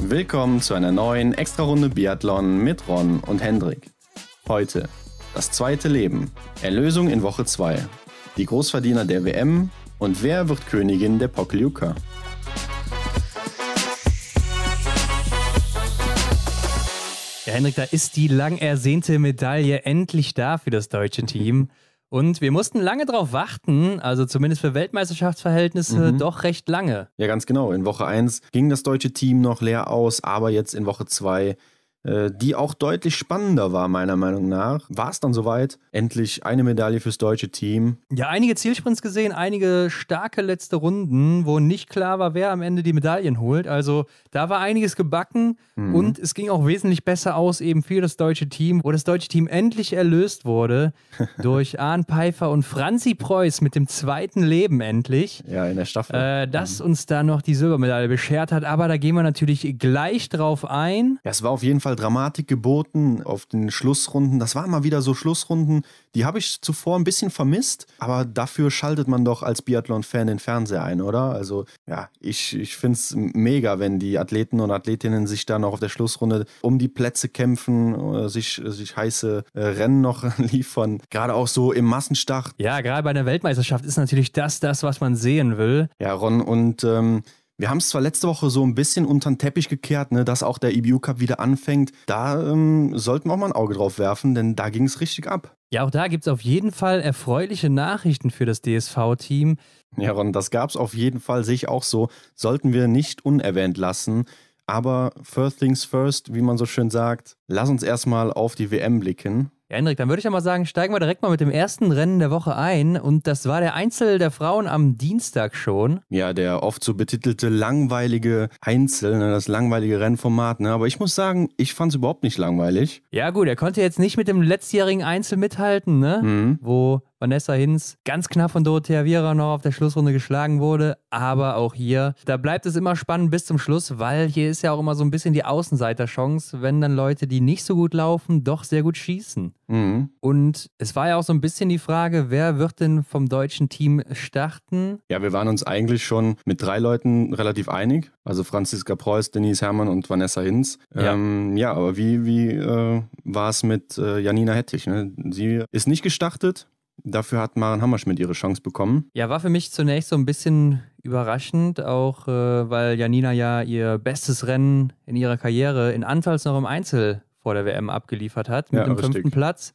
Willkommen zu einer neuen Extrarunde Biathlon mit Ron und Hendrik. Heute das zweite Leben, Erlösung in Woche 2, die Großverdiener der WM und wer wird Königin der Pokljuka? Ja, Hendrik, da ist die lang ersehnte Medaille endlich da für das deutsche Team. Und wir mussten lange drauf warten, also zumindest für Weltmeisterschaftsverhältnisse mhm. doch recht lange. Ja, ganz genau. In Woche 1 ging das deutsche Team noch leer aus, aber jetzt in Woche 2 äh, die auch deutlich spannender war, meiner Meinung nach. War es dann soweit? Endlich eine Medaille fürs deutsche Team. Ja, einige Zielsprints gesehen, einige starke letzte Runden, wo nicht klar war, wer am Ende die Medaillen holt. Also da war einiges gebacken mhm. und es ging auch wesentlich besser aus, eben für das deutsche Team, wo das deutsche Team endlich erlöst wurde durch Arne Peifer und Franzi Preuß mit dem zweiten Leben endlich. Ja, in der Staffel. Äh, das mhm. uns da noch die Silbermedaille beschert hat, aber da gehen wir natürlich gleich drauf ein. Ja, es war auf jeden Fall Dramatik geboten auf den Schlussrunden. Das waren mal wieder so Schlussrunden, die habe ich zuvor ein bisschen vermisst, aber dafür schaltet man doch als Biathlon-Fan den Fernseher ein, oder? Also ja, ich, ich finde es mega, wenn die Athleten und Athletinnen sich dann auch auf der Schlussrunde um die Plätze kämpfen, äh, sich, sich heiße äh, Rennen noch liefern. Gerade auch so im Massenstart. Ja, gerade bei einer Weltmeisterschaft ist natürlich das das, was man sehen will. Ja, Ron, und ähm, wir haben es zwar letzte Woche so ein bisschen unter den Teppich gekehrt, ne, dass auch der EBU Cup wieder anfängt. Da ähm, sollten wir auch mal ein Auge drauf werfen, denn da ging es richtig ab. Ja, auch da gibt es auf jeden Fall erfreuliche Nachrichten für das DSV-Team. Ja, Ron, das gab es auf jeden Fall, sehe ich auch so. Sollten wir nicht unerwähnt lassen. Aber first things first, wie man so schön sagt, lass uns erstmal auf die WM blicken. Ja, Henrik, dann würde ich ja mal sagen, steigen wir direkt mal mit dem ersten Rennen der Woche ein. Und das war der Einzel der Frauen am Dienstag schon. Ja, der oft so betitelte langweilige Einzel, ne, das langweilige Rennformat. Ne? Aber ich muss sagen, ich fand es überhaupt nicht langweilig. Ja, gut, er konnte jetzt nicht mit dem letztjährigen Einzel mithalten, ne? Mhm. Wo Vanessa Hinz ganz knapp von Dorothea Viera noch auf der Schlussrunde geschlagen wurde. Aber auch hier, da bleibt es immer spannend bis zum Schluss, weil hier ist ja auch immer so ein bisschen die Außenseiterchance, wenn dann Leute, die nicht so gut laufen, doch sehr gut schießen. Mhm. Und es war ja auch so ein bisschen die Frage, wer wird denn vom deutschen Team starten? Ja, wir waren uns eigentlich schon mit drei Leuten relativ einig. Also Franziska Preuß, Denise Herrmann und Vanessa Hinz. Ja, ähm, ja aber wie, wie äh, war es mit äh, Janina Hettich? Ne? Sie ist nicht gestartet, Dafür hat Maren Hammerschmidt ihre Chance bekommen. Ja, war für mich zunächst so ein bisschen überraschend, auch äh, weil Janina ja ihr bestes Rennen in ihrer Karriere in Antalz noch im Einzel vor der WM abgeliefert hat, mit ja, dem richtig. fünften Platz.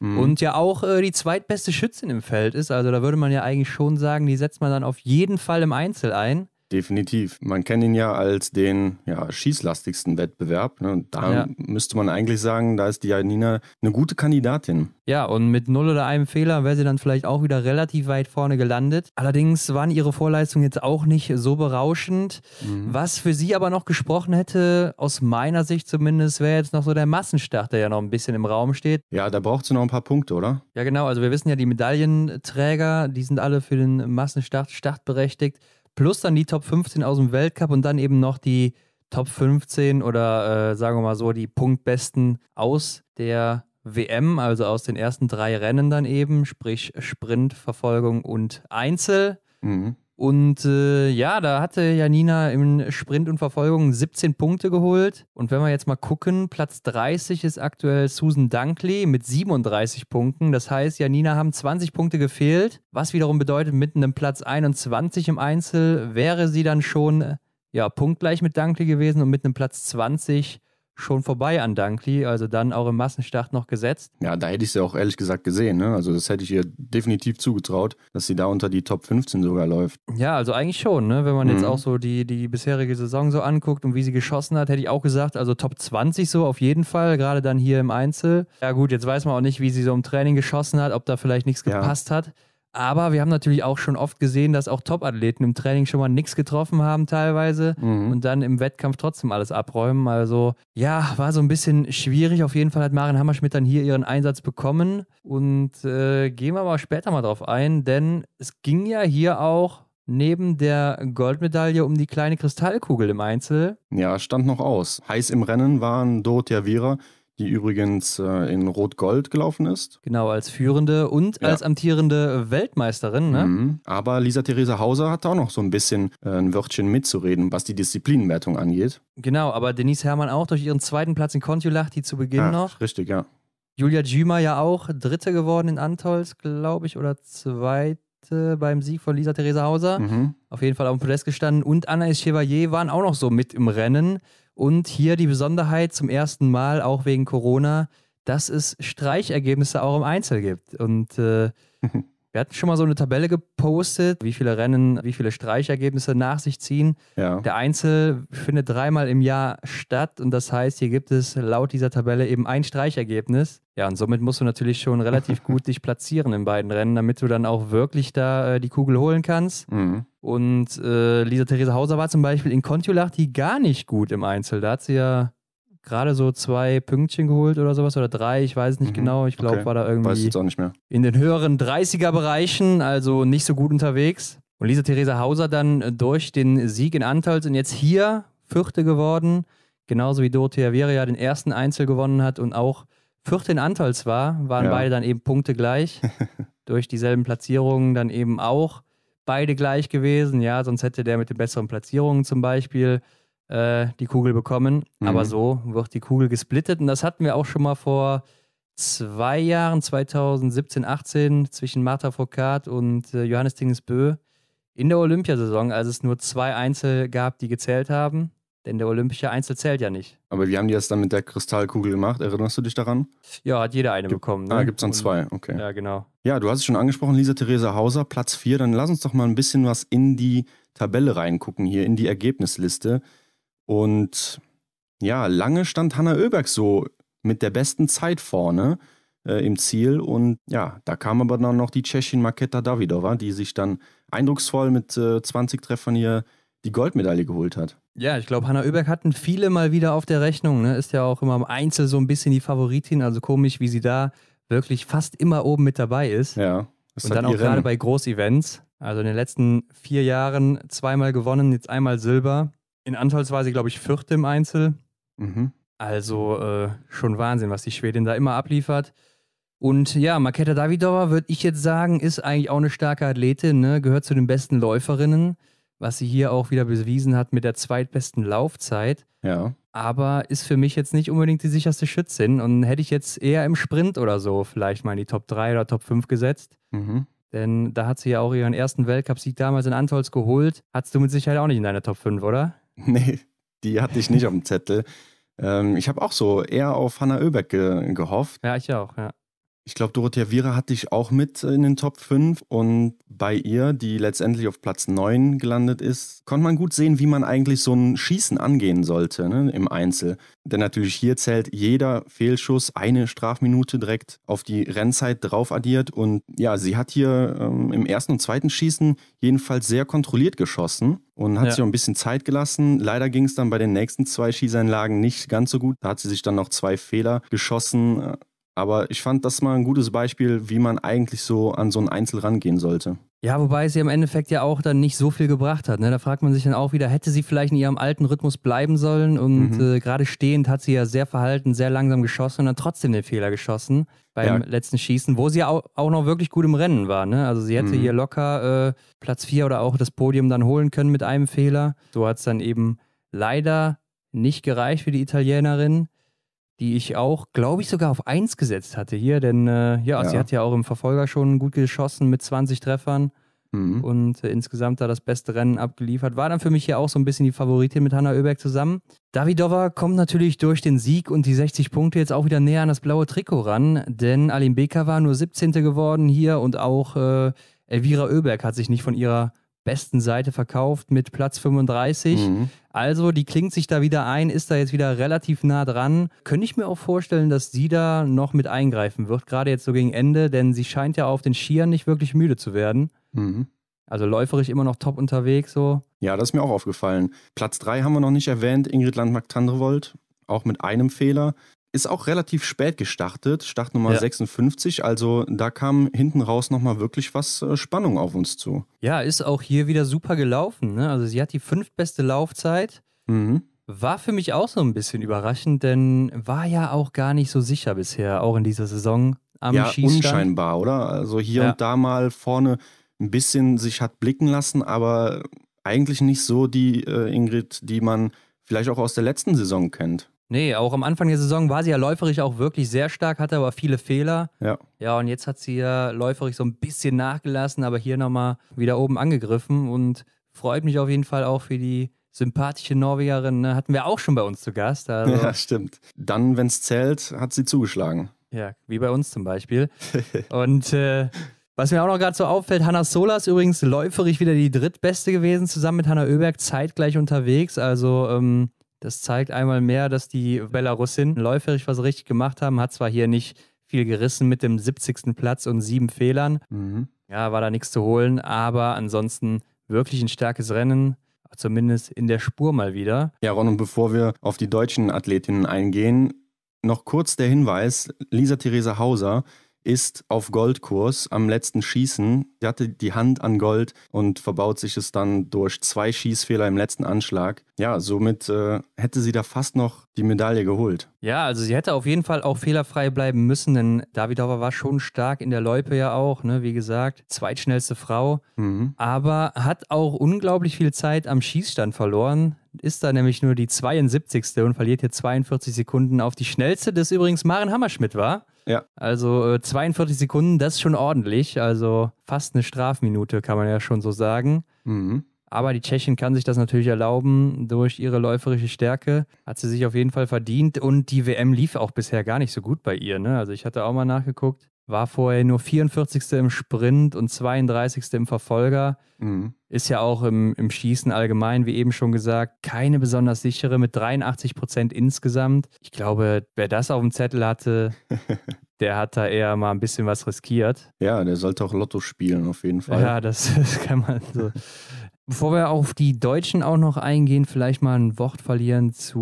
Mhm. Und ja auch äh, die zweitbeste Schützin im Feld ist. Also da würde man ja eigentlich schon sagen, die setzt man dann auf jeden Fall im Einzel ein. Definitiv. Man kennt ihn ja als den ja, schießlastigsten Wettbewerb. Ne? Und da ja. müsste man eigentlich sagen, da ist die Janina eine gute Kandidatin. Ja, und mit null oder einem Fehler wäre sie dann vielleicht auch wieder relativ weit vorne gelandet. Allerdings waren ihre Vorleistungen jetzt auch nicht so berauschend. Mhm. Was für sie aber noch gesprochen hätte, aus meiner Sicht zumindest, wäre jetzt noch so der Massenstart, der ja noch ein bisschen im Raum steht. Ja, da braucht sie noch ein paar Punkte, oder? Ja, genau. Also wir wissen ja, die Medaillenträger, die sind alle für den Massenstart startberechtigt plus dann die Top 15 aus dem Weltcup und dann eben noch die Top 15 oder äh, sagen wir mal so die Punktbesten aus der WM, also aus den ersten drei Rennen dann eben, sprich Sprint, Verfolgung und Einzel. Mhm. Und äh, ja, da hatte Janina im Sprint und Verfolgung 17 Punkte geholt. Und wenn wir jetzt mal gucken, Platz 30 ist aktuell Susan Dunkley mit 37 Punkten. Das heißt, Janina haben 20 Punkte gefehlt, was wiederum bedeutet, mit einem Platz 21 im Einzel wäre sie dann schon äh, ja, punktgleich mit Dunkley gewesen und mit einem Platz 20 schon vorbei an Dunkley, also dann auch im Massenstart noch gesetzt. Ja, da hätte ich sie auch ehrlich gesagt gesehen. Ne? Also das hätte ich ihr definitiv zugetraut, dass sie da unter die Top 15 sogar läuft. Ja, also eigentlich schon. Ne? Wenn man mhm. jetzt auch so die, die bisherige Saison so anguckt und wie sie geschossen hat, hätte ich auch gesagt, also Top 20 so auf jeden Fall, gerade dann hier im Einzel. Ja gut, jetzt weiß man auch nicht, wie sie so im Training geschossen hat, ob da vielleicht nichts ja. gepasst hat. Aber wir haben natürlich auch schon oft gesehen, dass auch Top-Athleten im Training schon mal nichts getroffen haben teilweise mhm. und dann im Wettkampf trotzdem alles abräumen. Also ja, war so ein bisschen schwierig. Auf jeden Fall hat Maren Hammerschmidt dann hier ihren Einsatz bekommen. Und äh, gehen wir aber später mal drauf ein, denn es ging ja hier auch neben der Goldmedaille um die kleine Kristallkugel im Einzel. Ja, stand noch aus. Heiß im Rennen waren Dorothea Wierer die übrigens äh, in Rot-Gold gelaufen ist. Genau, als führende und ja. als amtierende Weltmeisterin. Ne? Mhm. Aber Lisa-Theresa Hauser hat auch noch so ein bisschen äh, ein Wörtchen mitzureden, was die Disziplinenwertung angeht. Genau, aber Denise Herrmann auch durch ihren zweiten Platz in die zu Beginn Ach, noch. Richtig, ja. Julia Gyma ja auch Dritte geworden in Antols, glaube ich, oder Zweite beim Sieg von Lisa Theresa Hauser. Mhm. Auf jeden Fall auf dem Podest gestanden. Und Anna Chevalier waren auch noch so mit im Rennen. Und hier die Besonderheit zum ersten Mal, auch wegen Corona, dass es Streichergebnisse auch im Einzel gibt. Und äh, Wir hatten schon mal so eine Tabelle gepostet, wie viele Rennen, wie viele Streichergebnisse nach sich ziehen. Ja. Der Einzel findet dreimal im Jahr statt und das heißt, hier gibt es laut dieser Tabelle eben ein Streichergebnis. Ja, und somit musst du natürlich schon relativ gut dich platzieren in beiden Rennen, damit du dann auch wirklich da äh, die Kugel holen kannst. Mhm. Und äh, Lisa Therese Hauser war zum Beispiel in Kontiolach, die gar nicht gut im Einzel. Da hat sie ja gerade so zwei Pünktchen geholt oder sowas oder drei, ich weiß nicht mhm. genau. Ich glaube, okay. war da irgendwie in den höheren 30er-Bereichen, also nicht so gut unterwegs. Und Lisa Theresa Hauser dann äh, durch den Sieg in Antals und jetzt hier Vierte geworden, genauso wie Dorothea ja den ersten Einzel gewonnen hat und auch Vierte in Antals war, waren ja. beide dann eben Punkte gleich. durch dieselben Platzierungen dann eben auch beide gleich gewesen. Ja, sonst hätte der mit den besseren Platzierungen zum Beispiel äh, die Kugel bekommen. Mhm. Aber so wird die Kugel gesplittet. Und das hatten wir auch schon mal vor zwei Jahren, 2017, 18, zwischen Martha Foucault und äh, Johannes Tingesbö in der Olympiasaison, als es nur zwei Einzel gab, die gezählt haben. Denn der olympische Einzel zählt ja nicht. Aber wie haben die das dann mit der Kristallkugel gemacht? Erinnerst du dich daran? Ja, hat jeder eine Gib, bekommen. Ah, ne? Ah, gibt es dann zwei, okay. Ja, genau. Ja, du hast es schon angesprochen, lisa therese Hauser, Platz 4. Dann lass uns doch mal ein bisschen was in die Tabelle reingucken hier, in die Ergebnisliste. Und ja, lange stand Hanna Oeberg so mit der besten Zeit vorne äh, im Ziel. Und ja, da kam aber dann noch die Tschechin Maketa Davidova, die sich dann eindrucksvoll mit äh, 20 Treffern hier die Goldmedaille geholt hat. Ja, ich glaube, Hanna Oeberg hatten viele mal wieder auf der Rechnung. Ne? Ist ja auch immer im Einzel so ein bisschen die Favoritin. Also komisch, wie sie da wirklich fast immer oben mit dabei ist. Ja. Und dann auch gerade bei Groß-Events. Also in den letzten vier Jahren zweimal gewonnen, jetzt einmal Silber in Anteilsweise, glaube ich, Vierte im Einzel. Mhm. Also äh, schon Wahnsinn, was die Schwedin da immer abliefert. Und ja, Maketa Davidova, würde ich jetzt sagen, ist eigentlich auch eine starke Athletin, ne? gehört zu den besten Läuferinnen, was sie hier auch wieder bewiesen hat mit der zweitbesten Laufzeit. Ja. Aber ist für mich jetzt nicht unbedingt die sicherste Schützin und hätte ich jetzt eher im Sprint oder so vielleicht mal in die Top 3 oder Top 5 gesetzt. Mhm. Denn da hat sie ja auch ihren ersten Weltcupsieg damals in Antols geholt. Hattest du mit Sicherheit auch nicht in deiner Top 5, oder? Nee, die hatte ich nicht auf dem Zettel. Ähm, ich habe auch so eher auf Hanna Oeberg ge gehofft. Ja, ich auch, ja. Ich glaube, Dorothea Viera hatte ich auch mit in den Top 5 und bei ihr, die letztendlich auf Platz 9 gelandet ist, konnte man gut sehen, wie man eigentlich so ein Schießen angehen sollte ne, im Einzel. Denn natürlich hier zählt jeder Fehlschuss eine Strafminute direkt auf die Rennzeit drauf addiert und ja, sie hat hier ähm, im ersten und zweiten Schießen jedenfalls sehr kontrolliert geschossen und hat ja. sich auch ein bisschen Zeit gelassen. Leider ging es dann bei den nächsten zwei Schießeinlagen nicht ganz so gut. Da hat sie sich dann noch zwei Fehler geschossen aber ich fand das mal ein gutes Beispiel, wie man eigentlich so an so ein Einzel rangehen sollte. Ja, wobei sie im Endeffekt ja auch dann nicht so viel gebracht hat. Ne? Da fragt man sich dann auch wieder, hätte sie vielleicht in ihrem alten Rhythmus bleiben sollen? Und mhm. äh, gerade stehend hat sie ja sehr verhalten, sehr langsam geschossen und dann trotzdem den Fehler geschossen beim ja. letzten Schießen, wo sie ja auch, auch, noch wirklich gut im Rennen war. Ne? Also sie hätte mhm. hier locker äh, Platz 4 oder auch das Podium dann holen können mit einem Fehler. So hat es dann eben leider nicht gereicht für die Italienerin die ich auch, glaube ich, sogar auf 1 gesetzt hatte hier, denn äh, ja, ja, sie hat ja auch im Verfolger schon gut geschossen mit 20 Treffern mhm. und äh, insgesamt da das beste Rennen abgeliefert. War dann für mich ja auch so ein bisschen die Favoritin mit Hanna Oeberg zusammen. Davidova kommt natürlich durch den Sieg und die 60 Punkte jetzt auch wieder näher an das blaue Trikot ran, denn Alim Beka war nur 17. geworden hier und auch äh, Elvira Oeberg hat sich nicht von ihrer besten Seite verkauft mit Platz 35. Mhm. Also die klingt sich da wieder ein, ist da jetzt wieder relativ nah dran. Könnte ich mir auch vorstellen, dass sie da noch mit eingreifen wird, gerade jetzt so gegen Ende, denn sie scheint ja auf den Skiern nicht wirklich müde zu werden. Mhm. Also läuferisch immer noch top unterwegs so. Ja, das ist mir auch aufgefallen. Platz 3 haben wir noch nicht erwähnt, Ingrid Landmark-Tandrevold, auch mit einem Fehler. Ist auch relativ spät gestartet, Start Nummer ja. 56, also da kam hinten raus nochmal wirklich was äh, Spannung auf uns zu. Ja, ist auch hier wieder super gelaufen. Ne? Also sie hat die fünftbeste Laufzeit. Mhm. War für mich auch so ein bisschen überraschend, denn war ja auch gar nicht so sicher bisher, auch in dieser Saison am ja, Schießstand. unscheinbar, oder? Also hier ja. und da mal vorne ein bisschen sich hat blicken lassen, aber eigentlich nicht so die äh, Ingrid, die man vielleicht auch aus der letzten Saison kennt. Nee, auch am Anfang der Saison war sie ja läuferisch auch wirklich sehr stark, hatte aber viele Fehler. Ja. Ja, und jetzt hat sie ja läuferisch so ein bisschen nachgelassen, aber hier nochmal wieder oben angegriffen und freut mich auf jeden Fall auch für die sympathische Norwegerin. Ne? Hatten wir auch schon bei uns zu Gast. Also. Ja, stimmt. Dann, wenn es zählt, hat sie zugeschlagen. Ja, wie bei uns zum Beispiel. und äh, was mir auch noch gerade so auffällt, Hanna Solas übrigens läuferig wieder die drittbeste gewesen, zusammen mit Hanna Oeberg zeitgleich unterwegs. Also ähm, das zeigt einmal mehr, dass die Belarusin läuferisch was richtig gemacht haben. Hat zwar hier nicht viel gerissen mit dem 70. Platz und sieben Fehlern. Mhm. Ja, war da nichts zu holen, aber ansonsten wirklich ein starkes Rennen zumindest in der Spur mal wieder. Ja, Ron, und bevor wir auf die deutschen Athletinnen eingehen, noch kurz der Hinweis: Lisa therese Hauser ist auf Goldkurs am letzten Schießen. Sie hatte die Hand an Gold und verbaut sich es dann durch zwei Schießfehler im letzten Anschlag. Ja, somit äh, hätte sie da fast noch die Medaille geholt. Ja, also sie hätte auf jeden Fall auch fehlerfrei bleiben müssen, denn Davidova war schon stark in der Loipe ja auch, ne? wie gesagt, zweitschnellste Frau, mhm. aber hat auch unglaublich viel Zeit am Schießstand verloren ist da nämlich nur die 72. und verliert hier 42 Sekunden auf die schnellste, das übrigens Maren Hammerschmidt war. Ja. Also äh, 42 Sekunden, das ist schon ordentlich. Also fast eine Strafminute, kann man ja schon so sagen. Mhm. Aber die Tschechin kann sich das natürlich erlauben durch ihre läuferische Stärke. Hat sie sich auf jeden Fall verdient. Und die WM lief auch bisher gar nicht so gut bei ihr. Ne? Also ich hatte auch mal nachgeguckt war vorher nur 44. im Sprint und 32. im Verfolger. Mhm. Ist ja auch im, im Schießen allgemein, wie eben schon gesagt, keine besonders sichere mit 83 Prozent insgesamt. Ich glaube, wer das auf dem Zettel hatte, der hat da eher mal ein bisschen was riskiert. Ja, der sollte auch Lotto spielen, auf jeden Fall. Ja, das, das kann man so. Bevor wir auf die Deutschen auch noch eingehen, vielleicht mal ein Wort verlieren zu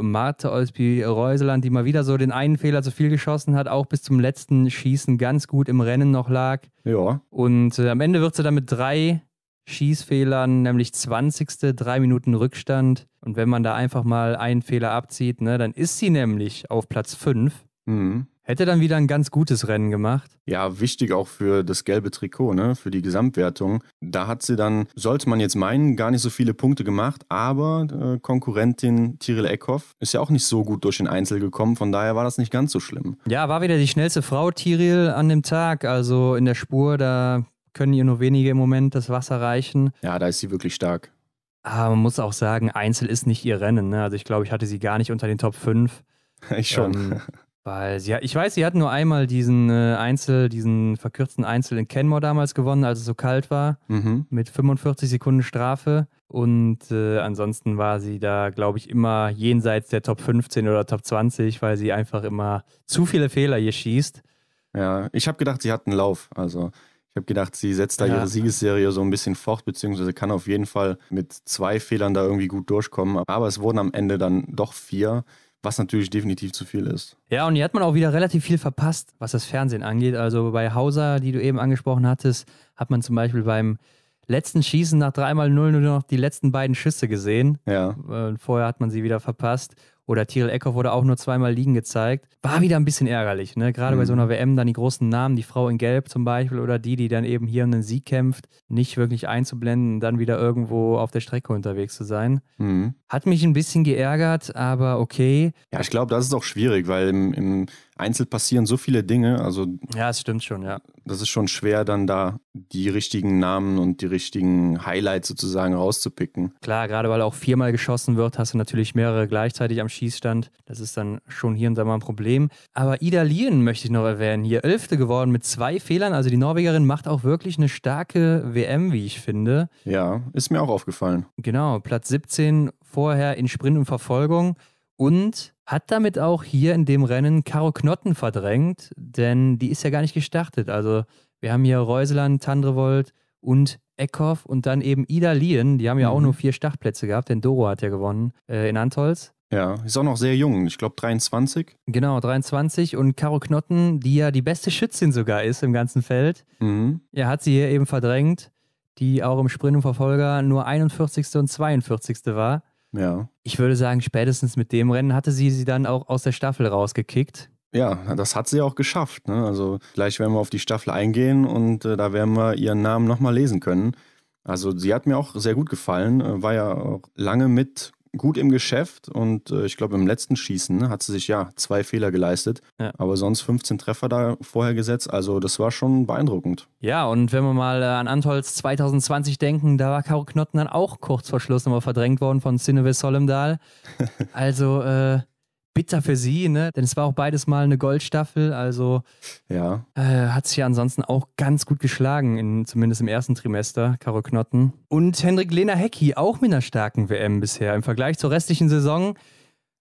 Marte Olsby Reuseland, die mal wieder so den einen Fehler zu viel geschossen hat, auch bis zum letzten Schießen ganz gut im Rennen noch lag. Ja. Und äh, am Ende wird sie dann mit drei Schießfehlern, nämlich 20. drei Minuten Rückstand. Und wenn man da einfach mal einen Fehler abzieht, ne, dann ist sie nämlich auf Platz 5. Mhm. Hätte dann wieder ein ganz gutes Rennen gemacht. Ja, wichtig auch für das gelbe Trikot, ne? für die Gesamtwertung. Da hat sie dann, sollte man jetzt meinen, gar nicht so viele Punkte gemacht, aber äh, Konkurrentin Tyrell Eckhoff ist ja auch nicht so gut durch den Einzel gekommen, von daher war das nicht ganz so schlimm. Ja, war wieder die schnellste Frau Tyrell an dem Tag, also in der Spur, da können ihr nur wenige im Moment das Wasser reichen. Ja, da ist sie wirklich stark. Aber ah, man muss auch sagen, Einzel ist nicht ihr Rennen. Ne? Also ich glaube, ich hatte sie gar nicht unter den Top 5. Ich schon. Ähm, weil sie, ich weiß, sie hat nur einmal diesen äh, Einzel, diesen verkürzten Einzel in Kenmore damals gewonnen, als es so kalt war, mhm. mit 45 Sekunden Strafe. Und äh, ansonsten war sie da, glaube ich, immer jenseits der Top 15 oder Top 20, weil sie einfach immer zu viele Fehler hier schießt. Ja, ich habe gedacht, sie hat einen Lauf. Also ich habe gedacht, sie setzt da ja. ihre Siegesserie so ein bisschen fort, beziehungsweise kann auf jeden Fall mit zwei Fehlern da irgendwie gut durchkommen. Aber es wurden am Ende dann doch vier was natürlich definitiv zu viel ist. Ja, und hier hat man auch wieder relativ viel verpasst, was das Fernsehen angeht. Also bei Hauser, die du eben angesprochen hattest, hat man zum Beispiel beim letzten Schießen nach 3x0 nur noch die letzten beiden Schüsse gesehen. Ja. Äh, vorher hat man sie wieder verpasst oder Tyrell Eckhoff wurde auch nur zweimal liegen gezeigt. War wieder ein bisschen ärgerlich, ne? Gerade mhm. bei so mhm. einer WM dann die großen Namen, die Frau in Gelb zum Beispiel oder die, die dann eben hier um den Sieg kämpft, nicht wirklich einzublenden und dann wieder irgendwo auf der Strecke unterwegs zu sein. Mhm. Hat mich ein bisschen geärgert, aber okay. Ja, ich glaube, das ist auch schwierig, weil im, im einzeln passieren so viele Dinge. Also ja, es stimmt schon, ja. Das ist schon schwer, dann da die richtigen Namen und die richtigen Highlights sozusagen rauszupicken. Klar, gerade weil auch viermal geschossen wird, hast du natürlich mehrere gleichzeitig am Schießstand. Das ist dann schon hier und da mal ein Problem. Aber Ida Lien möchte ich noch erwähnen. Hier Elfte geworden mit zwei Fehlern. Also die Norwegerin macht auch wirklich eine starke WM, wie ich finde. Ja, ist mir auch aufgefallen. Genau, Platz 17 vorher in Sprint und Verfolgung und hat damit auch hier in dem Rennen Caro Knotten verdrängt, denn die ist ja gar nicht gestartet. Also wir haben hier Reuseland, Tandrevold und Eckhoff und dann eben Ida Lien. Die haben ja mhm. auch nur vier Startplätze gehabt, denn Doro hat ja gewonnen äh, in Antols. Ja, ist auch noch sehr jung, ich glaube 23. Genau, 23 und Caro Knotten, die ja die beste Schützin sogar ist im ganzen Feld, mhm. ja, hat sie hier eben verdrängt, die auch im Sprint und Verfolger nur 41. und 42. war. Ja. Ich würde sagen, spätestens mit dem Rennen hatte sie sie dann auch aus der Staffel rausgekickt. Ja, das hat sie auch geschafft. Ne? Also gleich werden wir auf die Staffel eingehen und äh, da werden wir ihren Namen nochmal lesen können. Also sie hat mir auch sehr gut gefallen, äh, war ja auch lange mit gut im Geschäft und äh, ich glaube, im letzten Schießen ne, hat sie sich ja zwei Fehler geleistet, ja. aber sonst 15 Treffer da vorher gesetzt. Also, das war schon beeindruckend. Ja, und wenn wir mal äh, an Antolz 2020 denken, da war Caro Knotten dann auch kurz vor Schluss nochmal verdrängt worden von Sineve Solemdal. Also, äh, bitter für sie, ne? Denn es war auch beides mal eine Goldstaffel, also ja. äh, hat sich ja ansonsten auch ganz gut geschlagen, in, zumindest im ersten Trimester, Karo Knotten. Und Hendrik Lena Hecki auch mit einer starken WM bisher im Vergleich zur restlichen Saison.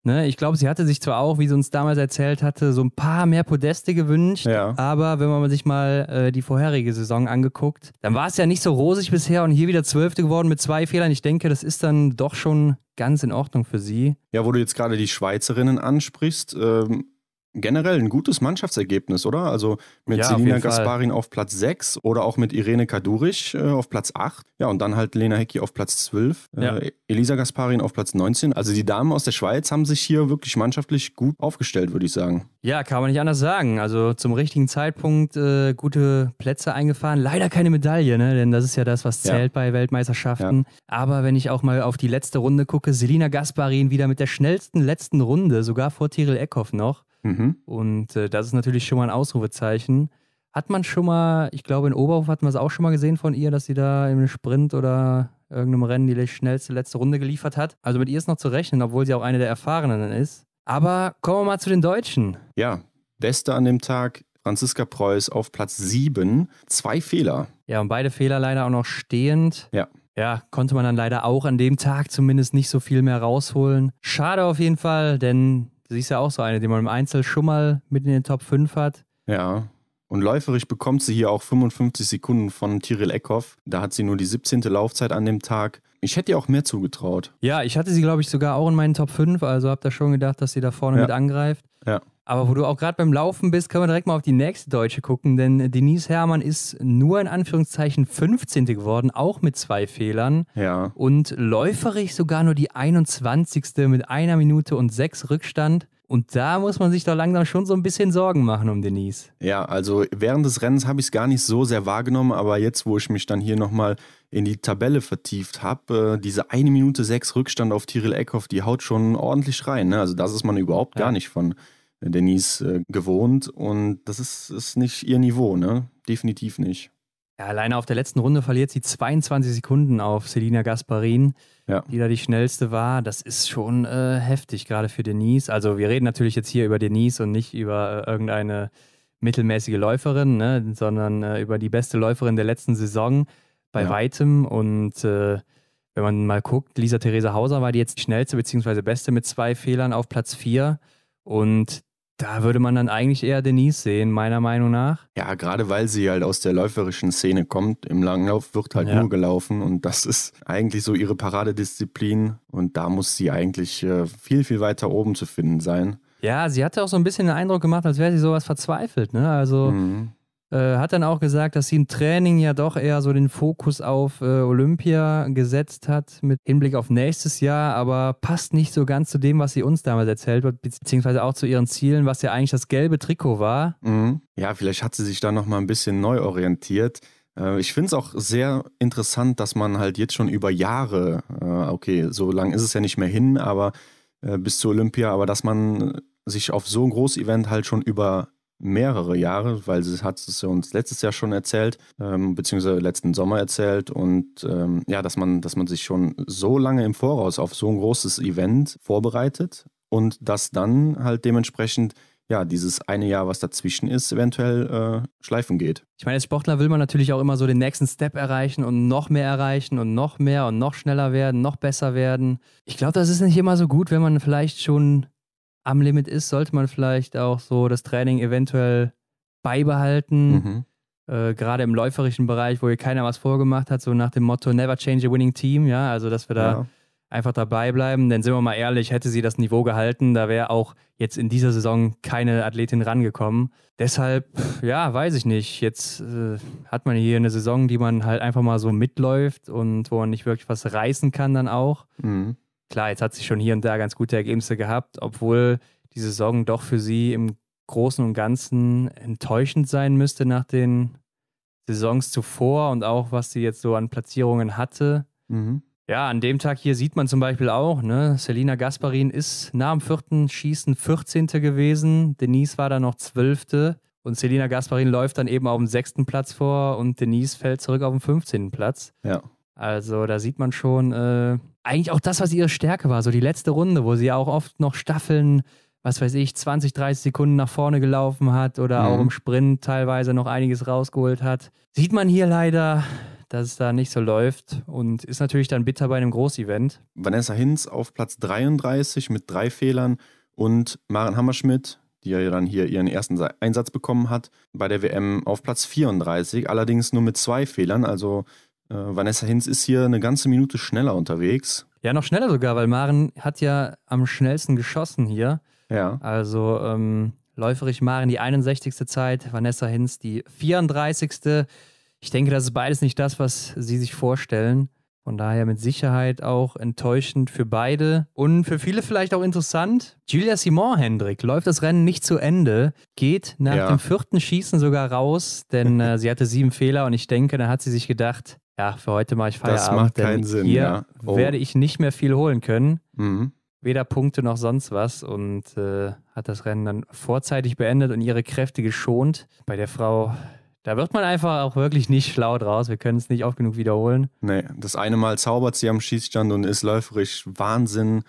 Ne, ich glaube, sie hatte sich zwar auch, wie sie uns damals erzählt hatte, so ein paar mehr Podeste gewünscht, ja. aber wenn man sich mal äh, die vorherige Saison angeguckt, dann war es ja nicht so rosig bisher und hier wieder Zwölfte geworden mit zwei Fehlern. Ich denke, das ist dann doch schon ganz in Ordnung für sie. Ja, wo du jetzt gerade die Schweizerinnen ansprichst, ähm, generell ein gutes Mannschaftsergebnis, oder? Also mit ja, Selina auf Gasparin Fall. auf Platz 6 oder auch mit Irene Kadurich äh, auf Platz 8. Ja, und dann halt Lena Hecki auf Platz 12, äh, ja. äh, Elisa Gasparin auf Platz 19. Also die Damen aus der Schweiz haben sich hier wirklich mannschaftlich gut aufgestellt, würde ich sagen. Ja, kann man nicht anders sagen. Also zum richtigen Zeitpunkt äh, gute Plätze eingefahren. Leider keine Medaille, ne? denn das ist ja das, was zählt ja. bei Weltmeisterschaften. Aber wenn ich auch mal auf die letzte Runde gucke, Selina Gasparin wieder mit der schnellsten letzten Runde, sogar vor Tyrell Eckhoff noch. Mhm. Und äh, das ist natürlich schon mal ein Ausrufezeichen. Hat man schon mal, ich glaube, in Oberhof hat man es auch schon mal gesehen von ihr, dass sie da im Sprint oder irgendeinem Rennen die schnellste letzte Runde geliefert hat. Also mit ihr ist noch zu rechnen, obwohl sie auch eine der Erfahrenen ist. Aber kommen wir mal zu den Deutschen. Ja, Beste an dem Tag, Franziska Preuß auf Platz 7. Zwei Fehler. Ja, und beide Fehler leider auch noch stehend. Ja. Ja, konnte man dann leider auch an dem Tag zumindest nicht so viel mehr rausholen. Schade auf jeden Fall, denn Sie ist ja auch so eine, die man im Einzel schon mal mit in den Top 5 hat. Ja. Und läuferisch bekommt sie hier auch 55 Sekunden von Tyrell Eckhoff. Da hat sie nur die 17. Laufzeit an dem Tag. Ich hätte ihr auch mehr zugetraut. Ja, ich hatte sie, glaube ich, sogar auch in meinen Top 5. Also habe da schon gedacht, dass sie da vorne ja. mit angreift. Ja. Aber wo du auch gerade beim Laufen bist, können wir direkt mal auf die nächste Deutsche gucken, denn Denise Herrmann ist nur in Anführungszeichen 15. geworden, auch mit zwei Fehlern. Ja. Und läuferig sogar nur die 21. mit einer Minute und sechs Rückstand. Und da muss man sich doch langsam schon so ein bisschen Sorgen machen um Denise. Ja, also während des Rennens habe ich es gar nicht so sehr wahrgenommen, aber jetzt, wo ich mich dann hier nochmal in die Tabelle vertieft habe, äh, diese eine Minute sechs Rückstand auf Tyrell Eckhoff, die haut schon ordentlich rein. Ne? Also das ist man überhaupt ja. gar nicht von Denise äh, gewohnt und das ist, ist nicht ihr Niveau, ne? Definitiv nicht. Ja, alleine auf der letzten Runde verliert sie 22 Sekunden auf Selina Gasparin, ja. die da die schnellste war. Das ist schon äh, heftig, gerade für Denise. Also wir reden natürlich jetzt hier über Denise und nicht über äh, irgendeine mittelmäßige Läuferin, ne? sondern äh, über die beste Läuferin der letzten Saison bei ja. weitem. Und äh, wenn man mal guckt, Lisa therese Hauser war die jetzt die schnellste bzw. beste mit zwei Fehlern auf Platz 4. Und da würde man dann eigentlich eher Denise sehen, meiner Meinung nach. Ja, gerade weil sie halt aus der läuferischen Szene kommt. Im Langlauf wird halt ja. nur gelaufen und das ist eigentlich so ihre Paradedisziplin. Und da muss sie eigentlich äh, viel, viel weiter oben zu finden sein. Ja, sie hatte auch so ein bisschen den Eindruck gemacht, als wäre sie sowas verzweifelt. Ne? Also mhm. Äh, hat dann auch gesagt, dass sie im Training ja doch eher so den Fokus auf äh, Olympia gesetzt hat mit Hinblick auf nächstes Jahr, aber passt nicht so ganz zu dem, was sie uns damals erzählt hat, beziehungsweise auch zu ihren Zielen, was ja eigentlich das gelbe Trikot war. Mhm. Ja, vielleicht hat sie sich da nochmal ein bisschen neu orientiert. Äh, ich finde es auch sehr interessant, dass man halt jetzt schon über Jahre, äh, okay, so lang ist es ja nicht mehr hin, aber äh, bis zu Olympia, aber dass man sich auf so ein großes Event halt schon über mehrere Jahre, weil sie hat es uns letztes Jahr schon erzählt, ähm, beziehungsweise letzten Sommer erzählt und ähm, ja, dass man, dass man sich schon so lange im Voraus auf so ein großes Event vorbereitet und dass dann halt dementsprechend ja, dieses eine Jahr, was dazwischen ist, eventuell äh, schleifen geht. Ich meine, als Sportler will man natürlich auch immer so den nächsten Step erreichen und noch mehr erreichen und noch mehr und noch schneller werden, noch besser werden. Ich glaube, das ist nicht immer so gut, wenn man vielleicht schon am Limit ist, sollte man vielleicht auch so das Training eventuell beibehalten. Mhm. Äh, gerade im läuferischen Bereich, wo hier keiner was vorgemacht hat, so nach dem Motto Never change a winning team, ja, also dass wir da ja. einfach dabei bleiben. Denn sind wir mal ehrlich, hätte sie das Niveau gehalten, da wäre auch jetzt in dieser Saison keine Athletin rangekommen. Deshalb, ja, weiß ich nicht. Jetzt äh, hat man hier eine Saison, die man halt einfach mal so mitläuft und wo man nicht wirklich was reißen kann dann auch. Mhm. Klar, jetzt hat sie schon hier und da ganz gute Ergebnisse gehabt, obwohl die Saison doch für sie im Großen und Ganzen enttäuschend sein müsste nach den Saisons zuvor und auch was sie jetzt so an Platzierungen hatte. Mhm. Ja, an dem Tag hier sieht man zum Beispiel auch, ne, Selina Gasparin ist nach dem vierten Schießen 14. gewesen, Denise war dann noch 12. Und Selina Gasparin läuft dann eben auf dem sechsten Platz vor und Denise fällt zurück auf den 15. Platz. Ja. Also da sieht man schon äh, eigentlich auch das, was ihre Stärke war. So die letzte Runde, wo sie ja auch oft noch Staffeln, was weiß ich, 20, 30 Sekunden nach vorne gelaufen hat oder mhm. auch im Sprint teilweise noch einiges rausgeholt hat. Sieht man hier leider, dass es da nicht so läuft und ist natürlich dann bitter bei einem Großevent. Vanessa Hinz auf Platz 33 mit drei Fehlern und Maren Hammerschmidt die ja dann hier ihren ersten Einsatz bekommen hat, bei der WM auf Platz 34, allerdings nur mit zwei Fehlern. Also äh, Vanessa Hinz ist hier eine ganze Minute schneller unterwegs. Ja, noch schneller sogar, weil Maren hat ja am schnellsten geschossen hier. Ja. Also ähm, läuferig Maren die 61. Zeit, Vanessa Hinz die 34. Ich denke, das ist beides nicht das, was sie sich vorstellen. Von daher mit Sicherheit auch enttäuschend für beide und für viele vielleicht auch interessant. Julia Simon Hendrik läuft das Rennen nicht zu Ende, geht nach ja. dem vierten Schießen sogar raus, denn äh, sie hatte sieben Fehler und ich denke, da hat sie sich gedacht, ja, für heute mache ich Feierabend. Das macht keinen Sinn. Hier ja. oh. werde ich nicht mehr viel holen können. Mhm. Weder Punkte noch sonst was und äh, hat das Rennen dann vorzeitig beendet und ihre Kräfte geschont. Bei der Frau, da wird man einfach auch wirklich nicht schlau draus. Wir können es nicht oft genug wiederholen. Nee, das eine Mal zaubert sie am Schießstand und ist läuferisch Wahnsinn,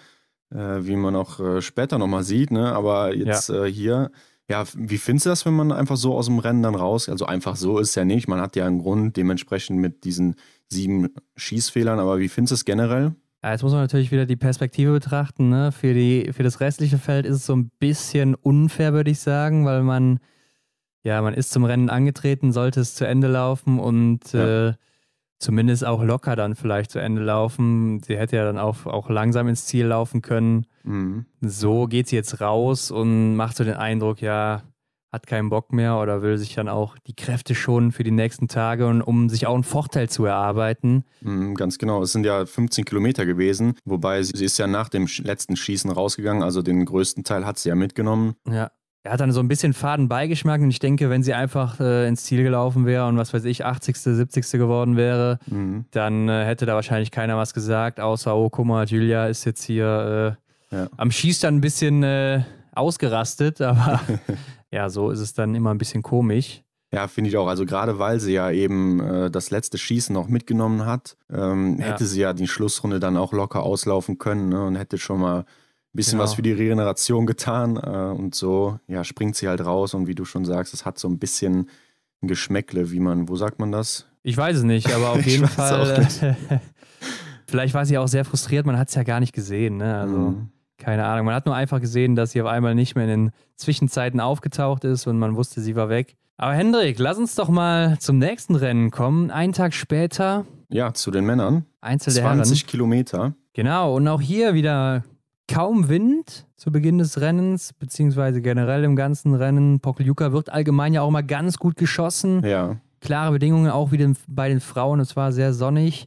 äh, wie man auch äh, später nochmal sieht. Ne? Aber jetzt ja. äh, hier ja, wie findest du das, wenn man einfach so aus dem Rennen dann raus? Also einfach so ist es ja nicht. Man hat ja einen Grund, dementsprechend mit diesen sieben Schießfehlern. Aber wie findest du es generell? Ja, jetzt muss man natürlich wieder die Perspektive betrachten. Ne? Für, die, für das restliche Feld ist es so ein bisschen unfair, würde ich sagen, weil man, ja, man ist zum Rennen angetreten, sollte es zu Ende laufen und ja. äh, zumindest auch locker dann vielleicht zu Ende laufen. Sie hätte ja dann auch, auch langsam ins Ziel laufen können. Mhm. So geht sie jetzt raus und macht so den Eindruck, ja, hat keinen Bock mehr oder will sich dann auch die Kräfte schonen für die nächsten Tage und um sich auch einen Vorteil zu erarbeiten. Mhm, ganz genau, es sind ja 15 Kilometer gewesen, wobei sie, sie ist ja nach dem letzten Schießen rausgegangen, also den größten Teil hat sie ja mitgenommen. Ja er hat dann so ein bisschen faden Beigeschmack und ich denke, wenn sie einfach äh, ins Ziel gelaufen wäre und was weiß ich, 80., 70. geworden wäre, mhm. dann äh, hätte da wahrscheinlich keiner was gesagt, außer, oh, guck mal, Julia ist jetzt hier äh, ja. am Schießstand ein bisschen äh, ausgerastet, aber ja, so ist es dann immer ein bisschen komisch. Ja, finde ich auch. Also gerade weil sie ja eben äh, das letzte Schießen noch mitgenommen hat, ähm, ja. hätte sie ja die Schlussrunde dann auch locker auslaufen können ne? und hätte schon mal bisschen genau. was für die Regeneration getan äh, und so, ja, springt sie halt raus und wie du schon sagst, es hat so ein bisschen ein Geschmäckle, wie man, wo sagt man das? Ich weiß es nicht, aber auf jeden Fall. Äh, vielleicht war sie auch sehr frustriert, man hat es ja gar nicht gesehen, ne? Also. Mhm. Keine Ahnung. Man hat nur einfach gesehen, dass sie auf einmal nicht mehr in den Zwischenzeiten aufgetaucht ist und man wusste, sie war weg. Aber Hendrik, lass uns doch mal zum nächsten Rennen kommen. Einen Tag später. Ja, zu den Männern. Einzel 20 Kilometer. Genau, und auch hier wieder Kaum Wind zu Beginn des Rennens, beziehungsweise generell im ganzen Rennen. Pokljuka wird allgemein ja auch mal ganz gut geschossen. Ja. Klare Bedingungen auch wie den, bei den Frauen. Es war sehr sonnig.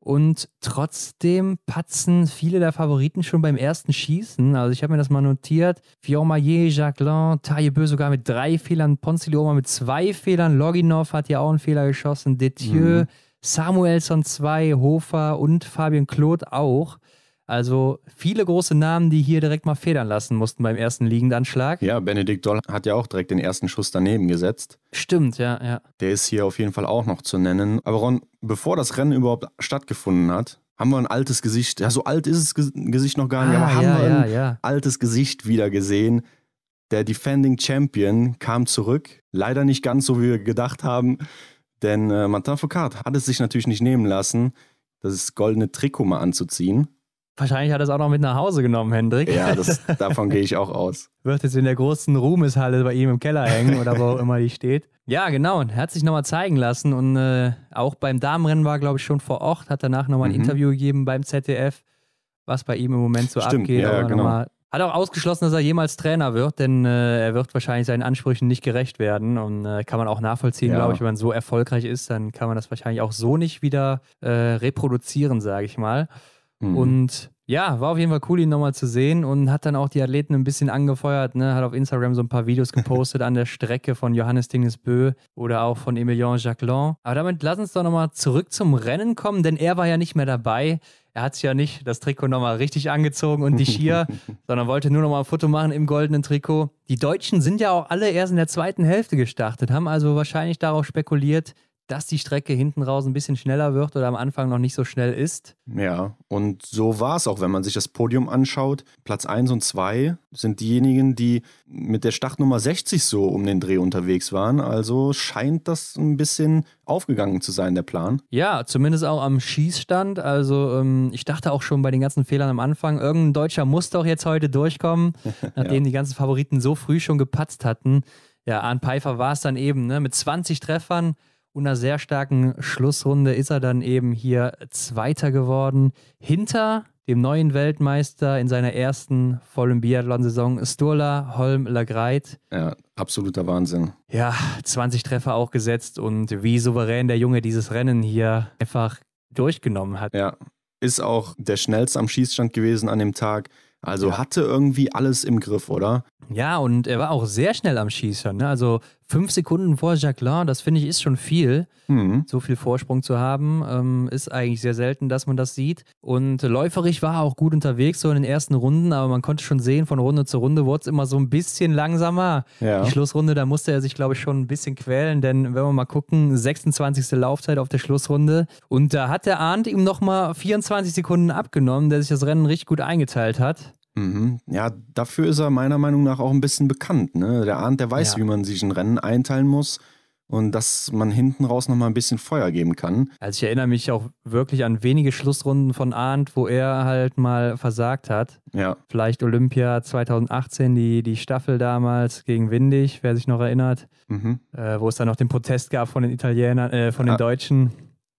Und trotzdem patzen viele der Favoriten schon beim ersten Schießen. Also ich habe mir das mal notiert. Fiormaillet, Jacquelin, Taillebeu sogar mit drei Fehlern, Ponzilioma mit zwei Fehlern, Loginov hat ja auch einen Fehler geschossen, Detieu, mhm. Samuelson zwei, Hofer und Fabian Claude auch. Also viele große Namen, die hier direkt mal federn lassen mussten beim ersten Liegendanschlag. Ja, Benedikt Doll hat ja auch direkt den ersten Schuss daneben gesetzt. Stimmt, ja, ja. Der ist hier auf jeden Fall auch noch zu nennen. Aber Ron, bevor das Rennen überhaupt stattgefunden hat, haben wir ein altes Gesicht. Ja, so alt ist das Gesicht noch gar nicht, ah, aber haben ja, wir ein ja, ja. altes Gesicht wieder gesehen. Der Defending Champion kam zurück. Leider nicht ganz so, wie wir gedacht haben, denn äh, Martin Foucault hat es sich natürlich nicht nehmen lassen, das goldene Trikot mal anzuziehen. Wahrscheinlich hat er es auch noch mit nach Hause genommen, Hendrik. Ja, das, davon gehe ich auch aus. Wird jetzt in der großen Ruhmeshalle bei ihm im Keller hängen oder wo immer die steht. Ja, genau. Und hat sich nochmal zeigen lassen. Und äh, auch beim Damenrennen war, glaube ich, schon vor Ort. Hat danach nochmal ein mhm. Interview gegeben beim ZDF, was bei ihm im Moment so Stimmt, abgeht. Ja, genau. Hat auch ausgeschlossen, dass er jemals Trainer wird, denn äh, er wird wahrscheinlich seinen Ansprüchen nicht gerecht werden. Und äh, kann man auch nachvollziehen, ja. glaube ich, wenn man so erfolgreich ist, dann kann man das wahrscheinlich auch so nicht wieder äh, reproduzieren, sage ich mal. Mhm. Und ja, war auf jeden Fall cool, ihn nochmal zu sehen und hat dann auch die Athleten ein bisschen angefeuert, ne? hat auf Instagram so ein paar Videos gepostet an der Strecke von Johannes Dingesbö oder auch von Emilien Jacquelin. Aber damit lass uns doch nochmal zurück zum Rennen kommen, denn er war ja nicht mehr dabei. Er hat sich ja nicht das Trikot nochmal richtig angezogen und die Skier, sondern wollte nur nochmal ein Foto machen im goldenen Trikot. Die Deutschen sind ja auch alle erst in der zweiten Hälfte gestartet, haben also wahrscheinlich darauf spekuliert, dass die Strecke hinten raus ein bisschen schneller wird oder am Anfang noch nicht so schnell ist. Ja, und so war es auch, wenn man sich das Podium anschaut. Platz 1 und 2 sind diejenigen, die mit der Startnummer 60 so um den Dreh unterwegs waren. Also scheint das ein bisschen aufgegangen zu sein, der Plan. Ja, zumindest auch am Schießstand. Also ähm, ich dachte auch schon bei den ganzen Fehlern am Anfang, irgendein Deutscher muss doch jetzt heute durchkommen, nachdem ja. die ganzen Favoriten so früh schon gepatzt hatten. Ja, Arne Pfeiffer war es dann eben, ne? mit 20 Treffern und einer sehr starken Schlussrunde ist er dann eben hier Zweiter geworden. Hinter dem neuen Weltmeister in seiner ersten vollen Biathlon-Saison, Sturla Holm Lagreit. Ja, absoluter Wahnsinn. Ja, 20 Treffer auch gesetzt und wie souverän der Junge dieses Rennen hier einfach durchgenommen hat. Ja, ist auch der schnellste am Schießstand gewesen an dem Tag. Also ja. hatte irgendwie alles im Griff, oder? Ja, und er war auch sehr schnell am Schießstand. Ne? Also fünf Sekunden vor Jacquelin, das finde ich ist schon viel. Mhm. So viel Vorsprung zu haben, ähm, ist eigentlich sehr selten, dass man das sieht. Und läuferig war er auch gut unterwegs, so in den ersten Runden, aber man konnte schon sehen, von Runde zu Runde wurde es immer so ein bisschen langsamer. Ja. Die Schlussrunde, da musste er sich, glaube ich, schon ein bisschen quälen, denn wenn wir mal gucken, 26. Laufzeit auf der Schlussrunde. Und da hat der Arndt ihm nochmal 24 Sekunden abgenommen, der sich das Rennen richtig gut eingeteilt hat. Mhm. Ja, dafür ist er meiner Meinung nach auch ein bisschen bekannt. Ne? Der Arndt, der weiß, ja. wie man sich ein Rennen einteilen muss und dass man hinten raus nochmal ein bisschen Feuer geben kann. Also ich erinnere mich auch wirklich an wenige Schlussrunden von Arndt, wo er halt mal versagt hat. Ja. Vielleicht Olympia 2018, die, die Staffel damals gegen Windig, wer sich noch erinnert, mhm. äh, wo es dann noch den Protest gab von den Italienern, äh, von den ah. Deutschen.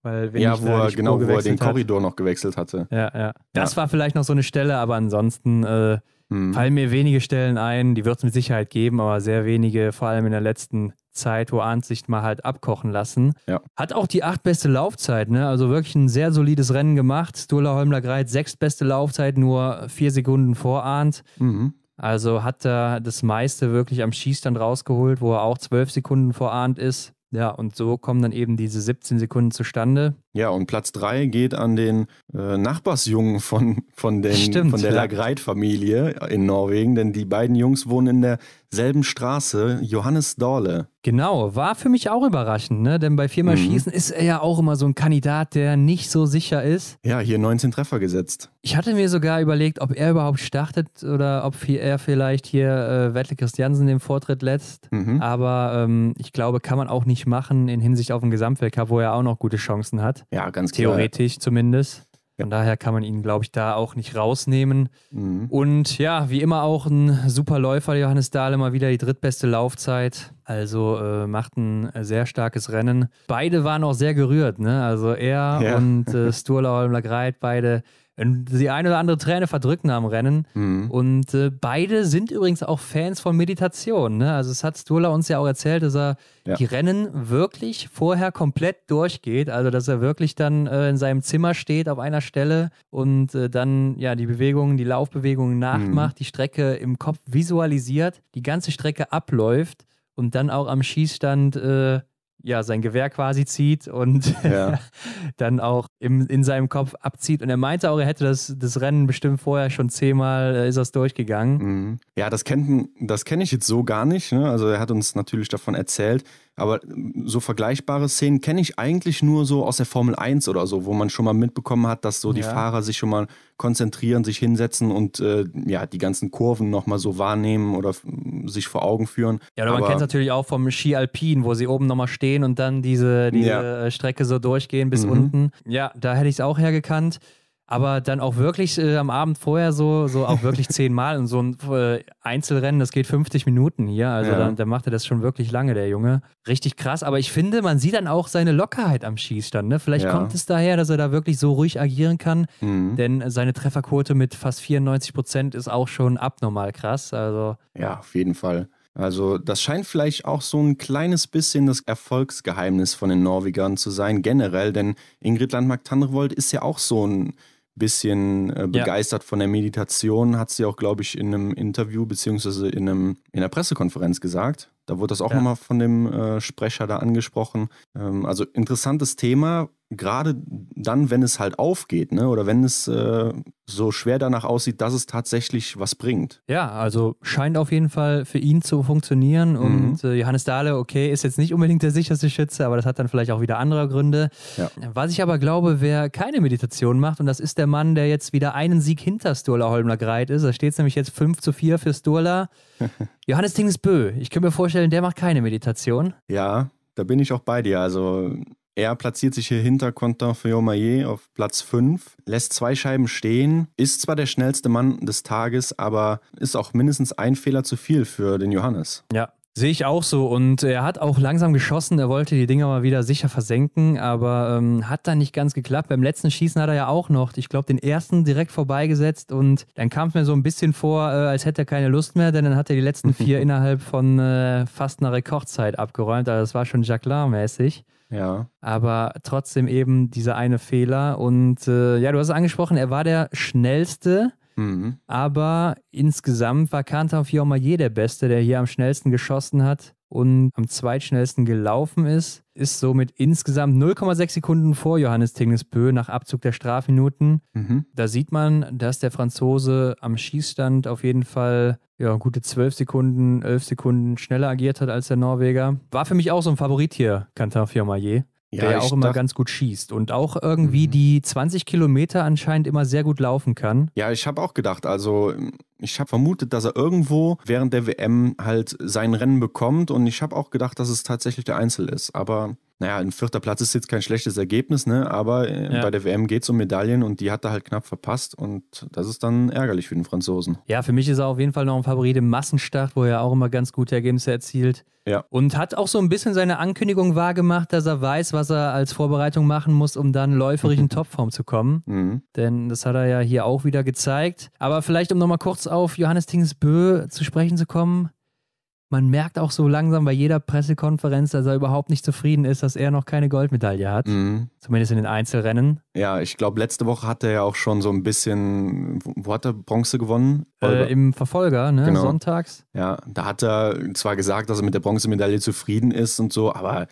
Weil wenn ja, wo er, genau, wo er den hat, Korridor noch gewechselt hatte. Ja, ja. Das ja. war vielleicht noch so eine Stelle, aber ansonsten äh, hm. fallen mir wenige Stellen ein, die wird es mit Sicherheit geben, aber sehr wenige, vor allem in der letzten Zeit, wo Arndt sich mal halt abkochen lassen. Ja. Hat auch die acht beste Laufzeit, ne? Also wirklich ein sehr solides Rennen gemacht. Dula Holmler Greit, sechs beste Laufzeit, nur vier Sekunden vor Arndt. Mhm. Also hat er das meiste wirklich am Schießstand rausgeholt, wo er auch zwölf Sekunden vor Arndt ist. Ja, und so kommen dann eben diese 17 Sekunden zustande, ja, und Platz 3 geht an den äh, Nachbarsjungen von, von, den, Stimmt, von der ja. Lagreit-Familie in Norwegen, denn die beiden Jungs wohnen in derselben Straße, Johannes Dorle. Genau, war für mich auch überraschend, ne? denn bei viermal mhm. Schießen ist er ja auch immer so ein Kandidat, der nicht so sicher ist. Ja, hier 19 Treffer gesetzt. Ich hatte mir sogar überlegt, ob er überhaupt startet oder ob er vielleicht hier äh, Wettle Christiansen den Vortritt lässt, mhm. aber ähm, ich glaube, kann man auch nicht machen in Hinsicht auf den Gesamtweltcup, wo er auch noch gute Chancen hat. Ja, ganz klar. Theoretisch zumindest. Von ja. daher kann man ihn, glaube ich, da auch nicht rausnehmen. Mhm. Und ja, wie immer auch ein super Läufer, Johannes Dahle, mal wieder die drittbeste Laufzeit. Also äh, macht ein sehr starkes Rennen. Beide waren auch sehr gerührt, ne? Also er ja. und äh, Sturla Holmler Greit, beide die eine oder andere Träne verdrücken am Rennen. Mhm. Und äh, beide sind übrigens auch Fans von Meditation. Ne? Also, es hat Stola uns ja auch erzählt, dass er ja. die Rennen wirklich vorher komplett durchgeht. Also, dass er wirklich dann äh, in seinem Zimmer steht auf einer Stelle und äh, dann ja die Bewegungen, die Laufbewegungen nachmacht, mhm. die Strecke im Kopf visualisiert, die ganze Strecke abläuft und dann auch am Schießstand äh, ja, sein Gewehr quasi zieht und ja. dann auch im, in seinem Kopf abzieht. Und er meinte auch, er hätte das, das Rennen bestimmt vorher schon zehnmal, äh, ist das durchgegangen. Mhm. Ja, das, kennt, das kenne ich jetzt so gar nicht. Ne? Also er hat uns natürlich davon erzählt. Aber hm, so vergleichbare Szenen kenne ich eigentlich nur so aus der Formel 1 oder so, wo man schon mal mitbekommen hat, dass so die ja. Fahrer sich schon mal konzentrieren, sich hinsetzen und äh, ja, die ganzen Kurven nochmal so wahrnehmen oder hm, sich vor Augen führen. Ja, oder Aber man kennt es natürlich auch vom Ski Alpin, wo sie oben nochmal stehen und dann diese, diese ja. Strecke so durchgehen bis mhm. unten. Ja, da hätte ich es auch hergekannt aber dann auch wirklich äh, am Abend vorher so, so auch wirklich zehnmal in so ein äh, Einzelrennen, das geht 50 Minuten hier. Also ja. dann, dann macht er das schon wirklich lange, der Junge. Richtig krass, aber ich finde, man sieht dann auch seine Lockerheit am Schießstand. Ne? Vielleicht ja. kommt es daher, dass er da wirklich so ruhig agieren kann, mhm. denn seine Trefferquote mit fast 94 Prozent ist auch schon abnormal krass. Also ja, auf jeden Fall. Also das scheint vielleicht auch so ein kleines bisschen das Erfolgsgeheimnis von den Norwegern zu sein, generell, denn Ingrid Landmark-Tandrevold ist ja auch so ein bisschen äh, begeistert ja. von der Meditation, hat sie auch, glaube ich, in einem Interview beziehungsweise in, in einer Pressekonferenz gesagt. Da wurde das auch ja. nochmal von dem äh, Sprecher da angesprochen. Ähm, also interessantes Thema, gerade dann, wenn es halt aufgeht, ne? oder wenn es äh, so schwer danach aussieht, dass es tatsächlich was bringt. Ja, also scheint auf jeden Fall für ihn zu funktionieren. Mhm. Und mhm. Johannes Dahle, okay, ist jetzt nicht unbedingt der sicherste Schütze, aber das hat dann vielleicht auch wieder andere Gründe. Ja. Was ich aber glaube, wer keine Meditation macht, und das ist der Mann, der jetzt wieder einen Sieg hinter Sturla Holmler Greit ist, da steht es nämlich jetzt 5 zu 4 für Sturla. Johannes Tingesbö, ich könnte mir vorstellen, der macht keine Meditation. Ja, da bin ich auch bei dir. Also er platziert sich hier hinter Quentin Fillon-Maillet auf Platz 5, lässt zwei Scheiben stehen, ist zwar der schnellste Mann des Tages, aber ist auch mindestens ein Fehler zu viel für den Johannes. Ja, Sehe ich auch so. Und er hat auch langsam geschossen. Er wollte die Dinger mal wieder sicher versenken, aber ähm, hat dann nicht ganz geklappt. Beim letzten Schießen hat er ja auch noch, ich glaube, den ersten direkt vorbeigesetzt. Und dann kam es mir so ein bisschen vor, äh, als hätte er keine Lust mehr, denn dann hat er die letzten vier innerhalb von äh, fast einer Rekordzeit abgeräumt. Also das war schon Jacquelin-mäßig. Ja. Aber trotzdem eben dieser eine Fehler. Und äh, ja, du hast es angesprochen, er war der schnellste. Mhm. Aber insgesamt war Kantor Fiormaillet der Beste, der hier am schnellsten geschossen hat und am zweitschnellsten gelaufen ist. Ist somit insgesamt 0,6 Sekunden vor Johannes Tingesbö nach Abzug der Strafminuten. Mhm. Da sieht man, dass der Franzose am Schießstand auf jeden Fall ja, gute 12 Sekunden, 11 Sekunden schneller agiert hat als der Norweger. War für mich auch so ein Favorit hier, Quentin Firmaier. ja, der ja auch immer ganz gut schießt und auch irgendwie mhm. die 20 Kilometer anscheinend immer sehr gut laufen kann. Ja, ich habe auch gedacht, also ich habe vermutet, dass er irgendwo während der WM halt sein Rennen bekommt und ich habe auch gedacht, dass es tatsächlich der Einzel ist, aber naja, ein vierter Platz ist jetzt kein schlechtes Ergebnis, ne? aber äh, ja. bei der WM geht es um Medaillen und die hat er halt knapp verpasst und das ist dann ärgerlich für den Franzosen. Ja, für mich ist er auf jeden Fall noch ein Favorit im Massenstart, wo er auch immer ganz gute Ergebnisse erzielt. Ja. Und hat auch so ein bisschen seine Ankündigung wahrgemacht, dass er weiß, was er als Vorbereitung machen muss, um dann läuferisch in Topform zu kommen. Mhm. Denn das hat er ja hier auch wieder gezeigt. Aber vielleicht, um nochmal kurz auf Johannes Tingsbö zu sprechen zu kommen, man merkt auch so langsam bei jeder Pressekonferenz, dass er überhaupt nicht zufrieden ist, dass er noch keine Goldmedaille hat. Mhm. Zumindest in den Einzelrennen. Ja, ich glaube, letzte Woche hat er ja auch schon so ein bisschen, wo hat er Bronze gewonnen? Äh, Im Verfolger, ne? Genau. Sonntags. Ja, da hat er zwar gesagt, dass er mit der Bronzemedaille zufrieden ist und so, aber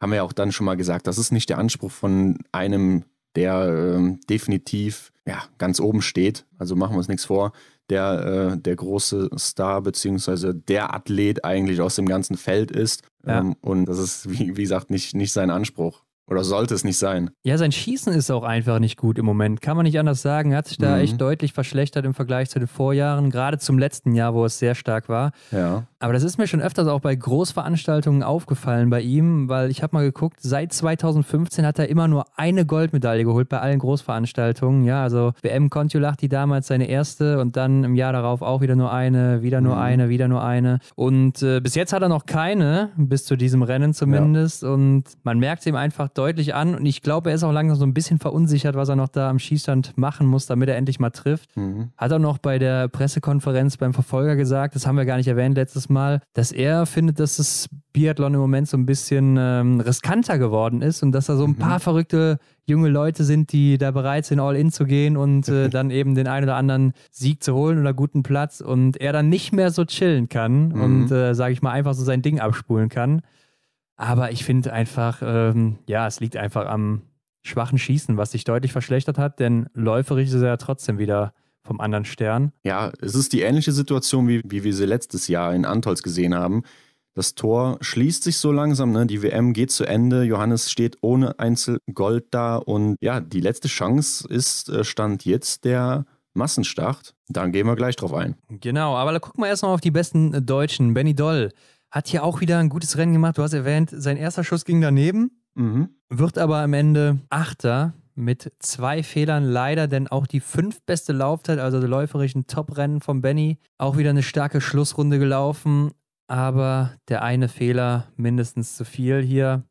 haben wir ja auch dann schon mal gesagt, das ist nicht der Anspruch von einem, der äh, definitiv ja, ganz oben steht. Also machen wir uns nichts vor der, äh, der große Star beziehungsweise der Athlet eigentlich aus dem ganzen Feld ist. Ja. Ähm, und das ist, wie, wie gesagt, nicht, nicht sein Anspruch. Oder sollte es nicht sein? Ja, sein Schießen ist auch einfach nicht gut im Moment. Kann man nicht anders sagen. Er Hat sich da mhm. echt deutlich verschlechtert im Vergleich zu den Vorjahren, gerade zum letzten Jahr, wo es sehr stark war. Ja. Aber das ist mir schon öfters auch bei Großveranstaltungen aufgefallen bei ihm, weil ich habe mal geguckt, seit 2015 hat er immer nur eine Goldmedaille geholt bei allen Großveranstaltungen. Ja, also WM Contiolach, die damals seine erste und dann im Jahr darauf auch wieder nur eine, wieder nur mhm. eine, wieder nur eine. Und äh, bis jetzt hat er noch keine, bis zu diesem Rennen zumindest. Ja. Und man merkt ihm einfach deutlich an und ich glaube, er ist auch langsam so ein bisschen verunsichert, was er noch da am Schießstand machen muss, damit er endlich mal trifft. Mhm. Hat auch noch bei der Pressekonferenz beim Verfolger gesagt, das haben wir gar nicht erwähnt letztes Mal, dass er findet, dass das Biathlon im Moment so ein bisschen ähm, riskanter geworden ist und dass da so ein mhm. paar verrückte junge Leute sind, die da bereit sind, all in zu gehen und äh, dann eben den einen oder anderen Sieg zu holen oder guten Platz und er dann nicht mehr so chillen kann mhm. und, äh, sage ich mal, einfach so sein Ding abspulen kann. Aber ich finde einfach, ähm, ja, es liegt einfach am schwachen Schießen, was sich deutlich verschlechtert hat, denn läuferisch ist er ja trotzdem wieder vom anderen Stern. Ja, es ist die ähnliche Situation, wie, wie wir sie letztes Jahr in Antols gesehen haben. Das Tor schließt sich so langsam, ne? die WM geht zu Ende, Johannes steht ohne Einzelgold da und ja, die letzte Chance ist, äh, stand jetzt der Massenstart. Dann gehen wir gleich drauf ein. Genau, aber da gucken wir erstmal auf die besten Deutschen. Benny Doll hat hier auch wieder ein gutes Rennen gemacht. Du hast erwähnt, sein erster Schuss ging daneben, mhm. wird aber am Ende Achter mit zwei Fehlern leider, denn auch die fünf beste Laufzeit, also die läuferischen Top-Rennen von Benny, auch wieder eine starke Schlussrunde gelaufen. Aber der eine Fehler mindestens zu viel hier.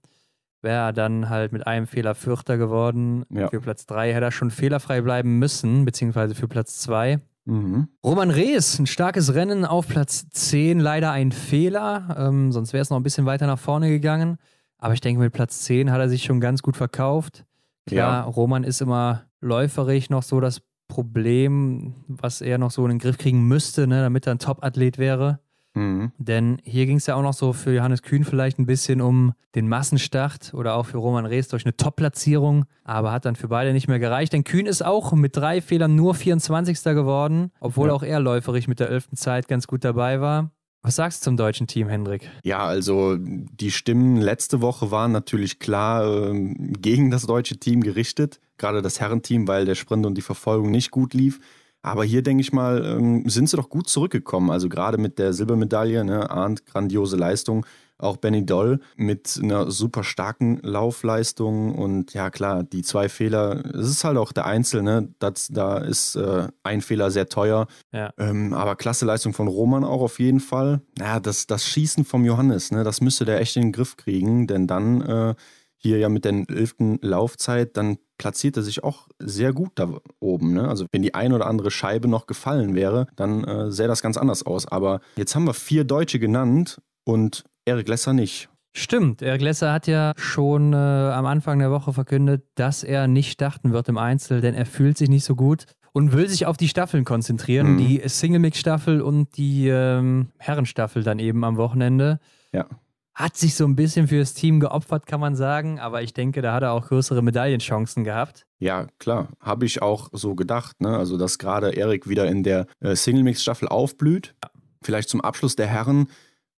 Wäre dann halt mit einem Fehler Fürchter geworden. Ja. Für Platz 3 hätte er schon fehlerfrei bleiben müssen, beziehungsweise für Platz 2. Mhm. Roman Rees, ein starkes Rennen auf Platz 10, leider ein Fehler, ähm, sonst wäre es noch ein bisschen weiter nach vorne gegangen. Aber ich denke, mit Platz 10 hat er sich schon ganz gut verkauft. Klar, ja. Roman ist immer läuferig noch so das Problem, was er noch so in den Griff kriegen müsste, ne, damit er ein Top-Athlet wäre. Mhm. Denn hier ging es ja auch noch so für Johannes Kühn vielleicht ein bisschen um den Massenstart oder auch für Roman Rees durch eine Top-Platzierung, aber hat dann für beide nicht mehr gereicht. Denn Kühn ist auch mit drei Fehlern nur 24. geworden, obwohl ja. auch er läuferig mit der 11. Zeit ganz gut dabei war. Was sagst du zum deutschen Team, Hendrik? Ja, also die Stimmen letzte Woche waren natürlich klar ähm, gegen das deutsche Team gerichtet, gerade das Herrenteam, weil der Sprint und die Verfolgung nicht gut lief. Aber hier, denke ich mal, ähm, sind sie doch gut zurückgekommen. Also gerade mit der Silbermedaille, ne, Arndt, grandiose Leistung. Auch Benny Doll mit einer super starken Laufleistung und ja klar, die zwei Fehler, es ist halt auch der Einzelne, das, da ist äh, ein Fehler sehr teuer. Ja. Ähm, aber klasse Leistung von Roman auch auf jeden Fall. Ja, das, das Schießen vom Johannes, ne, das müsste der echt in den Griff kriegen, denn dann äh, hier ja mit der elften Laufzeit, dann platziert er sich auch sehr gut da oben. Ne? Also wenn die ein oder andere Scheibe noch gefallen wäre, dann äh, sähe das ganz anders aus. Aber jetzt haben wir vier Deutsche genannt und Erik Lesser nicht. Stimmt, Eric Lesser hat ja schon äh, am Anfang der Woche verkündet, dass er nicht starten wird im Einzel, denn er fühlt sich nicht so gut und will sich auf die Staffeln konzentrieren, mhm. die Single-Mix-Staffel und die ähm, Herrenstaffel dann eben am Wochenende. Ja hat sich so ein bisschen fürs Team geopfert, kann man sagen, aber ich denke, da hat er auch größere Medaillenchancen gehabt. Ja, klar, habe ich auch so gedacht, ne? Also, dass gerade Erik wieder in der äh, Single Mix Staffel aufblüht. Vielleicht zum Abschluss der Herren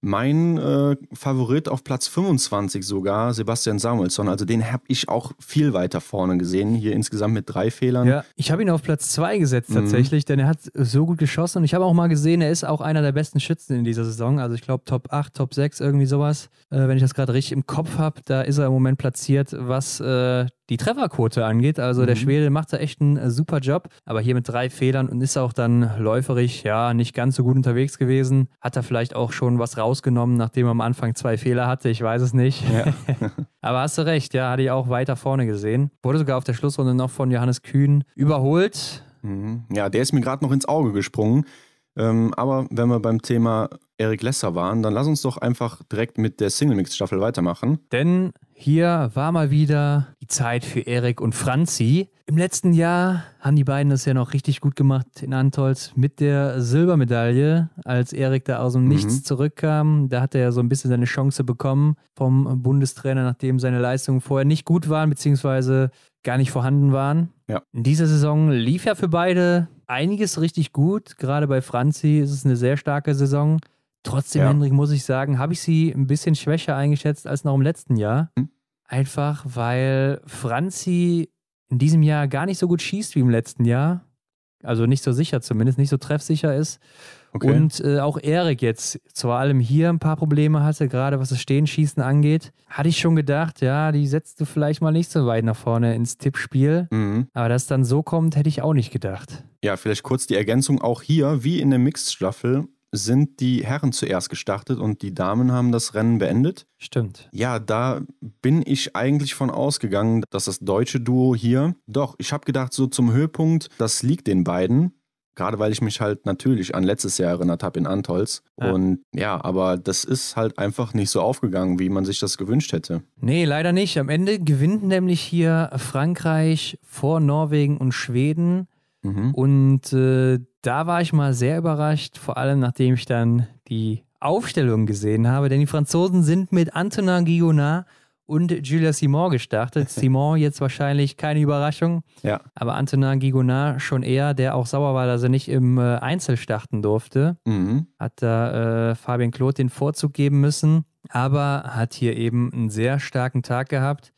mein äh, Favorit auf Platz 25 sogar, Sebastian Samuelsson. Also den habe ich auch viel weiter vorne gesehen. Hier insgesamt mit drei Fehlern. Ja, ich habe ihn auf Platz 2 gesetzt mhm. tatsächlich, mhm. denn er hat so gut geschossen. Und ich habe auch mal gesehen, er ist auch einer der besten Schützen in dieser Saison. Also ich glaube Top 8, Top 6, irgendwie sowas. Äh, wenn ich das gerade richtig im Kopf habe, da ist er im Moment platziert, was äh, die Trefferquote angeht. Also mhm. der Schwede macht da echt einen äh, super Job, aber hier mit drei Fehlern und ist auch dann läuferig, ja, nicht ganz so gut unterwegs gewesen. Hat er vielleicht auch schon was rausgenommen, nachdem er am Anfang zwei Fehler hatte, ich weiß es nicht. Ja. aber hast du recht, ja, hatte ich auch weiter vorne gesehen. Wurde sogar auf der Schlussrunde noch von Johannes Kühn überholt. Mhm. Ja, der ist mir gerade noch ins Auge gesprungen. Ähm, aber wenn wir beim Thema Erik Lesser waren, dann lass uns doch einfach direkt mit der Single Mix Staffel weitermachen. Denn hier war mal wieder die Zeit für Erik und Franzi. Im letzten Jahr haben die beiden das ja noch richtig gut gemacht in Antolz mit der Silbermedaille. Als Erik da aus dem mhm. Nichts mhm. zurückkam, da hat er ja so ein bisschen seine Chance bekommen vom Bundestrainer, nachdem seine Leistungen vorher nicht gut waren, beziehungsweise gar nicht vorhanden waren. Ja. In dieser Saison lief ja für beide einiges richtig gut. Gerade bei Franzi ist es eine sehr starke Saison. Trotzdem, ja. Hendrik, muss ich sagen, habe ich sie ein bisschen schwächer eingeschätzt als noch im letzten Jahr. Mhm. Einfach weil Franzi in diesem Jahr gar nicht so gut schießt wie im letzten Jahr. Also nicht so sicher zumindest, nicht so treffsicher ist. Okay. Und äh, auch Erik jetzt vor allem hier ein paar Probleme hatte, gerade was das Stehenschießen angeht. Hatte ich schon gedacht, ja, die setzt du vielleicht mal nicht so weit nach vorne ins Tippspiel. Mhm. Aber dass dann so kommt, hätte ich auch nicht gedacht. Ja, vielleicht kurz die Ergänzung auch hier, wie in der Mixed-Staffel sind die Herren zuerst gestartet und die Damen haben das Rennen beendet. Stimmt. Ja, da bin ich eigentlich von ausgegangen, dass das deutsche Duo hier, doch, ich habe gedacht, so zum Höhepunkt, das liegt den beiden. Gerade weil ich mich halt natürlich an letztes Jahr erinnert habe in Antols. Ja. Und ja, aber das ist halt einfach nicht so aufgegangen, wie man sich das gewünscht hätte. Nee, leider nicht. Am Ende gewinnt nämlich hier Frankreich vor Norwegen und Schweden. Mhm. Und äh, da war ich mal sehr überrascht, vor allem nachdem ich dann die Aufstellung gesehen habe, denn die Franzosen sind mit Antonin Guillonard und Julia Simon gestartet. Simon jetzt wahrscheinlich keine Überraschung, ja. aber Antonin Gigonard schon eher, der auch sauer war, dass er nicht im äh, Einzel starten durfte. Mhm. Hat da äh, Fabian Kloth den Vorzug geben müssen, aber hat hier eben einen sehr starken Tag gehabt.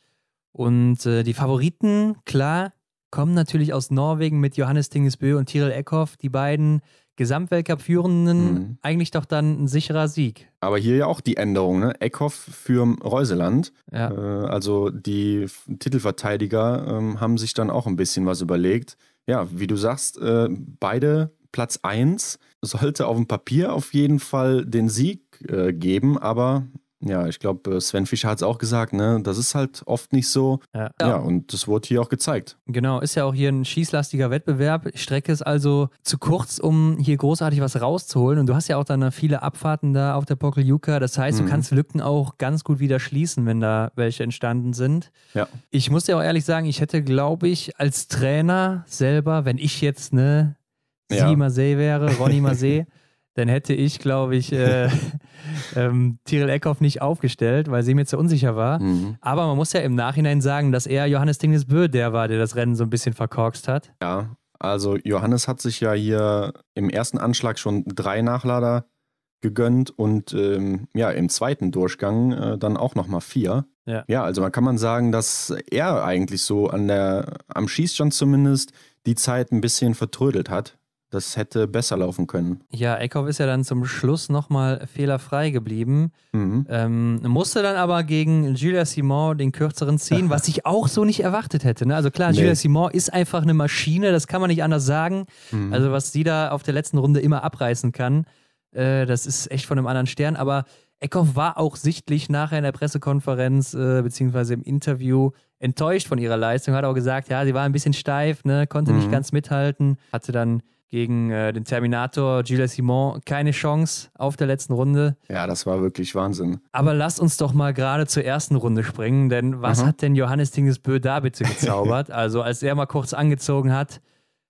Und äh, die Favoriten, klar, kommen natürlich aus Norwegen mit Johannes Tingesbö und Tyrell Eckhoff, die beiden Gesamtweltcup-Führenden, mhm. eigentlich doch dann ein sicherer Sieg. Aber hier ja auch die Änderung, ne? Eckhoff für Reuseland. Ja. Äh, also die Titelverteidiger äh, haben sich dann auch ein bisschen was überlegt. Ja, wie du sagst, äh, beide Platz 1 sollte auf dem Papier auf jeden Fall den Sieg äh, geben, aber ja, ich glaube, äh, Sven Fischer hat es auch gesagt, ne? Das ist halt oft nicht so. Ja. ja, und das wurde hier auch gezeigt. Genau, ist ja auch hier ein schießlastiger Wettbewerb. Die Strecke ist also zu kurz, um hier großartig was rauszuholen. Und du hast ja auch dann viele Abfahrten da auf der Pokljuka. Das heißt, mhm. du kannst Lücken auch ganz gut wieder schließen, wenn da welche entstanden sind. Ja. Ich muss dir auch ehrlich sagen, ich hätte, glaube ich, als Trainer selber, wenn ich jetzt, ne, Sie ja. Masé wäre, Ronny Masé, dann hätte ich, glaube ich, äh, ähm, Tyrell Eckhoff nicht aufgestellt, weil sie mir zu unsicher war. Mhm. Aber man muss ja im Nachhinein sagen, dass er Johannes Dinges Bö der war, der das Rennen so ein bisschen verkorkst hat. Ja, also Johannes hat sich ja hier im ersten Anschlag schon drei Nachlader gegönnt und ähm, ja, im zweiten Durchgang äh, dann auch nochmal vier. Ja. ja, also man kann man sagen, dass er eigentlich so an der, am Schießstand zumindest die Zeit ein bisschen vertrödelt hat das hätte besser laufen können. Ja, Eckhoff ist ja dann zum Schluss nochmal fehlerfrei geblieben. Mhm. Ähm, musste dann aber gegen Julia Simon den kürzeren ziehen, was ich auch so nicht erwartet hätte. Ne? Also klar, nee. Julia Simon ist einfach eine Maschine, das kann man nicht anders sagen. Mhm. Also was sie da auf der letzten Runde immer abreißen kann, äh, das ist echt von einem anderen Stern. Aber Eckhoff war auch sichtlich nachher in der Pressekonferenz äh, beziehungsweise im Interview enttäuscht von ihrer Leistung, hat auch gesagt, ja, sie war ein bisschen steif, ne? konnte mhm. nicht ganz mithalten, hatte dann gegen äh, den Terminator Gilles Simon keine Chance auf der letzten Runde. Ja, das war wirklich Wahnsinn. Aber lass uns doch mal gerade zur ersten Runde springen, denn was mhm. hat denn Johannes Tingesbö da bitte gezaubert? also als er mal kurz angezogen hat,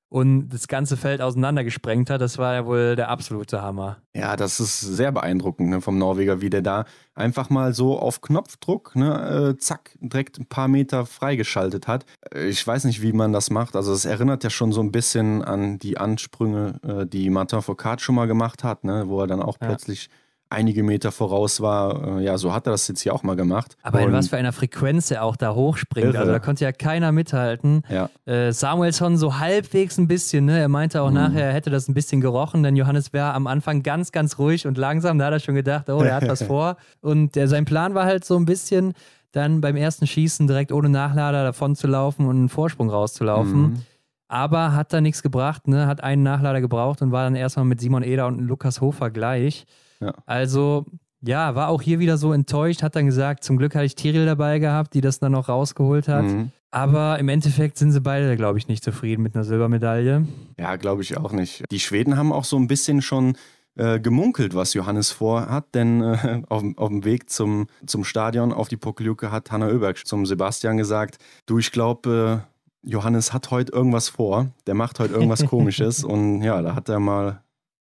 und das ganze Feld auseinandergesprengt hat. Das war ja wohl der absolute Hammer. Ja, das ist sehr beeindruckend ne, vom Norweger, wie der da einfach mal so auf Knopfdruck, ne, äh, zack, direkt ein paar Meter freigeschaltet hat. Ich weiß nicht, wie man das macht. Also es erinnert ja schon so ein bisschen an die Ansprünge, äh, die Martin Foucault schon mal gemacht hat, ne, wo er dann auch ja. plötzlich einige Meter voraus war. Äh, ja, so hat er das jetzt hier auch mal gemacht. Aber in was für einer Frequenz er auch da hochspringt. Irre. Also da konnte ja keiner mithalten. Ja. Äh, Samuelson so halbwegs ein bisschen. Ne? Er meinte auch mhm. nachher, er hätte das ein bisschen gerochen, denn Johannes wäre am Anfang ganz, ganz ruhig und langsam. Da hat er schon gedacht, oh, er hat was vor. Und äh, sein Plan war halt so ein bisschen, dann beim ersten Schießen direkt ohne Nachlader davon zu laufen und einen Vorsprung rauszulaufen. Mhm. Aber hat da nichts gebracht, ne? hat einen Nachlader gebraucht und war dann erstmal mit Simon Eder und Lukas Hofer gleich. Also, ja, war auch hier wieder so enttäuscht, hat dann gesagt, zum Glück hatte ich Tiril dabei gehabt, die das dann noch rausgeholt hat. Mhm. Aber im Endeffekt sind sie beide, glaube ich, nicht zufrieden mit einer Silbermedaille. Ja, glaube ich auch nicht. Die Schweden haben auch so ein bisschen schon äh, gemunkelt, was Johannes vorhat, denn äh, auf, auf dem Weg zum, zum Stadion auf die Pokljuke hat Hanna Oeberg zum Sebastian gesagt, du, ich glaube, äh, Johannes hat heute irgendwas vor, der macht heute irgendwas Komisches und ja, da hat er mal,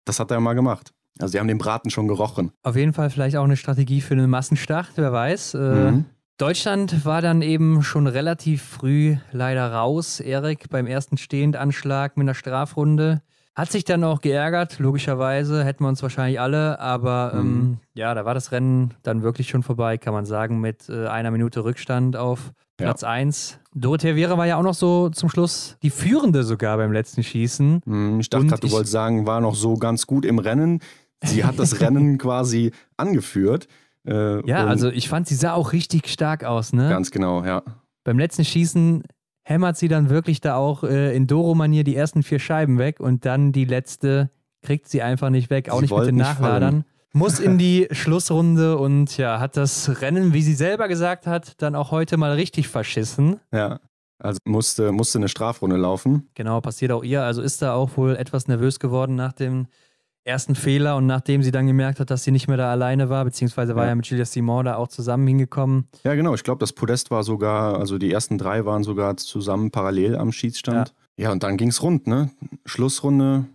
das hat er mal gemacht. Also sie haben den Braten schon gerochen. Auf jeden Fall vielleicht auch eine Strategie für einen Massenstart, wer weiß. Äh, mhm. Deutschland war dann eben schon relativ früh leider raus. Erik beim ersten Stehendanschlag mit einer Strafrunde. Hat sich dann auch geärgert, logischerweise, hätten wir uns wahrscheinlich alle, aber mhm. ähm, ja, da war das Rennen dann wirklich schon vorbei, kann man sagen, mit äh, einer Minute Rückstand auf Platz 1. Ja. Dorothea Vera war ja auch noch so zum Schluss die Führende sogar beim letzten Schießen. Hm, ich dachte gerade, du wolltest sagen, war noch so ganz gut im Rennen. Sie hat das Rennen quasi angeführt. Äh, ja, also ich fand, sie sah auch richtig stark aus, ne? Ganz genau, ja. Beim letzten Schießen hämmert sie dann wirklich da auch äh, in Doro-Manier die ersten vier Scheiben weg und dann die letzte kriegt sie einfach nicht weg, auch sie nicht mit den Nachladern. Fallen muss in die Schlussrunde und ja, hat das Rennen, wie sie selber gesagt hat, dann auch heute mal richtig verschissen. Ja. Also musste, musste eine Strafrunde laufen. Genau, passiert auch ihr. Also ist da auch wohl etwas nervös geworden nach dem ersten Fehler und nachdem sie dann gemerkt hat, dass sie nicht mehr da alleine war, beziehungsweise war ja, ja mit Julia Simon da auch zusammen hingekommen. Ja, genau. Ich glaube, das Podest war sogar, also die ersten drei waren sogar zusammen parallel am Schiedsstand. Ja, ja und dann ging es rund, ne? Schlussrunde,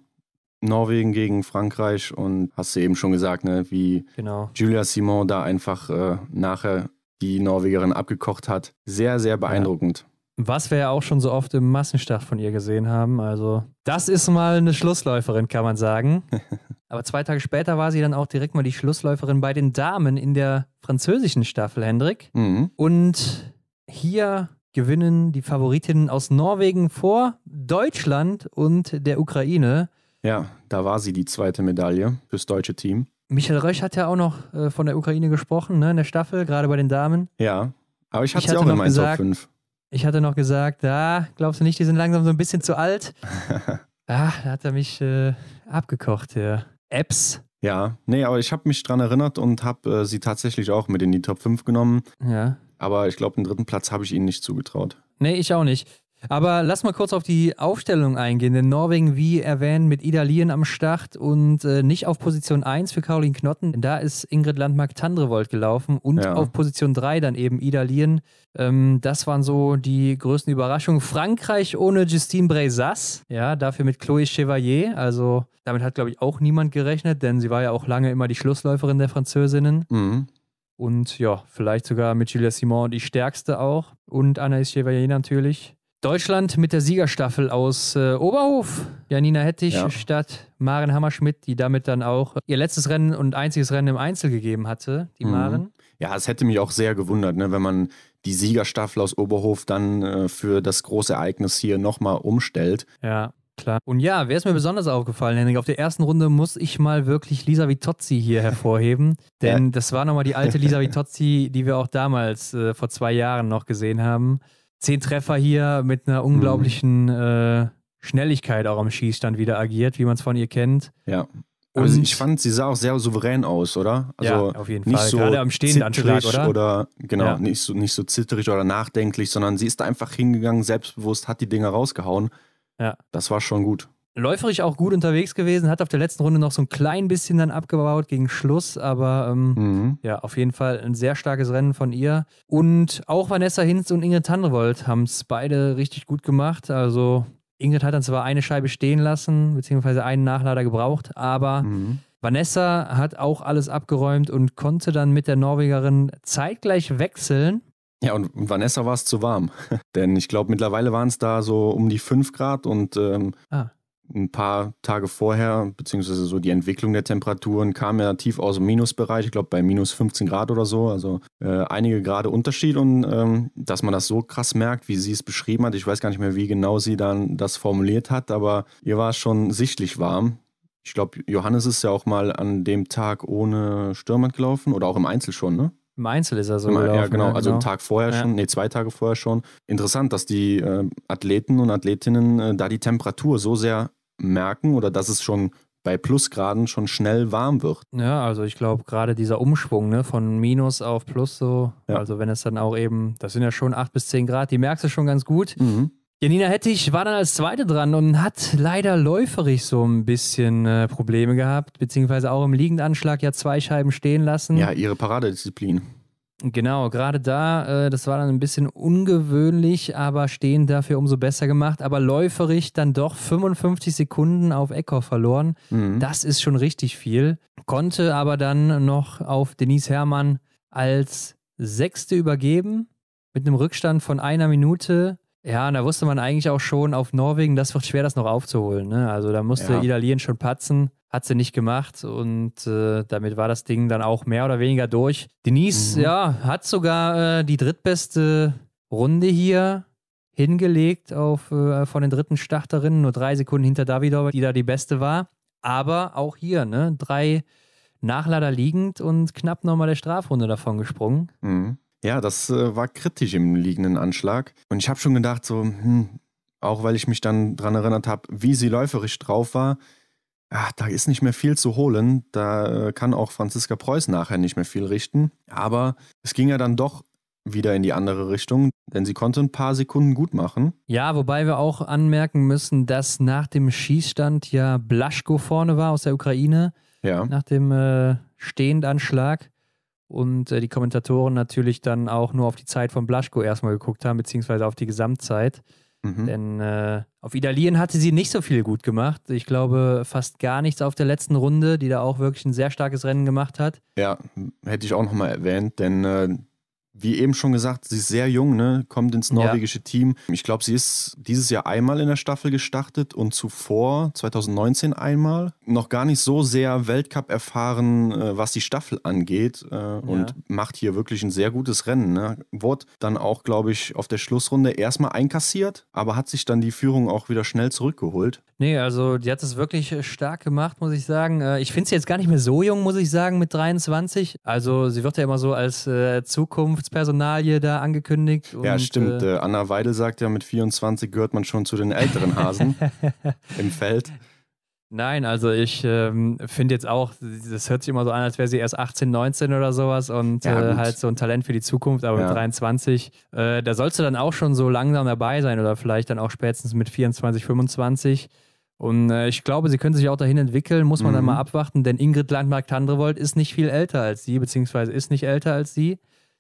Norwegen gegen Frankreich und hast du eben schon gesagt, ne, wie genau. Julia Simon da einfach äh, nachher die Norwegerin abgekocht hat. Sehr, sehr beeindruckend. Ja. Was wir ja auch schon so oft im Massenstart von ihr gesehen haben. Also, das ist mal eine Schlussläuferin, kann man sagen. Aber zwei Tage später war sie dann auch direkt mal die Schlussläuferin bei den Damen in der französischen Staffel, Hendrik. Mhm. Und hier gewinnen die Favoritinnen aus Norwegen vor Deutschland und der Ukraine. Ja, da war sie die zweite Medaille fürs deutsche Team. Michael Rösch hat ja auch noch äh, von der Ukraine gesprochen, ne, in der Staffel, gerade bei den Damen. Ja, aber ich hatte, ich hatte sie auch in meinen Top 5. Ich hatte noch gesagt, da glaubst du nicht, die sind langsam so ein bisschen zu alt. ah, da hat er mich äh, abgekocht, der Apps. Ja, nee, aber ich habe mich dran erinnert und habe äh, sie tatsächlich auch mit in die Top 5 genommen. Ja. Aber ich glaube, den dritten Platz habe ich ihnen nicht zugetraut. Nee, ich auch nicht. Aber lass mal kurz auf die Aufstellung eingehen, denn Norwegen, wie erwähnt, mit Ida Lien am Start und äh, nicht auf Position 1 für Caroline Knotten. Da ist Ingrid Landmark Tandrevold gelaufen und ja. auf Position 3 dann eben Ida Lien. Ähm, das waren so die größten Überraschungen. Frankreich ohne Justine Brezas, ja, dafür mit Chloé Chevalier. Also damit hat, glaube ich, auch niemand gerechnet, denn sie war ja auch lange immer die Schlussläuferin der Französinnen. Mhm. Und ja, vielleicht sogar mit Julia Simon die stärkste auch. Und Anaïs Chevalier natürlich. Deutschland mit der Siegerstaffel aus äh, Oberhof. Janina Hettich ja. statt Maren Hammerschmidt, die damit dann auch ihr letztes Rennen und einziges Rennen im Einzel gegeben hatte, die mhm. Maren. Ja, es hätte mich auch sehr gewundert, ne, wenn man die Siegerstaffel aus Oberhof dann äh, für das große Ereignis hier nochmal umstellt. Ja. Klar. Und ja, wer ist mir besonders aufgefallen, Henrik? Auf der ersten Runde muss ich mal wirklich Lisa Vitozzi hier hervorheben. denn ja. das war nochmal die alte Lisa Vitozzi, die wir auch damals äh, vor zwei Jahren noch gesehen haben zehn Treffer hier mit einer mhm. unglaublichen mhm. äh, Schnelligkeit auch am Schießstand wieder agiert, wie man es von ihr kennt. Ja. Also Und also ich fand, sie sah auch sehr souverän aus, oder? Also ja, auf jeden nicht Fall. So Gerade am Stehendanschlag, oder? oder? Genau, ja. nicht, so, nicht so zitterig oder nachdenklich, sondern sie ist da einfach hingegangen, selbstbewusst, hat die Dinger rausgehauen. Ja. Das war schon gut läuferisch auch gut unterwegs gewesen, hat auf der letzten Runde noch so ein klein bisschen dann abgebaut gegen Schluss, aber ähm, mhm. ja, auf jeden Fall ein sehr starkes Rennen von ihr. Und auch Vanessa Hinz und Ingrid Tandrevold haben es beide richtig gut gemacht. Also Ingrid hat dann zwar eine Scheibe stehen lassen, beziehungsweise einen Nachlader gebraucht, aber mhm. Vanessa hat auch alles abgeräumt und konnte dann mit der Norwegerin zeitgleich wechseln. Ja, und Vanessa war es zu warm. Denn ich glaube, mittlerweile waren es da so um die 5 Grad und ähm, ah ein paar Tage vorher, beziehungsweise so die Entwicklung der Temperaturen, kam ja tief aus dem Minusbereich, ich glaube bei minus 15 Grad oder so, also äh, einige Grade Unterschied und ähm, dass man das so krass merkt, wie sie es beschrieben hat. Ich weiß gar nicht mehr, wie genau sie dann das formuliert hat, aber ihr war es schon sichtlich warm. Ich glaube, Johannes ist ja auch mal an dem Tag ohne Stürmer gelaufen oder auch im Einzel schon, ne? Im Einzel ist er so. Im, gelaufen, ja, genau. Ja, also einen genau. Tag vorher ja. schon, nee, zwei Tage vorher schon. Interessant, dass die äh, Athleten und Athletinnen äh, da die Temperatur so sehr merken oder dass es schon bei Plusgraden schon schnell warm wird. Ja, also ich glaube, gerade dieser Umschwung ne, von Minus auf Plus, so, ja. also wenn es dann auch eben, das sind ja schon 8 bis 10 Grad, die merkst du schon ganz gut. Mhm. Janina Hettich war dann als Zweite dran und hat leider läuferig so ein bisschen äh, Probleme gehabt, beziehungsweise auch im Liegendanschlag ja zwei Scheiben stehen lassen. Ja, ihre Paradedisziplin. Genau, gerade da, äh, das war dann ein bisschen ungewöhnlich, aber stehen dafür umso besser gemacht. Aber läuferig dann doch 55 Sekunden auf Eckhoff verloren. Mhm. Das ist schon richtig viel. Konnte aber dann noch auf Denise Herrmann als Sechste übergeben mit einem Rückstand von einer Minute. Ja, und da wusste man eigentlich auch schon, auf Norwegen, das wird schwer, das noch aufzuholen. Ne? Also da musste ja. Italien schon patzen, hat sie nicht gemacht und äh, damit war das Ding dann auch mehr oder weniger durch. Denise, mhm. ja, hat sogar äh, die drittbeste Runde hier hingelegt auf, äh, von den dritten Starterinnen, nur drei Sekunden hinter Davidova, die da die beste war. Aber auch hier, ne, drei Nachlader liegend und knapp nochmal der Strafrunde davon gesprungen. Mhm. Ja, das äh, war kritisch im liegenden Anschlag. Und ich habe schon gedacht, so, hm, auch weil ich mich dann daran erinnert habe, wie sie läuferisch drauf war, ach, da ist nicht mehr viel zu holen. Da äh, kann auch Franziska Preuß nachher nicht mehr viel richten. Aber es ging ja dann doch wieder in die andere Richtung, denn sie konnte ein paar Sekunden gut machen. Ja, wobei wir auch anmerken müssen, dass nach dem Schießstand ja Blaschko vorne war aus der Ukraine. Ja. Nach dem äh, Stehendanschlag und äh, die Kommentatoren natürlich dann auch nur auf die Zeit von Blaschko erstmal geguckt haben, beziehungsweise auf die Gesamtzeit. Mhm. Denn äh, auf Idalien hatte sie nicht so viel gut gemacht. Ich glaube, fast gar nichts auf der letzten Runde, die da auch wirklich ein sehr starkes Rennen gemacht hat. Ja, hätte ich auch nochmal erwähnt, denn äh, wie eben schon gesagt, sie ist sehr jung, ne? kommt ins norwegische ja. Team. Ich glaube, sie ist dieses Jahr einmal in der Staffel gestartet und zuvor, 2019 einmal, noch gar nicht so sehr Weltcup erfahren, äh, was die Staffel angeht äh, ja. und macht hier wirklich ein sehr gutes Rennen. Ne? Wurde dann auch, glaube ich, auf der Schlussrunde erstmal einkassiert, aber hat sich dann die Führung auch wieder schnell zurückgeholt. Nee, also die hat es wirklich äh, stark gemacht, muss ich sagen. Äh, ich finde sie jetzt gar nicht mehr so jung, muss ich sagen, mit 23. Also sie wird ja immer so als äh, Zukunftspersonalie da angekündigt. Und, ja, stimmt. Äh, äh, Anna Weidel sagt ja, mit 24 gehört man schon zu den älteren Hasen im Feld. Nein, also ich ähm, finde jetzt auch, das hört sich immer so an, als wäre sie erst 18, 19 oder sowas und ja, äh, halt so ein Talent für die Zukunft, aber ja. mit 23, äh, da sollst du dann auch schon so langsam dabei sein oder vielleicht dann auch spätestens mit 24, 25. Und äh, ich glaube, sie können sich auch dahin entwickeln, muss man mhm. dann mal abwarten, denn Ingrid Landmark-Tandrevold ist nicht viel älter als sie, beziehungsweise ist nicht älter als sie.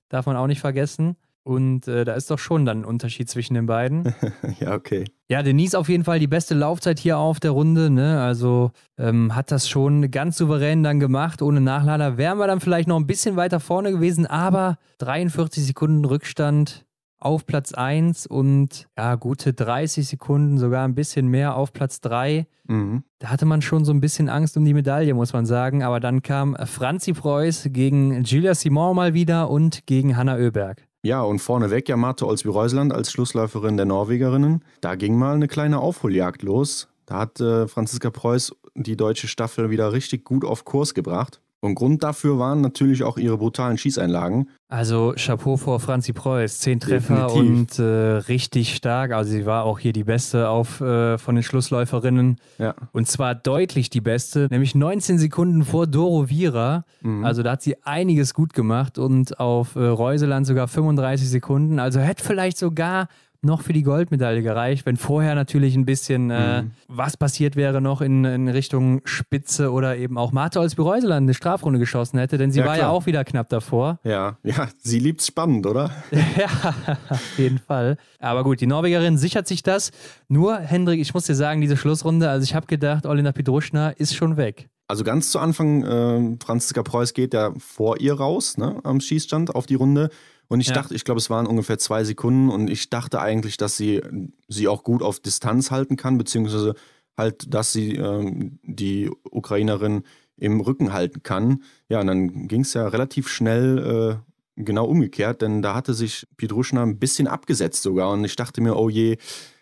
Darf man auch nicht vergessen. Und äh, da ist doch schon dann ein Unterschied zwischen den beiden. ja, okay. Ja, Denise auf jeden Fall die beste Laufzeit hier auf der Runde. Ne? Also ähm, hat das schon ganz souverän dann gemacht. Ohne Nachlader wären wir dann vielleicht noch ein bisschen weiter vorne gewesen, aber 43 Sekunden Rückstand auf Platz 1 und ja, gute 30 Sekunden, sogar ein bisschen mehr auf Platz 3. Mhm. Da hatte man schon so ein bisschen Angst um die Medaille, muss man sagen. Aber dann kam Franzi Preuß gegen Julia Simon mal wieder und gegen Hanna Oeberg. Ja, und vorneweg ja Marte Olsby-Reusland als Schlussläuferin der Norwegerinnen. Da ging mal eine kleine Aufholjagd los. Da hat äh, Franziska Preuß die deutsche Staffel wieder richtig gut auf Kurs gebracht. Und Grund dafür waren natürlich auch ihre brutalen Schießeinlagen. Also Chapeau vor Franzi Preuß, zehn Treffer Definitiv. und äh, richtig stark. Also sie war auch hier die beste auf, äh, von den Schlussläuferinnen. Ja. Und zwar deutlich die beste, nämlich 19 Sekunden vor Doro Vira. Mhm. Also da hat sie einiges gut gemacht und auf äh, Reuseland sogar 35 Sekunden. Also hätte vielleicht sogar noch für die Goldmedaille gereicht, wenn vorher natürlich ein bisschen äh, mhm. was passiert wäre noch in, in, Richtung Spitze oder eben auch Marta Olsby-Reuseland eine Strafrunde geschossen hätte, denn sie ja, war klar. ja auch wieder knapp davor. Ja, ja, sie liebt's spannend, oder? ja, auf jeden Fall. Aber gut, die Norwegerin sichert sich das. Nur, Hendrik, ich muss dir sagen, diese Schlussrunde, also ich habe gedacht, Olina Pidruschna ist schon weg. Also ganz zu Anfang, äh, Franziska Preuß geht ja vor ihr raus ne, am Schießstand auf die Runde. Und ich ja. dachte, ich glaube, es waren ungefähr zwei Sekunden und ich dachte eigentlich, dass sie sie auch gut auf Distanz halten kann, beziehungsweise halt, dass sie ähm, die Ukrainerin im Rücken halten kann. Ja, und dann ging es ja relativ schnell äh, genau umgekehrt, denn da hatte sich Pietruschna ein bisschen abgesetzt sogar und ich dachte mir, oh je,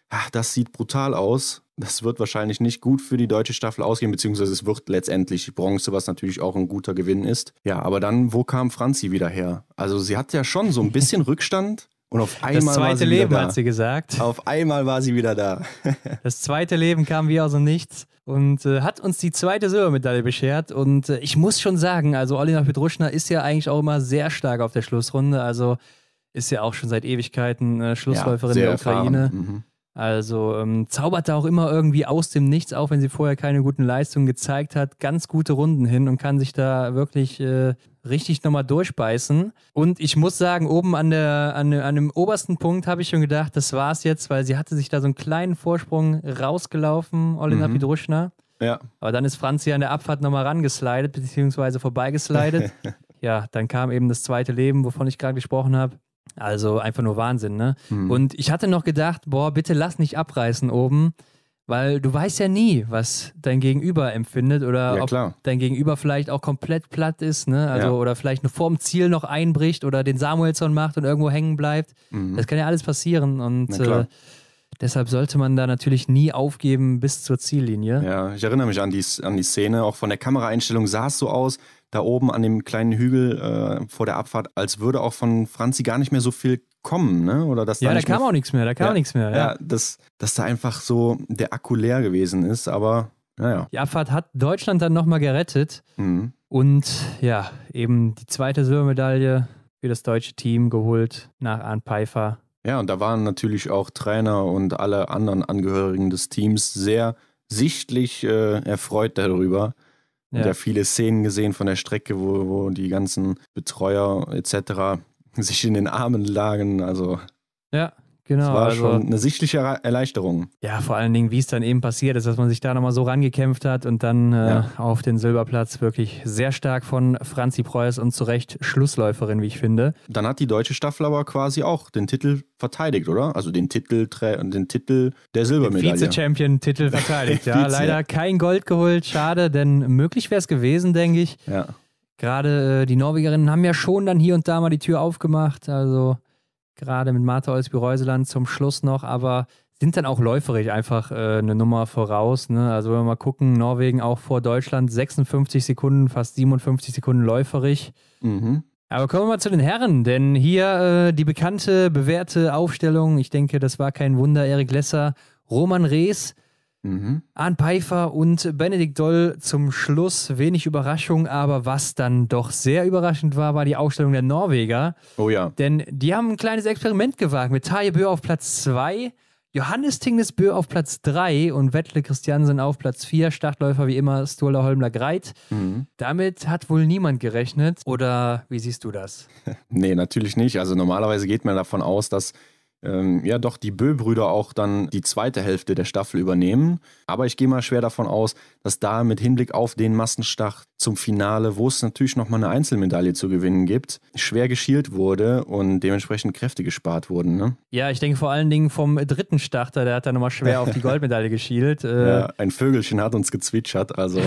ach, das sieht brutal aus das wird wahrscheinlich nicht gut für die deutsche Staffel ausgehen, beziehungsweise es wird letztendlich Bronze, was natürlich auch ein guter Gewinn ist. Ja, aber dann, wo kam Franzi wieder her? Also sie hat ja schon so ein bisschen Rückstand. Und auf einmal das zweite war sie Leben, wieder da. hat sie gesagt. Auf einmal war sie wieder da. das zweite Leben kam wie aus dem Nichts und äh, hat uns die zweite Silbermedaille beschert. Und äh, ich muss schon sagen, also Olina Pedruschner ist ja eigentlich auch immer sehr stark auf der Schlussrunde. Also ist ja auch schon seit Ewigkeiten äh, Schlussläuferin ja, der Ukraine. Mhm. Also ähm, zaubert da auch immer irgendwie aus dem Nichts, auch wenn sie vorher keine guten Leistungen gezeigt hat, ganz gute Runden hin und kann sich da wirklich äh, richtig nochmal durchbeißen. Und ich muss sagen, oben an, der, an, an dem obersten Punkt habe ich schon gedacht, das war's jetzt, weil sie hatte sich da so einen kleinen Vorsprung rausgelaufen, Olena mhm. Pidruschna. Ja. Aber dann ist Franzi an der Abfahrt nochmal rangeslidet, beziehungsweise vorbeigeslidet. ja, dann kam eben das zweite Leben, wovon ich gerade gesprochen habe. Also einfach nur Wahnsinn, ne? Mhm. Und ich hatte noch gedacht, boah, bitte lass nicht abreißen oben, weil du weißt ja nie, was dein Gegenüber empfindet oder ja, ob klar. dein Gegenüber vielleicht auch komplett platt ist, ne? Also ja. oder vielleicht nur vorm Ziel noch einbricht oder den Samuelson macht und irgendwo hängen bleibt. Mhm. Das kann ja alles passieren und äh, Deshalb sollte man da natürlich nie aufgeben bis zur Ziellinie. Ja, ich erinnere mich an die, an die Szene. Auch von der Kameraeinstellung sah es so aus, da oben an dem kleinen Hügel äh, vor der Abfahrt, als würde auch von Franzi gar nicht mehr so viel kommen, ne? Oder dass ja, da, da kam auch nichts mehr, da kam ja, nichts mehr. Ja, ja dass, dass da einfach so der Akku leer gewesen ist, aber naja. Die Abfahrt hat Deutschland dann nochmal gerettet mhm. und ja, eben die zweite Silbermedaille für das deutsche Team geholt nach Arndt Pfeiffer. Ja, und da waren natürlich auch Trainer und alle anderen Angehörigen des Teams sehr sichtlich äh, erfreut darüber, ja. ja viele Szenen gesehen von der Strecke, wo, wo die ganzen Betreuer etc. sich in den Armen lagen. Also ja. Genau. Das war also, schon eine sichtliche Erleichterung. Ja, vor allen Dingen, wie es dann eben passiert ist, dass man sich da nochmal so rangekämpft hat und dann äh, ja. auf den Silberplatz wirklich sehr stark von Franzi Preuß und zu Recht Schlussläuferin, wie ich finde. Dann hat die deutsche Staffel aber quasi auch den Titel verteidigt, oder? Also den Titel, den Titel der Silbermedaille. Vize-Champion-Titel verteidigt, ja. leider kein Gold geholt, schade, denn möglich wäre es gewesen, denke ich. Ja. Gerade äh, die Norwegerinnen haben ja schon dann hier und da mal die Tür aufgemacht, also gerade mit Martha Olsby-Reuseland zum Schluss noch, aber sind dann auch läuferig einfach äh, eine Nummer voraus. Ne? Also wenn wir mal gucken, Norwegen auch vor Deutschland 56 Sekunden, fast 57 Sekunden läuferig. Mhm. Aber kommen wir mal zu den Herren, denn hier äh, die bekannte, bewährte Aufstellung, ich denke, das war kein Wunder, Erik Lesser, Roman Rees, Mhm. Arndt Pfeiffer und Benedikt Doll zum Schluss. Wenig Überraschung, aber was dann doch sehr überraschend war, war die Aufstellung der Norweger. Oh ja. Denn die haben ein kleines Experiment gewagt mit Taje Bö auf Platz 2, Johannes Tingnes Bö auf Platz 3 und Wettle Christiansen auf Platz 4. Startläufer wie immer Stola Holmler Greit. Mhm. Damit hat wohl niemand gerechnet. Oder wie siehst du das? nee, natürlich nicht. Also normalerweise geht man davon aus, dass ähm, ja doch die Böll-Brüder auch dann die zweite Hälfte der Staffel übernehmen. Aber ich gehe mal schwer davon aus, dass da mit Hinblick auf den Massenstart zum Finale, wo es natürlich nochmal eine Einzelmedaille zu gewinnen gibt, schwer geschielt wurde und dementsprechend Kräfte gespart wurden. Ne? Ja, ich denke vor allen Dingen vom dritten Starter, der hat da nochmal schwer auf die Goldmedaille geschielt. Äh, ja, ein Vögelchen hat uns gezwitschert, also.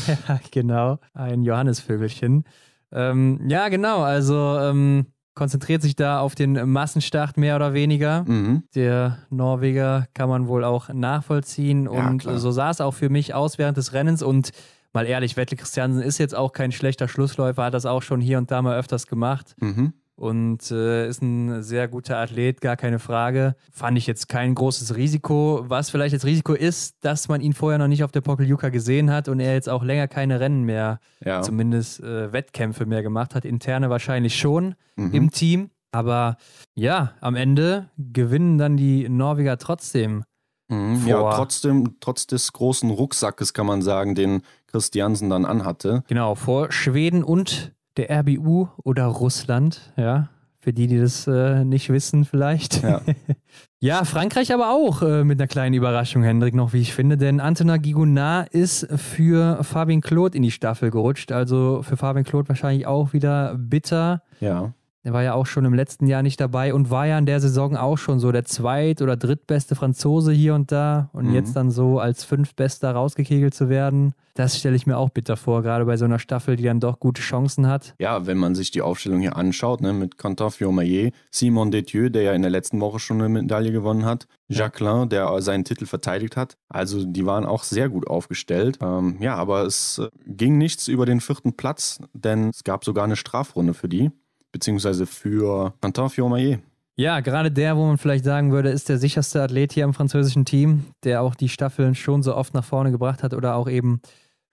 genau, ein Johannesvögelchen. Ähm, ja, genau, also ähm, konzentriert sich da auf den Massenstart mehr oder weniger. Mhm. Der Norweger kann man wohl auch nachvollziehen. und klar. so sah es auch für mich aus während des Rennens. Und mal ehrlich, Wettle Christiansen ist jetzt auch kein schlechter Schlussläufer, hat das auch schon hier und da mal öfters gemacht. Mhm und äh, ist ein sehr guter Athlet, gar keine Frage. Fand ich jetzt kein großes Risiko. Was vielleicht das Risiko ist, dass man ihn vorher noch nicht auf der Pokljuka gesehen hat und er jetzt auch länger keine Rennen mehr, ja. zumindest äh, Wettkämpfe mehr gemacht hat. Interne wahrscheinlich schon mhm. im Team. Aber ja, am Ende gewinnen dann die Norweger trotzdem. Mhm, ja, trotzdem, trotz des großen Rucksackes, kann man sagen, den Christiansen dann anhatte. Genau, vor Schweden und der RBU oder Russland, ja. Für die, die das äh, nicht wissen, vielleicht. Ja. ja Frankreich aber auch äh, mit einer kleinen Überraschung, Hendrik, noch, wie ich finde. Denn Antona Gigonard ist für Fabien Claude in die Staffel gerutscht. Also für Fabien Claude wahrscheinlich auch wieder bitter. Ja. Der war ja auch schon im letzten Jahr nicht dabei und war ja in der Saison auch schon so der zweit- oder drittbeste Franzose hier und da. Und mhm. jetzt dann so als fünftbester rausgekegelt zu werden, das stelle ich mir auch bitter vor, gerade bei so einer Staffel, die dann doch gute Chancen hat. Ja, wenn man sich die Aufstellung hier anschaut, ne, mit Quentin Fiormaillet, Simon Detieu, der ja in der letzten Woche schon eine Medaille gewonnen hat, Jacqueline, der seinen Titel verteidigt hat. Also die waren auch sehr gut aufgestellt. Ähm, ja, aber es äh, ging nichts über den vierten Platz, denn es gab sogar eine Strafrunde für die beziehungsweise für Quentin Fiormaillet. Ja, gerade der, wo man vielleicht sagen würde, ist der sicherste Athlet hier im französischen Team, der auch die Staffeln schon so oft nach vorne gebracht hat oder auch eben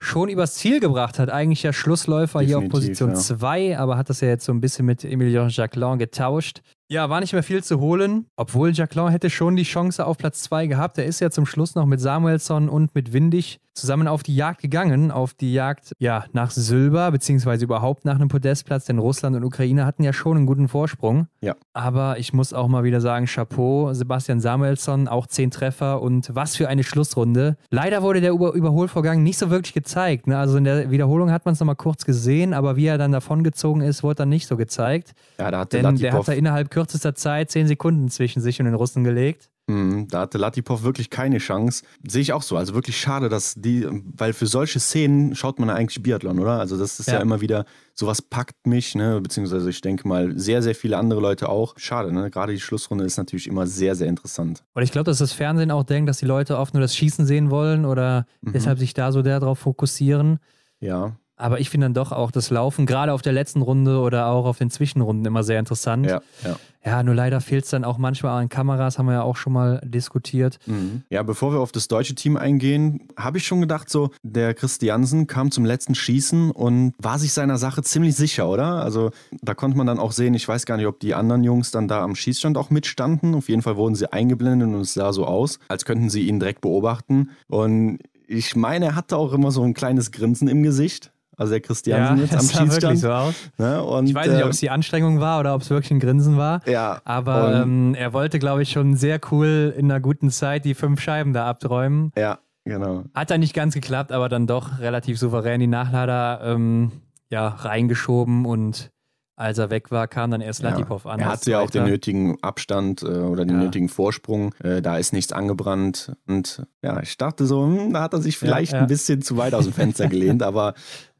schon übers Ziel gebracht hat. Eigentlich ja Schlussläufer Definitiv, hier auf Position 2, ja. aber hat das ja jetzt so ein bisschen mit Emilien Jacqueline getauscht. Ja, war nicht mehr viel zu holen, obwohl Jacquelin hätte schon die Chance auf Platz 2 gehabt. Er ist ja zum Schluss noch mit Samuelsson und mit Windig zusammen auf die Jagd gegangen, auf die Jagd ja, nach Silber, beziehungsweise überhaupt nach einem Podestplatz, denn Russland und Ukraine hatten ja schon einen guten Vorsprung. Ja. Aber ich muss auch mal wieder sagen, Chapeau, Sebastian Samuelsson, auch zehn Treffer und was für eine Schlussrunde. Leider wurde der Über Überholvorgang nicht so wirklich gezeigt. Ne? Also in der Wiederholung hat man es nochmal kurz gesehen, aber wie er dann davongezogen ist, wurde dann nicht so gezeigt. Ja, da hat denn der hat er innerhalb kürzester Zeit zehn Sekunden zwischen sich und den Russen gelegt. Mhm, da hatte Latipov wirklich keine Chance. Sehe ich auch so. Also wirklich schade, dass die, weil für solche Szenen schaut man eigentlich Biathlon, oder? Also das ist ja, ja immer wieder, sowas packt mich, ne? Beziehungsweise ich denke mal, sehr, sehr viele andere Leute auch. Schade, ne? Gerade die Schlussrunde ist natürlich immer sehr, sehr interessant. Und ich glaube, dass das Fernsehen auch denkt, dass die Leute oft nur das Schießen sehen wollen oder mhm. deshalb sich da so darauf fokussieren. Ja. Aber ich finde dann doch auch das Laufen, gerade auf der letzten Runde oder auch auf den Zwischenrunden, immer sehr interessant. Ja, ja. ja nur leider fehlt es dann auch manchmal an Kameras, haben wir ja auch schon mal diskutiert. Mhm. Ja, bevor wir auf das deutsche Team eingehen, habe ich schon gedacht, so der Christiansen kam zum letzten Schießen und war sich seiner Sache ziemlich sicher, oder? Also da konnte man dann auch sehen, ich weiß gar nicht, ob die anderen Jungs dann da am Schießstand auch mitstanden. Auf jeden Fall wurden sie eingeblendet und es sah so aus, als könnten sie ihn direkt beobachten. Und ich meine, er hatte auch immer so ein kleines Grinsen im Gesicht. Also der Christian ja, jetzt am Schießstand. Wirklich so aus. Ne? Und, ich weiß nicht, äh, ob es die Anstrengung war oder ob es wirklich ein Grinsen war. Ja. Aber ähm, er wollte, glaube ich, schon sehr cool in einer guten Zeit die fünf Scheiben da abräumen. Ja, genau. Hat dann nicht ganz geklappt, aber dann doch relativ souverän die Nachlader ähm, ja, reingeschoben und als er weg war, kam dann erst Latipov ja. an. Er hat ja auch den nötigen Abstand äh, oder den ja. nötigen Vorsprung. Äh, da ist nichts angebrannt. Und ja, ich dachte so, hm, da hat er sich vielleicht ja, ein bisschen zu weit aus dem Fenster gelehnt, aber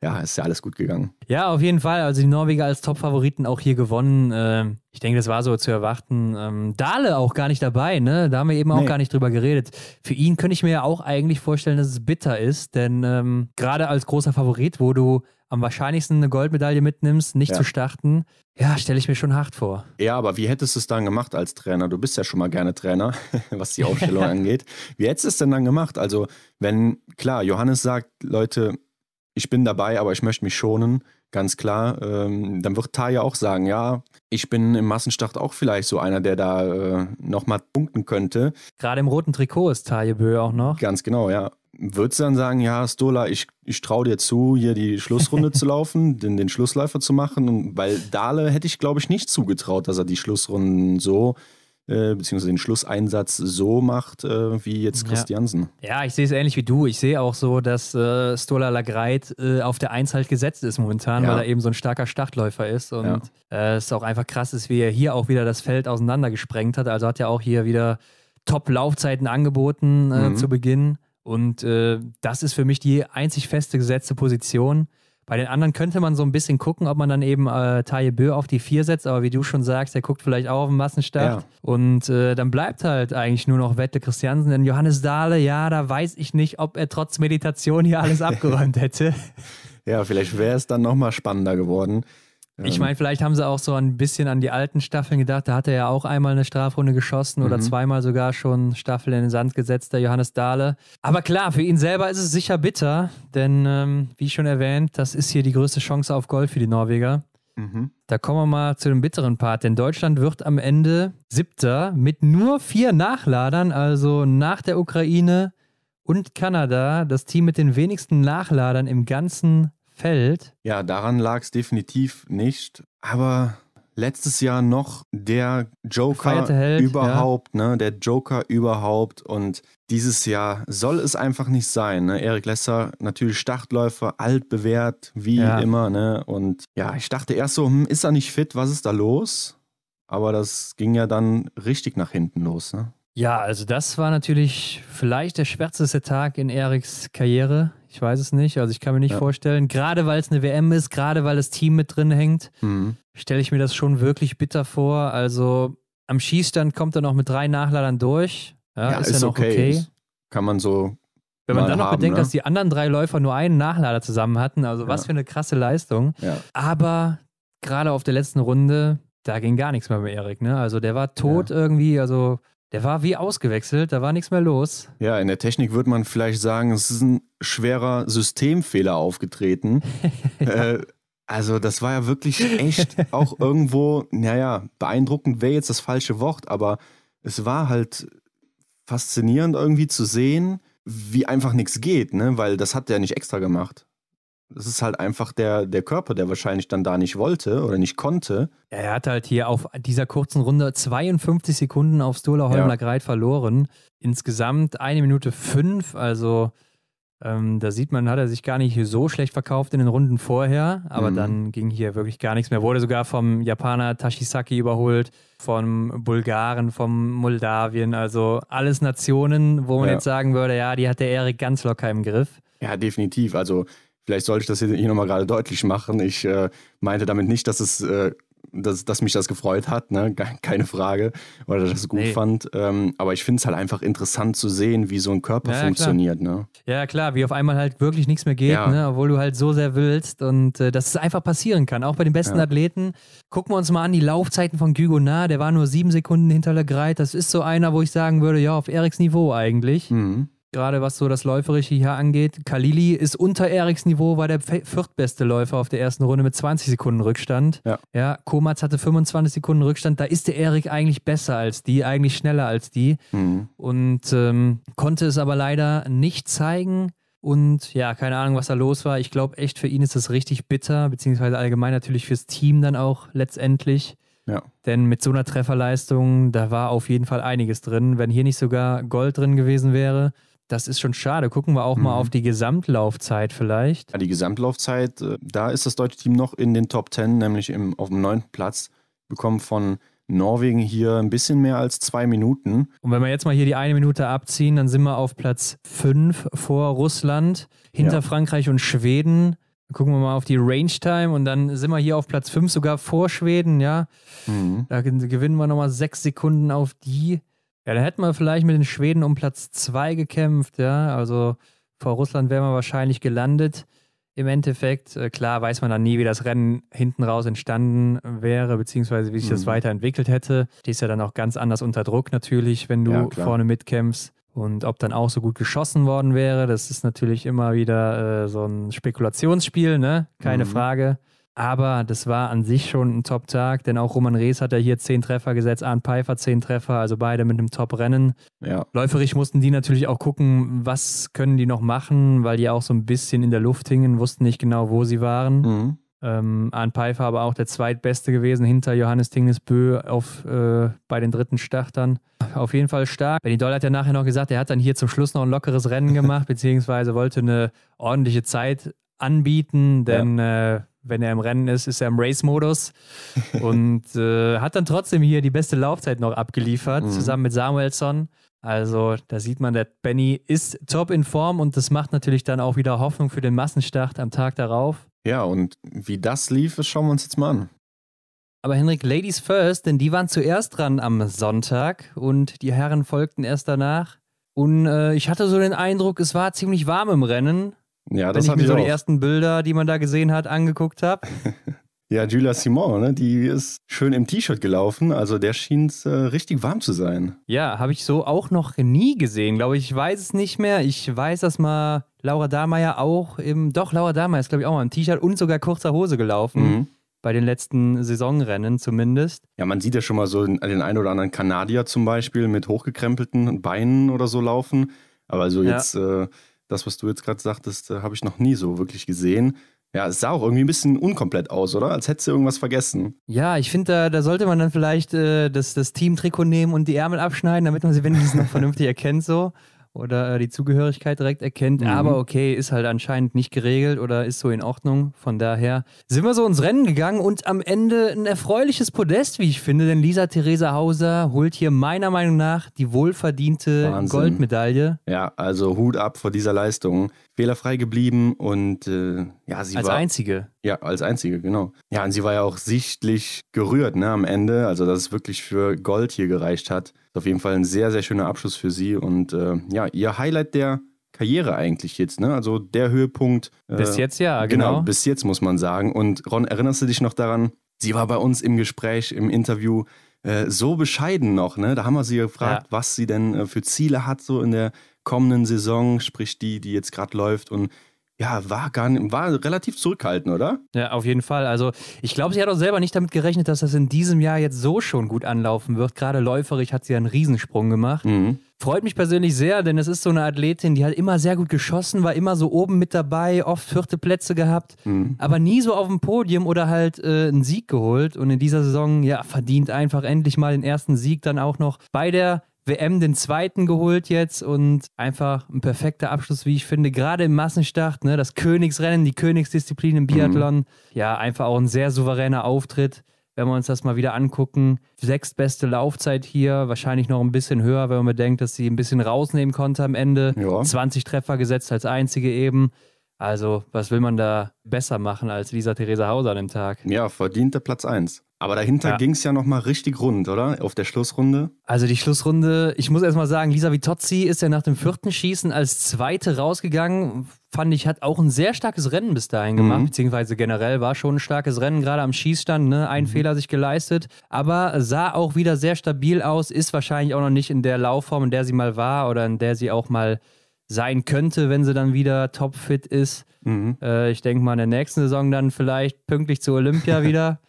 ja, ist ja alles gut gegangen. Ja, auf jeden Fall. Also die Norweger als Top-Favoriten auch hier gewonnen. Ähm, ich denke, das war so zu erwarten. Ähm, Dahle auch gar nicht dabei, ne? Da haben wir eben auch nee. gar nicht drüber geredet. Für ihn könnte ich mir ja auch eigentlich vorstellen, dass es bitter ist, denn ähm, gerade als großer Favorit, wo du am wahrscheinlichsten eine Goldmedaille mitnimmst, nicht ja. zu starten, ja, stelle ich mir schon hart vor. Ja, aber wie hättest du es dann gemacht als Trainer? Du bist ja schon mal gerne Trainer, was die Aufstellung angeht. Wie hättest du es denn dann gemacht? Also, wenn, klar, Johannes sagt, Leute, ich bin dabei, aber ich möchte mich schonen, ganz klar, ähm, dann wird Taya auch sagen, ja, ich bin im Massenstart auch vielleicht so einer, der da äh, nochmal punkten könnte. Gerade im roten Trikot ist Taye Bö auch noch. Ganz genau, ja. Würdest du dann sagen, ja, Stola, ich, ich traue dir zu, hier die Schlussrunde zu laufen, den, den Schlussläufer zu machen? weil Dahle hätte ich, glaube ich, nicht zugetraut, dass er die Schlussrunden so, äh, beziehungsweise den Schlusseinsatz so macht, äh, wie jetzt Christiansen. Ja, ja ich sehe es ähnlich wie du. Ich sehe auch so, dass äh, Stola Lagreit äh, auf der Eins halt gesetzt ist momentan, ja. weil er eben so ein starker Startläufer ist. Und ja. Äh, es auch einfach krass ist, wie er hier auch wieder das Feld auseinandergesprengt hat. Also hat er auch hier wieder Top-Laufzeiten angeboten äh, mhm. zu Beginn und äh, das ist für mich die einzig feste gesetzte Position. Bei den anderen könnte man so ein bisschen gucken, ob man dann eben äh, Taille Bö auf die Vier setzt, aber wie du schon sagst, er guckt vielleicht auch auf den Massenstart. Ja. Und äh, dann bleibt halt eigentlich nur noch Wette Christiansen, denn Johannes Dahle, ja, da weiß ich nicht, ob er trotz Meditation hier alles abgeräumt hätte. ja, vielleicht wäre es dann nochmal spannender geworden. Ich ähm. meine, vielleicht haben sie auch so ein bisschen an die alten Staffeln gedacht. Da hat er ja auch einmal eine Strafrunde geschossen oder mhm. zweimal sogar schon Staffel in den Sand gesetzt, der Johannes Dahle. Aber klar, für ihn selber ist es sicher bitter, denn ähm, wie schon erwähnt, das ist hier die größte Chance auf Gold für die Norweger. Mhm. Da kommen wir mal zu dem bitteren Part, denn Deutschland wird am Ende siebter mit nur vier Nachladern, also nach der Ukraine und Kanada, das Team mit den wenigsten Nachladern im ganzen fällt. Ja, daran lag es definitiv nicht. Aber letztes Jahr noch der Joker Held, überhaupt, ja. ne? Der Joker überhaupt. Und dieses Jahr soll es einfach nicht sein. Ne? Erik Lesser, natürlich Startläufer, alt bewährt, wie ja. immer, ne? Und ja, ich dachte erst so, hm, ist er nicht fit? Was ist da los? Aber das ging ja dann richtig nach hinten los, ne? Ja, also das war natürlich vielleicht der schwärzeste Tag in Eriks Karriere. Ich weiß es nicht. Also ich kann mir nicht ja. vorstellen, gerade weil es eine WM ist, gerade weil das Team mit drin hängt, mhm. stelle ich mir das schon wirklich bitter vor. Also am Schießstand kommt er noch mit drei Nachladern durch. Ja, ja ist, ist ja okay. okay. kann man so. Wenn man dann noch haben, bedenkt, ne? dass die anderen drei Läufer nur einen Nachlader zusammen hatten, also ja. was für eine krasse Leistung. Aber gerade auf der letzten Runde, da ging gar nichts mehr mit Erik. Ne? Also der war tot irgendwie. Also der war wie ausgewechselt, da war nichts mehr los. Ja, in der Technik würde man vielleicht sagen, es ist ein schwerer Systemfehler aufgetreten. Äh, ja. äh, also das war ja wirklich echt auch irgendwo, naja, beeindruckend wäre jetzt das falsche Wort, aber es war halt faszinierend irgendwie zu sehen, wie einfach nichts geht, ne? Weil das hat er nicht extra gemacht es ist halt einfach der, der Körper, der wahrscheinlich dann da nicht wollte oder nicht konnte. Er hat halt hier auf dieser kurzen Runde 52 Sekunden auf Stola Holmler Greit ja. verloren. Insgesamt eine Minute fünf, also ähm, da sieht man, hat er sich gar nicht so schlecht verkauft in den Runden vorher, aber mhm. dann ging hier wirklich gar nichts mehr. Wurde sogar vom Japaner Tashisaki überholt, vom Bulgaren, vom Moldawien, also alles Nationen, wo man ja. jetzt sagen würde, ja, die hat der Erik ganz locker im Griff. Ja, definitiv. Also Vielleicht sollte ich das hier nochmal gerade deutlich machen. Ich äh, meinte damit nicht, dass es äh, dass, dass mich das gefreut hat, ne? keine Frage, oder dass ich es gut nee. fand. Ähm, aber ich finde es halt einfach interessant zu sehen, wie so ein Körper ja, funktioniert. Klar. Ne? Ja, klar, wie auf einmal halt wirklich nichts mehr geht, ja. ne? obwohl du halt so sehr willst und äh, dass es einfach passieren kann. Auch bei den besten Athleten. Gucken wir uns mal an die Laufzeiten von Gügo der war nur sieben Sekunden hinter Greit. Das ist so einer, wo ich sagen würde, ja, auf Eriks Niveau eigentlich. Mhm gerade was so das Läuferische hier angeht. Kalili ist unter Eriks Niveau, war der viertbeste Läufer auf der ersten Runde mit 20 Sekunden Rückstand. Ja. ja Komatz hatte 25 Sekunden Rückstand. Da ist der Erik eigentlich besser als die, eigentlich schneller als die. Mhm. Und ähm, konnte es aber leider nicht zeigen. Und ja, keine Ahnung, was da los war. Ich glaube echt, für ihn ist das richtig bitter, beziehungsweise allgemein natürlich fürs Team dann auch letztendlich. Ja. Denn mit so einer Trefferleistung, da war auf jeden Fall einiges drin. Wenn hier nicht sogar Gold drin gewesen wäre, das ist schon schade. Gucken wir auch mhm. mal auf die Gesamtlaufzeit vielleicht. Ja, die Gesamtlaufzeit, äh, da ist das deutsche Team noch in den Top 10, nämlich im, auf dem neunten Platz, bekommen von Norwegen hier ein bisschen mehr als zwei Minuten. Und wenn wir jetzt mal hier die eine Minute abziehen, dann sind wir auf Platz 5 vor Russland, hinter ja. Frankreich und Schweden. Gucken wir mal auf die Range Time und dann sind wir hier auf Platz 5 sogar vor Schweden, ja. Mhm. Da gewinnen wir nochmal sechs Sekunden auf die. Ja, dann hätten wir vielleicht mit den Schweden um Platz 2 gekämpft, ja. Also vor Russland wären wir wahrscheinlich gelandet. Im Endeffekt, äh, klar, weiß man dann nie, wie das Rennen hinten raus entstanden wäre, beziehungsweise wie sich mhm. das weiterentwickelt hätte. Stehst ja dann auch ganz anders unter Druck natürlich, wenn du ja, vorne mitkämpfst. Und ob dann auch so gut geschossen worden wäre, das ist natürlich immer wieder äh, so ein Spekulationsspiel, ne? Keine mhm. Frage. Aber das war an sich schon ein Top-Tag, denn auch Roman Rees hat ja hier zehn Treffer gesetzt, Arndt Pfeiffer zehn Treffer, also beide mit einem Top-Rennen. Ja. Läuferisch mussten die natürlich auch gucken, was können die noch machen, weil die auch so ein bisschen in der Luft hingen, wussten nicht genau, wo sie waren. Mhm. Ähm, Arndt Pfeiffer aber auch der zweitbeste gewesen hinter Johannes Tingnesbö auf, äh, bei den dritten Startern. Auf jeden Fall stark. Benny Doll hat ja nachher noch gesagt, er hat dann hier zum Schluss noch ein lockeres Rennen gemacht, beziehungsweise wollte eine ordentliche Zeit anbieten, denn ja. äh, wenn er im Rennen ist, ist er im Race-Modus und äh, hat dann trotzdem hier die beste Laufzeit noch abgeliefert, mhm. zusammen mit Samuelson. Also da sieht man, der Benny ist top in Form und das macht natürlich dann auch wieder Hoffnung für den Massenstart am Tag darauf. Ja, und wie das lief, das schauen wir uns jetzt mal an. Aber Henrik, Ladies first, denn die waren zuerst dran am Sonntag und die Herren folgten erst danach. Und äh, ich hatte so den Eindruck, es war ziemlich warm im Rennen. Ja, das habe ich mir ich so auch. die ersten Bilder, die man da gesehen hat, angeguckt habe. ja, Julia Simon, ne, die ist schön im T-Shirt gelaufen, also der schien es äh, richtig warm zu sein. Ja, habe ich so auch noch nie gesehen, glaube ich. Ich weiß es nicht mehr. Ich weiß, dass mal Laura Dahlmeier auch im, doch, Laura Dahlmeier ist, glaube ich, auch mal im T-Shirt und sogar kurzer Hose gelaufen. Mhm bei den letzten Saisonrennen zumindest. Ja, man sieht ja schon mal so den, den einen oder anderen Kanadier zum Beispiel mit hochgekrempelten Beinen oder so laufen. Aber so jetzt ja. äh, das, was du jetzt gerade sagtest, äh, habe ich noch nie so wirklich gesehen. Ja, es sah auch irgendwie ein bisschen unkomplett aus, oder? Als hättest du irgendwas vergessen. Ja, ich finde, da, da, sollte man dann vielleicht äh, das, das Team-Trikot nehmen und die Ärmel abschneiden, damit man sie wenigstens noch vernünftig erkennt so oder äh, die Zugehörigkeit direkt erkennt. Mhm. Aber okay, ist halt anscheinend nicht geregelt oder ist so in Ordnung. Von daher sind wir so ins Rennen gegangen und am Ende ein erfreuliches Podest, wie ich finde. Denn Lisa Theresa Hauser holt hier meiner Meinung nach die wohlverdiente Wahnsinn. Goldmedaille. Ja, also Hut ab vor dieser Leistung fehlerfrei geblieben und äh, ja, sie als war. Als einzige. Ja, als einzige, genau. Ja, und sie war ja auch sichtlich gerührt, ne, am Ende. Also, dass es wirklich für Gold hier gereicht hat. Ist auf jeden Fall ein sehr, sehr schöner Abschluss für sie und äh, ja, ihr Highlight der Karriere eigentlich jetzt, ne? Also der Höhepunkt. Äh, bis jetzt ja, genau. Genau, bis jetzt muss man sagen. Und Ron, erinnerst du dich noch daran? Sie war bei uns im Gespräch, im Interview äh, so bescheiden noch, ne? Da haben wir sie gefragt, ja. was sie denn äh, für Ziele hat, so in der kommenden Saison, sprich die, die jetzt gerade läuft und ja, war gar nicht, war relativ zurückhaltend, oder? Ja, auf jeden Fall. Also ich glaube, sie hat auch selber nicht damit gerechnet, dass das in diesem Jahr jetzt so schon gut anlaufen wird. Gerade läuferig hat sie einen Riesensprung gemacht. Mhm. Freut mich persönlich sehr, denn es ist so eine Athletin, die hat immer sehr gut geschossen, war immer so oben mit dabei, oft vierte Plätze gehabt, mhm. aber nie so auf dem Podium oder halt äh, einen Sieg geholt. Und in dieser Saison, ja, verdient einfach endlich mal den ersten Sieg dann auch noch bei der WM den zweiten geholt jetzt und einfach ein perfekter Abschluss, wie ich finde, gerade im Massenstart, ne, das Königsrennen, die Königsdisziplin im Biathlon. Mhm. Ja, einfach auch ein sehr souveräner Auftritt, wenn wir uns das mal wieder angucken. Sechstbeste Laufzeit hier, wahrscheinlich noch ein bisschen höher, wenn man bedenkt, dass sie ein bisschen rausnehmen konnte am Ende. Ja. 20 Treffer gesetzt als einzige eben. Also, was will man da besser machen als Lisa Theresa Hauser an dem Tag? Ja, verdienter Platz 1. Aber dahinter ja. ging es ja nochmal richtig rund, oder? Auf der Schlussrunde. Also die Schlussrunde, ich muss erstmal sagen, Lisa Vitozzi ist ja nach dem vierten Schießen als zweite rausgegangen. Fand ich, hat auch ein sehr starkes Rennen bis dahin gemacht, mhm. beziehungsweise generell war schon ein starkes Rennen, gerade am Schießstand, ne? Ein mhm. Fehler sich geleistet. Aber sah auch wieder sehr stabil aus, ist wahrscheinlich auch noch nicht in der Laufform, in der sie mal war oder in der sie auch mal sein könnte, wenn sie dann wieder topfit ist. Mhm. Äh, ich denke mal, in der nächsten Saison dann vielleicht pünktlich zu Olympia wieder.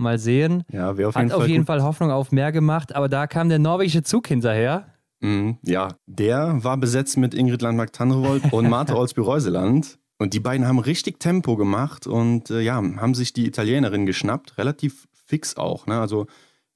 Mal sehen. Ja, wir auf jeden, Fall, auf jeden Fall Hoffnung auf mehr gemacht, aber da kam der norwegische Zug hinterher. Mhm, ja, der war besetzt mit Ingrid Landmark-Tanrevold und Martha Olsby-Reuseland. Und die beiden haben richtig Tempo gemacht und äh, ja, haben sich die Italienerin geschnappt, relativ fix auch. Ne? Also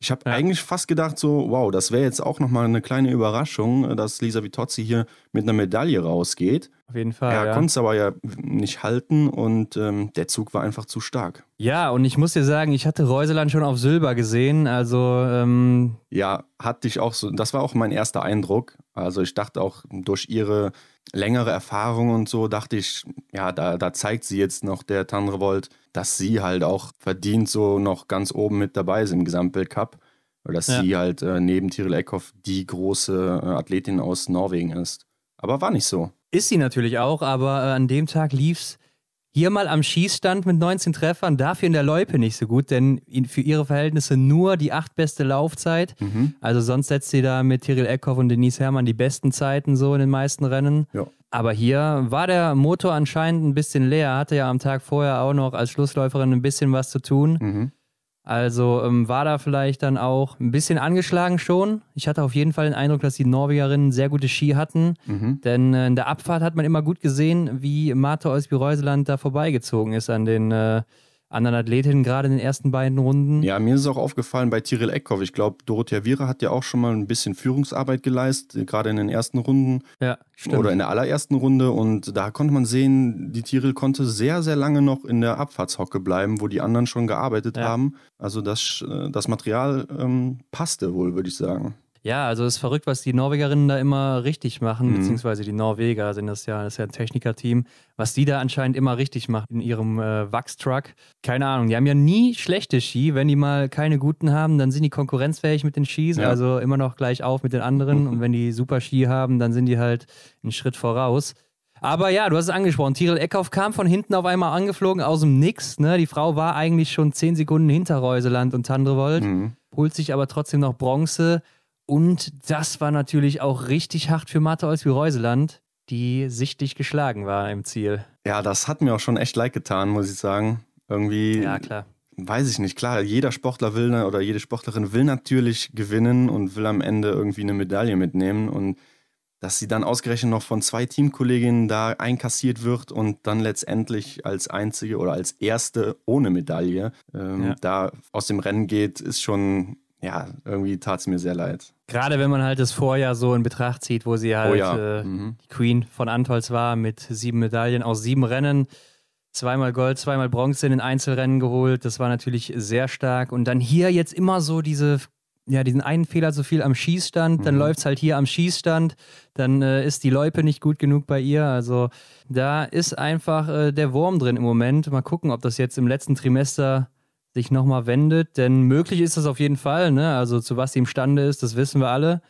ich habe ja. eigentlich fast gedacht, so, wow, das wäre jetzt auch nochmal eine kleine Überraschung, dass Lisa Vitozzi hier mit einer Medaille rausgeht. Auf jeden Fall. Er ja. konnte es aber ja nicht halten und ähm, der Zug war einfach zu stark. Ja, und ich muss dir sagen, ich hatte Reuseland schon auf Silber gesehen, also. Ähm ja, hatte ich auch so. Das war auch mein erster Eindruck. Also, ich dachte auch durch ihre längere Erfahrung und so, dachte ich, ja, da, da zeigt sie jetzt noch der Tanrevold, dass sie halt auch verdient so noch ganz oben mit dabei ist im Gesamtbild Cup. dass ja. sie halt äh, neben Tyrell Eckhoff die große äh, Athletin aus Norwegen ist. Aber war nicht so. Ist sie natürlich auch, aber äh, an dem Tag lief es hier mal am Schießstand mit 19 Treffern, dafür in der Loipe nicht so gut, denn für ihre Verhältnisse nur die achtbeste Laufzeit. Mhm. Also sonst setzt sie da mit Tyrell Eckhoff und Denise Herrmann die besten Zeiten so in den meisten Rennen. Ja. Aber hier war der Motor anscheinend ein bisschen leer, hatte ja am Tag vorher auch noch als Schlussläuferin ein bisschen was zu tun. Mhm. Also ähm, war da vielleicht dann auch ein bisschen angeschlagen schon. Ich hatte auf jeden Fall den Eindruck, dass die Norwegerinnen sehr gute Ski hatten. Mhm. Denn äh, in der Abfahrt hat man immer gut gesehen, wie Marta Olsby-Reuseland da vorbeigezogen ist an den äh, anderen Athletinnen gerade in den ersten beiden Runden. Ja, mir ist es auch aufgefallen bei Tiril Eckhoff. Ich glaube, Dorothea Viera hat ja auch schon mal ein bisschen Führungsarbeit geleistet, gerade in den ersten Runden. Ja, stimmt. Oder in der allerersten Runde. Und da konnte man sehen, die Tiril konnte sehr, sehr lange noch in der Abfahrtshocke bleiben, wo die anderen schon gearbeitet ja. haben. Also das, äh, das Material ähm, passte wohl, würde ich sagen. Ja, also es ist verrückt, was die Norwegerinnen da immer richtig machen, mhm. beziehungsweise die Norweger sind das ja, das ist ja ein Technikerteam, was die da anscheinend immer richtig machen in ihrem äh, Wachstruck. Keine Ahnung, die haben ja nie schlechte Ski. Wenn die mal keine guten haben, dann sind die konkurrenzfähig mit den Skis, ja. also immer noch gleich auf mit den anderen. Und wenn die super Ski haben, dann sind die halt einen Schritt voraus. Aber ja, du hast es angesprochen. Tirol Eckhoff kam von hinten auf einmal angeflogen aus dem Nix. Ne? Die Frau war eigentlich schon zehn Sekunden hinter Reuseland und Tandrevold, mhm. holt sich aber trotzdem noch Bronze. Und das war natürlich auch richtig hart für Martha Olsby-Reuseland, die sichtlich geschlagen war im Ziel. Ja, das hat mir auch schon echt leid getan, muss ich sagen. Irgendwie. Ja, klar. Weiß ich nicht. Klar, jeder Sportler will oder jede Sportlerin will natürlich gewinnen und will am Ende irgendwie eine Medaille mitnehmen. Und dass sie dann ausgerechnet noch von zwei Teamkolleginnen da einkassiert wird und dann letztendlich als einzige oder als erste ohne Medaille ähm, ja. da aus dem Rennen geht, ist schon ja, irgendwie tat es mir sehr leid. Gerade wenn man halt das Vorjahr so in Betracht zieht, wo sie halt oh ja. äh, mhm. die Queen von Antols war mit sieben Medaillen aus sieben Rennen. Zweimal Gold, zweimal Bronze in den Einzelrennen geholt. Das war natürlich sehr stark. Und dann hier jetzt immer so diese ja, diesen einen Fehler so viel am Schießstand, mhm. dann läuft es halt hier am Schießstand, dann äh, ist die Loipe nicht gut genug bei ihr. Also da ist einfach äh, der Wurm drin im Moment. Mal gucken, ob das jetzt im letzten Trimester sich nochmal wendet. Denn möglich ist das auf jeden Fall. Ne? Also zu was sie imstande ist, das wissen wir alle.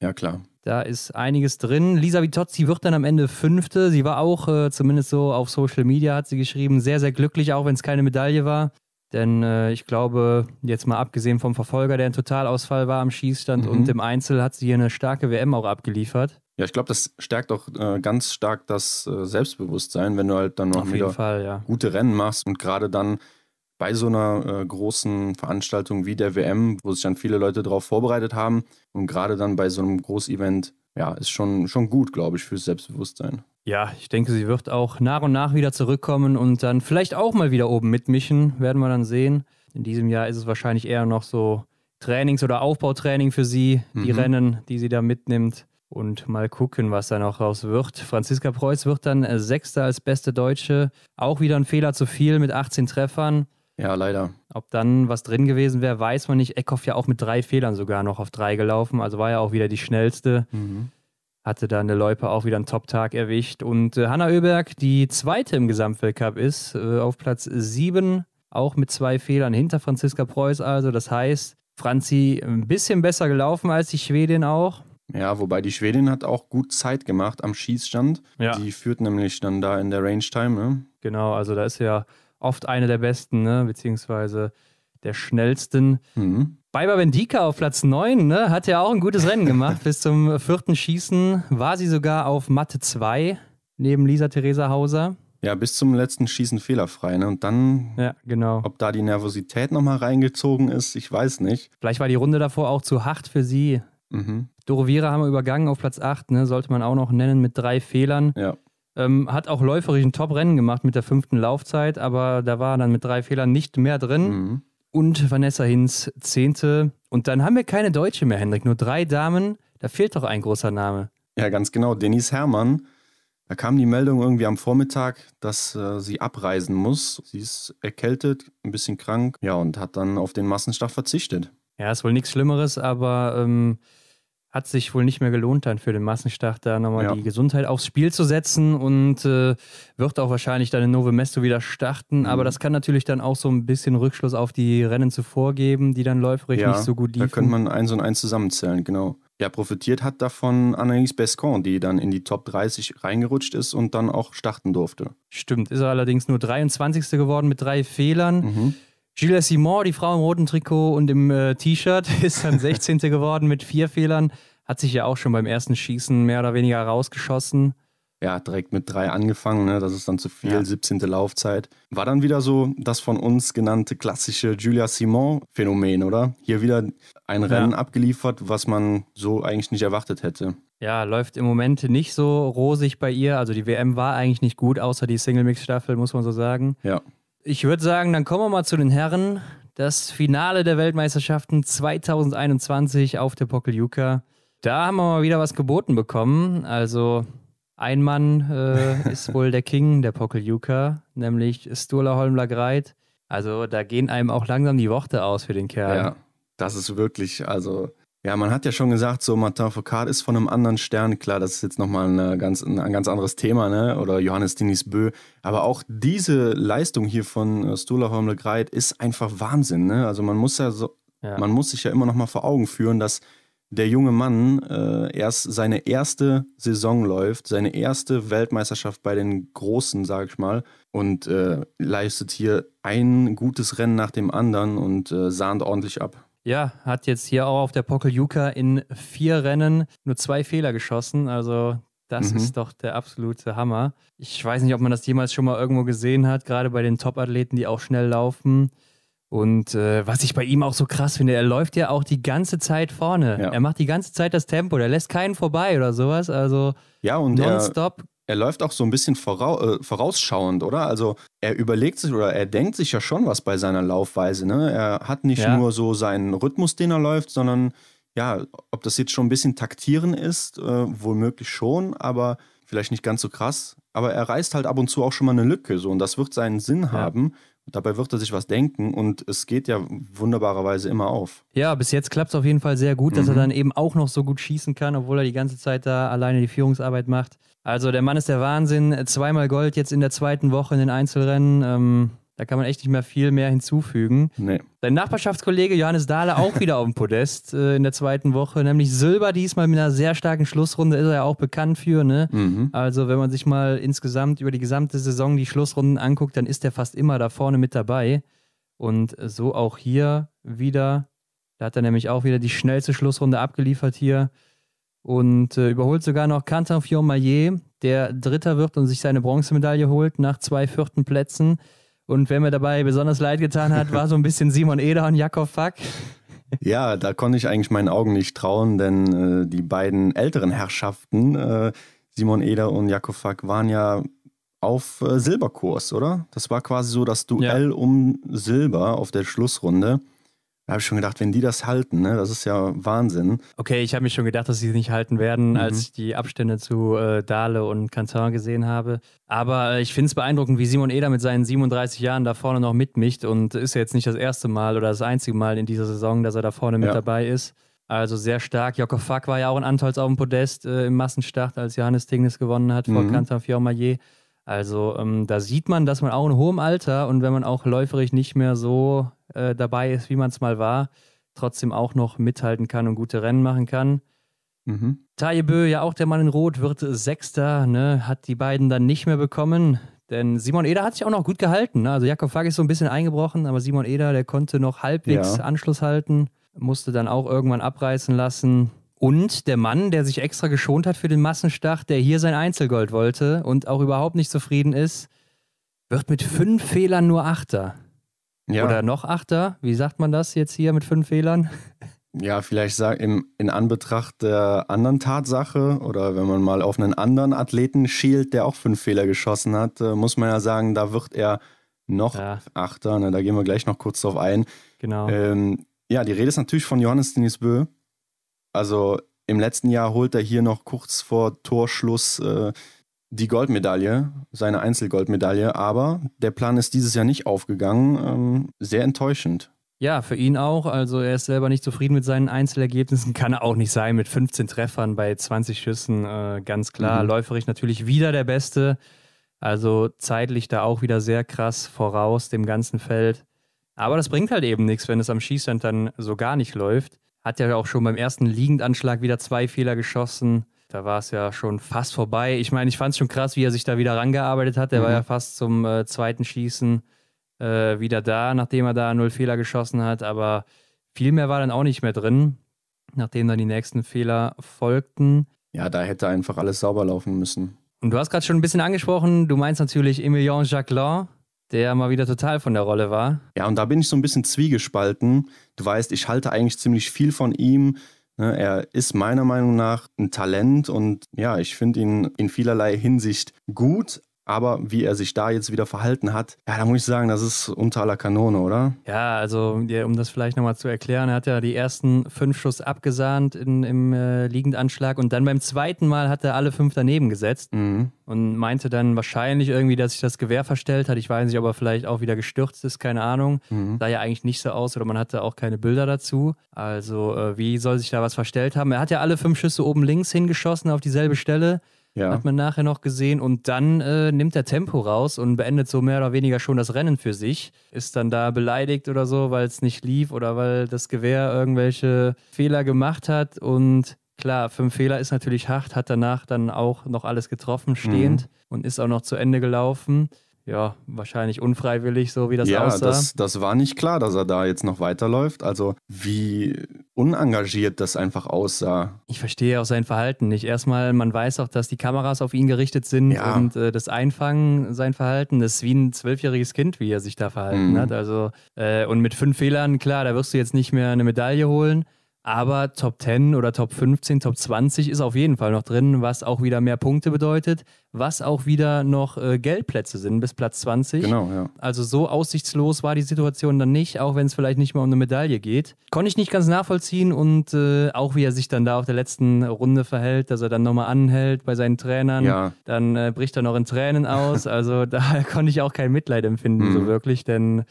Ja, klar. Da ist einiges drin. Lisa Vitozzi wird dann am Ende Fünfte. Sie war auch, äh, zumindest so auf Social Media hat sie geschrieben, sehr, sehr glücklich, auch wenn es keine Medaille war. Denn äh, ich glaube, jetzt mal abgesehen vom Verfolger, der ein Totalausfall war am Schießstand mhm. und im Einzel, hat sie hier eine starke WM auch abgeliefert. Ja, ich glaube, das stärkt auch äh, ganz stark das äh, Selbstbewusstsein, wenn du halt dann noch wieder Fall, ja. gute Rennen machst und gerade dann bei so einer äh, großen Veranstaltung wie der WM, wo sich dann viele Leute darauf vorbereitet haben und gerade dann bei so einem Großevent, ja, ist schon, schon gut, glaube ich, fürs Selbstbewusstsein. Ja, ich denke, sie wird auch nach und nach wieder zurückkommen und dann vielleicht auch mal wieder oben mitmischen, werden wir dann sehen. In diesem Jahr ist es wahrscheinlich eher noch so Trainings- oder Aufbautraining für sie, die mhm. Rennen, die sie da mitnimmt und mal gucken, was da noch raus wird. Franziska Preuß wird dann äh, Sechster als beste Deutsche. Auch wieder ein Fehler zu viel mit 18 Treffern. Ja, leider. Ob dann was drin gewesen wäre, weiß man nicht. Eckhoff ja auch mit drei Fehlern sogar noch auf drei gelaufen. Also war ja auch wieder die schnellste. Mhm. Hatte da eine Loipe auch wieder einen Top-Tag erwischt. Und äh, Hanna Oeberg, die zweite im Gesamtweltcup ist, äh, auf Platz sieben, auch mit zwei Fehlern hinter Franziska Preuß. Also, das heißt, Franzi ein bisschen besser gelaufen als die Schwedin auch. Ja, wobei die Schwedin hat auch gut Zeit gemacht am Schießstand. Ja. Die führt nämlich dann da in der Range Time. Ne? Genau, also da ist ja oft eine der besten, ne? beziehungsweise der schnellsten. Mhm. Baiba Bendika auf Platz 9 ne? hat ja auch ein gutes Rennen gemacht. Bis zum vierten Schießen war sie sogar auf Matte 2 neben Lisa Theresa Hauser. Ja, bis zum letzten Schießen fehlerfrei. Ne? Und dann, ja, genau. ob da die Nervosität nochmal reingezogen ist, ich weiß nicht. Vielleicht war die Runde davor auch zu hart für sie. Mhm. Dorovira haben wir übergangen auf Platz 8, ne? sollte man auch noch nennen, mit drei Fehlern. Ja. Ähm, hat auch läuferisch ein Top-Rennen gemacht mit der fünften Laufzeit, aber da war er dann mit drei Fehlern nicht mehr drin. Mhm. Und Vanessa Hinz, zehnte. Und dann haben wir keine Deutsche mehr, Hendrik, nur drei Damen. Da fehlt doch ein großer Name. Ja, ganz genau. Denise Herrmann. Da kam die Meldung irgendwie am Vormittag, dass äh, sie abreisen muss. Sie ist erkältet, ein bisschen krank, ja, und hat dann auf den Massenstart verzichtet. Ja, ist wohl nichts Schlimmeres, aber ähm, hat sich wohl nicht mehr gelohnt, dann für den Massenstart da nochmal ja. die Gesundheit aufs Spiel zu setzen und äh, wird auch wahrscheinlich dann in Mesto wieder starten. Mhm. Aber das kann natürlich dann auch so ein bisschen Rückschluss auf die Rennen zuvor geben, die dann läuferig ja, nicht so gut liefen. Da könnte man eins und eins zusammenzählen, genau. Ja, profitiert hat davon Annelies Bescon, die dann in die Top 30 reingerutscht ist und dann auch starten durfte. Stimmt, ist er allerdings nur 23. geworden mit drei Fehlern. Mhm Julia Simon, die Frau im roten Trikot und im äh, T-Shirt, ist dann 16. geworden mit vier Fehlern. Hat sich ja auch schon beim ersten Schießen mehr oder weniger rausgeschossen. Ja, direkt mit drei angefangen, ne? das ist dann zu viel, ja. 17. Laufzeit. War dann wieder so das von uns genannte klassische Julia Simon-Phänomen, oder? Hier wieder ein Rennen ja. abgeliefert, was man so eigentlich nicht erwartet hätte. Ja, läuft im Moment nicht so rosig bei ihr. Also die WM war eigentlich nicht gut, außer die Single-Mix-Staffel, muss man so sagen. Ja. Ich würde sagen, dann kommen wir mal zu den Herren. Das Finale der Weltmeisterschaften 2021 auf der Pokeljuka. Da haben wir mal wieder was geboten bekommen. Also ein Mann äh, ist wohl der King der Pokeljuka, nämlich Sturla Holmler Greit. Also da gehen einem auch langsam die Worte aus für den Kerl. Ja, das ist wirklich, also ja, man hat ja schon gesagt, so Martin Foucault ist von einem anderen Stern. Klar, das ist jetzt nochmal eine ganz, ein, ganz anderes Thema, ne? oder Johannes Dinis Bö. Aber auch diese Leistung hier von äh, Stula Le Greit ist einfach Wahnsinn. Ne? Also man muss ja so, ja. man muss sich ja immer nochmal vor Augen führen, dass der junge Mann äh, erst seine erste Saison läuft, seine erste Weltmeisterschaft bei den Großen, sage ich mal, und äh, leistet hier ein gutes Rennen nach dem anderen und äh, sahnt ordentlich ab. Ja, hat jetzt hier auch auf der Pokeljuka in vier Rennen nur zwei Fehler geschossen. Also das mhm. ist doch der absolute Hammer. Ich weiß nicht, ob man das jemals schon mal irgendwo gesehen hat, gerade bei den Top-Athleten, die auch schnell laufen. Und äh, was ich bei ihm auch so krass finde, er läuft ja auch die ganze Zeit vorne. Ja. Er macht die ganze Zeit das Tempo, der lässt keinen vorbei oder sowas. Also ja, und nonstop er läuft auch so ein bisschen vorau äh, vorausschauend, oder? Also er überlegt sich oder er denkt sich ja schon was bei seiner Laufweise. Ne? Er hat nicht ja. nur so seinen Rhythmus, den er läuft, sondern ja, ob das jetzt schon ein bisschen taktieren ist, äh, womöglich schon, aber vielleicht nicht ganz so krass. Aber er reißt halt ab und zu auch schon mal eine Lücke so und das wird seinen Sinn ja. haben. Dabei wird er sich was denken und es geht ja wunderbarerweise immer auf. Ja, bis jetzt klappt es auf jeden Fall sehr gut, dass mhm. er dann eben auch noch so gut schießen kann, obwohl er die ganze Zeit da alleine die Führungsarbeit macht. Also der Mann ist der Wahnsinn. Zweimal Gold jetzt in der zweiten Woche in den Einzelrennen. Ähm, da kann man echt nicht mehr viel mehr hinzufügen. Nee. Dein Nachbarschaftskollege Johannes Dahle auch wieder auf dem Podest äh, in der zweiten Woche, nämlich Silber diesmal mit einer sehr starken Schlussrunde, ist er ja auch bekannt für. Ne? Mhm. Also wenn man sich mal insgesamt über die gesamte Saison die Schlussrunden anguckt, dann ist er fast immer da vorne mit dabei. Und so auch hier wieder. Da hat er nämlich auch wieder die schnellste Schlussrunde abgeliefert hier und äh, überholt sogar noch Quentin Fiormaillet, der Dritter wird und sich seine Bronzemedaille holt nach zwei vierten Plätzen. Und wer mir dabei besonders leid getan hat, war so ein bisschen Simon Eder und Jakob Fack. Ja, da konnte ich eigentlich meinen Augen nicht trauen, denn äh, die beiden älteren Herrschaften, äh, Simon Eder und Jakob Fack, waren ja auf äh, Silberkurs, oder? Das war quasi so das Duell ja. um Silber auf der Schlussrunde habe ich schon gedacht, wenn die das halten, ne, das ist ja Wahnsinn. Okay, ich habe mir schon gedacht, dass sie es nicht halten werden, mhm. als ich die Abstände zu äh, Dahle und Cantin gesehen habe. Aber äh, ich finde es beeindruckend, wie Simon Eder mit seinen 37 Jahren da vorne noch mitmischt und ist ja jetzt nicht das erste Mal oder das einzige Mal in dieser Saison, dass er da vorne mit ja. dabei ist. Also sehr stark. Jocko Fack war ja auch in Antolz auf dem Podest äh, im Massenstart, als Johannes Tingnes gewonnen hat mhm. vor Cantin Fiormaier. Also ähm, da sieht man, dass man auch in hohem Alter und wenn man auch läuferig nicht mehr so äh, dabei ist, wie man es mal war, trotzdem auch noch mithalten kann und gute Rennen machen kann. Mhm. Taillebö, ja auch der Mann in Rot, wird Sechster, ne? hat die beiden dann nicht mehr bekommen. Denn Simon Eder hat sich auch noch gut gehalten. Ne? Also Jakob Fag ist so ein bisschen eingebrochen, aber Simon Eder, der konnte noch halbwegs ja. Anschluss halten, musste dann auch irgendwann abreißen lassen. Und der Mann, der sich extra geschont hat für den Massenstart, der hier sein Einzelgold wollte und auch überhaupt nicht zufrieden ist, wird mit fünf Fehlern nur Achter. Ja. Oder noch Achter? Wie sagt man das jetzt hier mit fünf Fehlern? Ja, vielleicht sag, im, in Anbetracht der anderen Tatsache oder wenn man mal auf einen anderen Athleten schielt, der auch fünf Fehler geschossen hat, äh, muss man ja sagen, da wird er noch ja. Achter. Ne? Da gehen wir gleich noch kurz drauf ein. Genau. Ähm, ja, die Rede ist natürlich von Johannes Denis Bö. Also im letzten Jahr holt er hier noch kurz vor Torschluss äh, die Goldmedaille, seine Einzelgoldmedaille, aber der Plan ist dieses Jahr nicht aufgegangen. Ähm, sehr enttäuschend. Ja, für ihn auch. Also er ist selber nicht zufrieden mit seinen Einzelergebnissen. Kann er auch nicht sein mit 15 Treffern bei 20 Schüssen. Äh, ganz klar. Mhm. Läuferich natürlich wieder der Beste. Also zeitlich da auch wieder sehr krass voraus dem ganzen Feld. Aber das bringt halt eben nichts, wenn es am Schießstand dann so gar nicht läuft. Hat ja auch schon beim ersten Liegendanschlag wieder zwei Fehler geschossen. Da war es ja schon fast vorbei. Ich meine, ich fand es schon krass, wie er sich da wieder rangearbeitet hat. Der mhm. war ja fast zum äh, zweiten Schießen äh, wieder da, nachdem er da null Fehler geschossen hat. Aber viel mehr war dann auch nicht mehr drin, nachdem dann die nächsten Fehler folgten. Ja, da hätte einfach alles sauber laufen müssen. Und du hast gerade schon ein bisschen angesprochen, du meinst natürlich Emilien Jacquelin, der mal wieder total von der Rolle war. Ja, und da bin ich so ein bisschen zwiegespalten. Du weißt, ich halte eigentlich ziemlich viel von ihm. Ne, er ist meiner Meinung nach ein Talent und ja, ich finde ihn in vielerlei Hinsicht gut, aber wie er sich da jetzt wieder verhalten hat, ja, da muss ich sagen, das ist unter aller Kanone, oder? Ja, also um das vielleicht nochmal zu erklären, er hat ja die ersten fünf Schuss abgesahnt in, im äh, Liegendanschlag und dann beim zweiten Mal hat er alle fünf daneben gesetzt mhm. und meinte dann wahrscheinlich irgendwie, dass sich das Gewehr verstellt hat. Ich weiß nicht, ob er vielleicht auch wieder gestürzt ist, keine Ahnung. Mhm. Sah ja eigentlich nicht so aus oder man hatte auch keine Bilder dazu. Also äh, wie soll sich da was verstellt haben? Er hat ja alle fünf Schüsse oben links hingeschossen auf dieselbe Stelle ja. hat man nachher noch gesehen. Und dann äh, nimmt er Tempo raus und beendet so mehr oder weniger schon das Rennen für sich. Ist dann da beleidigt oder so, weil es nicht lief oder weil das Gewehr irgendwelche Fehler gemacht hat. Und klar, fünf Fehler ist natürlich hart, hat danach dann auch noch alles getroffen, stehend mhm. und ist auch noch zu Ende gelaufen ja, wahrscheinlich unfreiwillig, so wie das ja, aussah. Ja, das, das war nicht klar, dass er da jetzt noch weiterläuft. Also wie unengagiert das einfach aussah. Ich verstehe auch sein Verhalten nicht. Erstmal, man weiß auch, dass die Kameras auf ihn gerichtet sind ja. und äh, das Einfangen, sein Verhalten, das ist wie ein zwölfjähriges Kind, wie er sich da verhalten mhm. hat. Also, äh, und mit fünf Fehlern, klar, da wirst du jetzt nicht mehr eine Medaille holen. Aber Top 10 oder Top 15, Top 20 ist auf jeden Fall noch drin, was auch wieder mehr Punkte bedeutet, was auch wieder noch äh, Geldplätze sind bis Platz 20. Genau, ja. Also so aussichtslos war die Situation dann nicht, auch wenn es vielleicht nicht mal um eine Medaille geht. Konnte ich nicht ganz nachvollziehen und äh, auch wie er sich dann da auf der letzten Runde verhält, dass er dann nochmal anhält bei seinen Trainern. Ja. Dann äh, bricht er noch in Tränen aus. also da konnte ich auch kein Mitleid empfinden, mhm. so wirklich, denn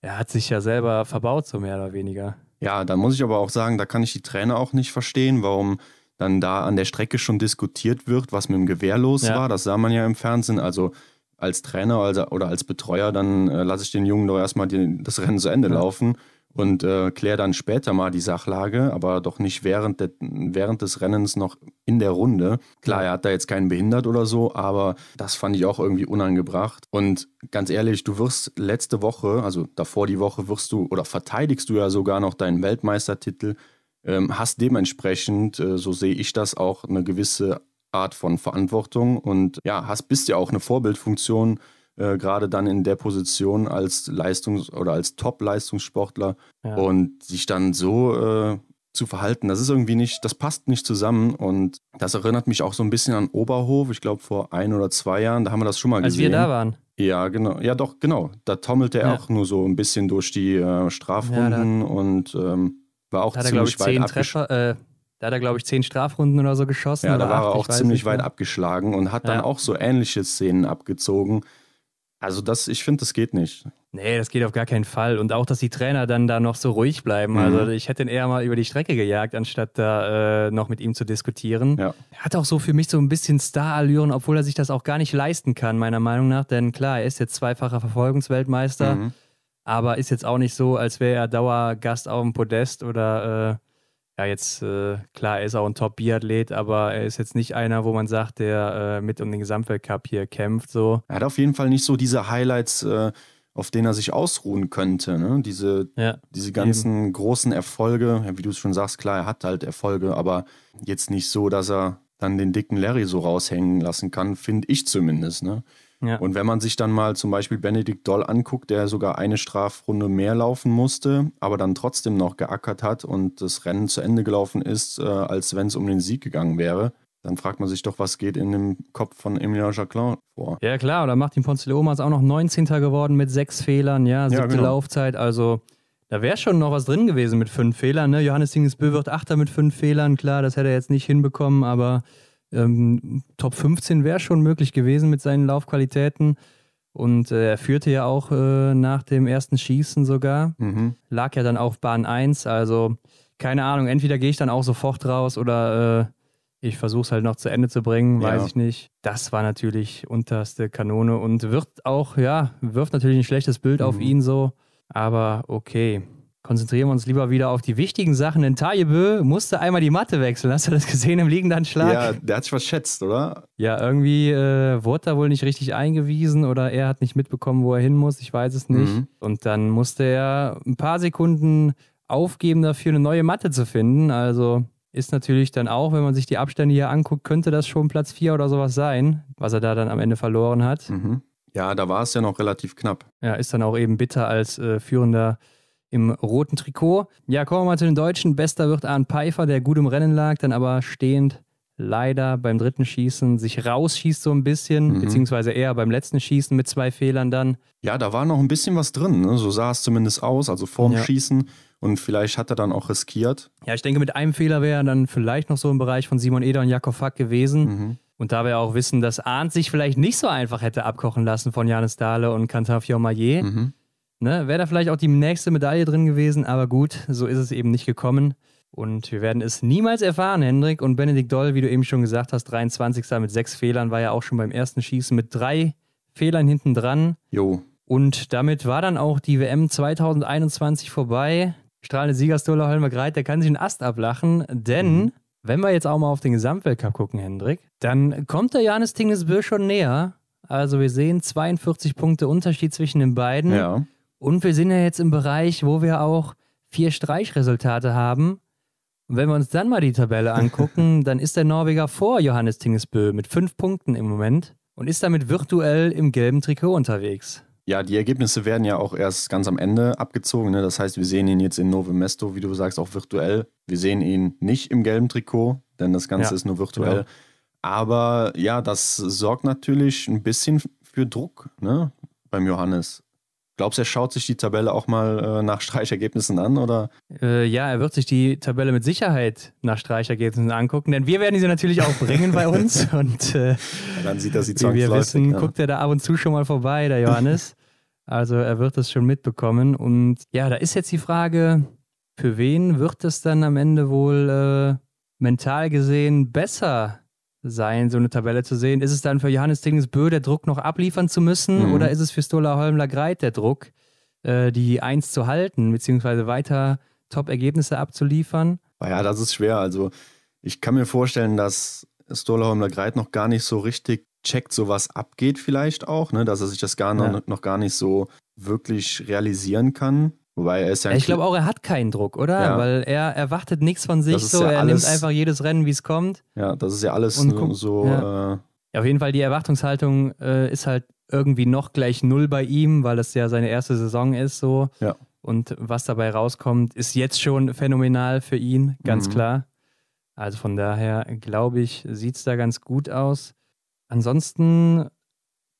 er hat sich ja selber verbaut, so mehr oder weniger. Ja, da muss ich aber auch sagen, da kann ich die Trainer auch nicht verstehen, warum dann da an der Strecke schon diskutiert wird, was mit dem Gewehr los ja. war. Das sah man ja im Fernsehen. Also als Trainer also, oder als Betreuer, dann äh, lasse ich den Jungen doch erstmal den, das Rennen zu Ende ja. laufen und äh, kläre dann später mal die Sachlage, aber doch nicht während, de, während des Rennens noch in der Runde. Klar, er hat da jetzt keinen behindert oder so, aber das fand ich auch irgendwie unangebracht. Und ganz ehrlich, du wirst letzte Woche, also davor die Woche, wirst du oder verteidigst du ja sogar noch deinen Weltmeistertitel, ähm, hast dementsprechend, äh, so sehe ich das auch, eine gewisse Art von Verantwortung und ja, hast bist ja auch eine Vorbildfunktion äh, gerade dann in der Position als Leistungs- oder als Top-Leistungssportler ja. und sich dann so äh, zu verhalten, das ist irgendwie nicht, das passt nicht zusammen und das erinnert mich auch so ein bisschen an Oberhof, ich glaube vor ein oder zwei Jahren, da haben wir das schon mal als gesehen. Als wir da waren. Ja, genau. Ja, doch, genau. Da tommelte er ja. auch nur so ein bisschen durch die äh, Strafrunden ja, da, und ähm, war auch ziemlich er, weit abgeschlagen. Da hat er, glaube äh, ich, zehn Strafrunden oder so geschossen. Ja, da war er auch ziemlich weit abgeschlagen und hat ja. dann auch so ähnliche Szenen abgezogen, also das, ich finde, das geht nicht. Nee, das geht auf gar keinen Fall. Und auch, dass die Trainer dann da noch so ruhig bleiben. Also mhm. Also ich hätte ihn eher mal über die Strecke gejagt, anstatt da äh, noch mit ihm zu diskutieren. Ja. Er hat auch so für mich so ein bisschen Star-Allüren, obwohl er sich das auch gar nicht leisten kann, meiner Meinung nach. Denn klar, er ist jetzt zweifacher Verfolgungsweltmeister, mhm. aber ist jetzt auch nicht so, als wäre er Dauergast auf dem Podest oder äh, ja, jetzt äh, klar, er ist auch ein Top-Biathlet, aber er ist jetzt nicht einer, wo man sagt, der äh, mit um den Gesamtweltcup hier kämpft. So. Er hat auf jeden Fall nicht so diese Highlights, äh, auf denen er sich ausruhen könnte. Ne? Diese, ja, diese ganzen eben. großen Erfolge, wie du es schon sagst, klar, er hat halt Erfolge, aber jetzt nicht so, dass er dann den dicken Larry so raushängen lassen kann, finde ich zumindest. Ne? Ja. Und wenn man sich dann mal zum Beispiel Benedikt Doll anguckt, der sogar eine Strafrunde mehr laufen musste, aber dann trotzdem noch geackert hat und das Rennen zu Ende gelaufen ist, äh, als wenn es um den Sieg gegangen wäre, dann fragt man sich doch, was geht in dem Kopf von Emilien Jacquelin vor. Ja klar, oder Martin Ponzeleoma ist auch noch 19. geworden mit sechs Fehlern, ja, siebte ja, genau. Laufzeit, also... Da wäre schon noch was drin gewesen mit fünf Fehlern. Ne? Johannes Dinges wird Achter mit fünf Fehlern. Klar, das hätte er jetzt nicht hinbekommen, aber ähm, Top 15 wäre schon möglich gewesen mit seinen Laufqualitäten. Und äh, er führte ja auch äh, nach dem ersten Schießen sogar. Mhm. Lag ja dann auf Bahn 1. Also keine Ahnung, entweder gehe ich dann auch sofort raus oder äh, ich versuche es halt noch zu Ende zu bringen, weiß ich nicht. Das war natürlich unterste Kanone und wird auch, ja, wirft natürlich ein schlechtes Bild mhm. auf ihn so. Aber okay konzentrieren wir uns lieber wieder auf die wichtigen Sachen. Denn Tajebö musste einmal die Matte wechseln. Hast du das gesehen im liegenden Schlag? Ja, der hat sich verschätzt, oder? Ja, irgendwie äh, wurde da wohl nicht richtig eingewiesen oder er hat nicht mitbekommen, wo er hin muss. Ich weiß es nicht. Mhm. Und dann musste er ein paar Sekunden aufgeben, dafür eine neue Matte zu finden. Also ist natürlich dann auch, wenn man sich die Abstände hier anguckt, könnte das schon Platz 4 oder sowas sein, was er da dann am Ende verloren hat. Mhm. Ja, da war es ja noch relativ knapp. Ja, ist dann auch eben bitter als äh, führender im roten Trikot. Ja, kommen wir mal zu den Deutschen. Bester wird Arndt Pfeiffer, der gut im Rennen lag, dann aber stehend leider beim dritten Schießen sich rausschießt so ein bisschen, mhm. beziehungsweise eher beim letzten Schießen mit zwei Fehlern dann. Ja, da war noch ein bisschen was drin, ne? so sah es zumindest aus, also vorm ja. Schießen und vielleicht hat er dann auch riskiert. Ja, ich denke, mit einem Fehler wäre er dann vielleicht noch so im Bereich von Simon Eder und Jakob Fack gewesen. Mhm. Und da wir auch wissen, dass Arndt sich vielleicht nicht so einfach hätte abkochen lassen von Janis Dahle und Kantaf Maillet. mhm. Ne, Wäre da vielleicht auch die nächste Medaille drin gewesen, aber gut, so ist es eben nicht gekommen. Und wir werden es niemals erfahren, Hendrik. Und Benedikt Doll, wie du eben schon gesagt hast, 23. mit sechs Fehlern, war ja auch schon beim ersten Schießen mit drei Fehlern hinten dran. Jo. Und damit war dann auch die WM 2021 vorbei. Strahlende Siegerstolle Holmer Greit, der kann sich einen Ast ablachen, denn mhm. wenn wir jetzt auch mal auf den Gesamtweltcup gucken, Hendrik, dann kommt der Johannes Tingesbür schon näher. Also wir sehen 42 Punkte Unterschied zwischen den beiden. Ja. Und wir sind ja jetzt im Bereich, wo wir auch vier Streichresultate haben. Und wenn wir uns dann mal die Tabelle angucken, dann ist der Norweger vor Johannes Tingesbö mit fünf Punkten im Moment und ist damit virtuell im gelben Trikot unterwegs. Ja, die Ergebnisse werden ja auch erst ganz am Ende abgezogen. Ne? Das heißt, wir sehen ihn jetzt in Novemesto, wie du sagst, auch virtuell. Wir sehen ihn nicht im gelben Trikot, denn das Ganze ja, ist nur virtuell. Genau. Aber ja, das sorgt natürlich ein bisschen für Druck ne? beim Johannes. Glaubst du, er schaut sich die Tabelle auch mal äh, nach Streichergebnissen an, oder? Äh, ja, er wird sich die Tabelle mit Sicherheit nach Streichergebnissen angucken, denn wir werden sie natürlich auch bringen bei uns. Und äh, dann sieht er sie wie wir wissen, ja. guckt er da ab und zu schon mal vorbei, der Johannes. also er wird das schon mitbekommen. Und ja, da ist jetzt die Frage, für wen wird es dann am Ende wohl äh, mental gesehen besser sein, so eine Tabelle zu sehen. Ist es dann für Johannes Dingesbö der Druck noch abliefern zu müssen mhm. oder ist es für Stola Holmler Greit der Druck, äh, die Eins zu halten, beziehungsweise weiter Top-Ergebnisse abzuliefern? Naja, das ist schwer. Also ich kann mir vorstellen, dass Stola Holmler Greit noch gar nicht so richtig checkt, so was abgeht vielleicht auch, ne? dass er sich das gar ja. noch gar nicht so wirklich realisieren kann. Wobei er ist ja ich glaube auch, er hat keinen Druck, oder? Ja. Weil er erwartet nichts von sich, so ja er alles, nimmt einfach jedes Rennen, wie es kommt. Ja, das ist ja alles nur so. Ja. Äh, ja. auf jeden Fall, die Erwartungshaltung äh, ist halt irgendwie noch gleich null bei ihm, weil das ja seine erste Saison ist, so. Ja. Und was dabei rauskommt, ist jetzt schon phänomenal für ihn, ganz mhm. klar. Also von daher, glaube ich, sieht es da ganz gut aus. Ansonsten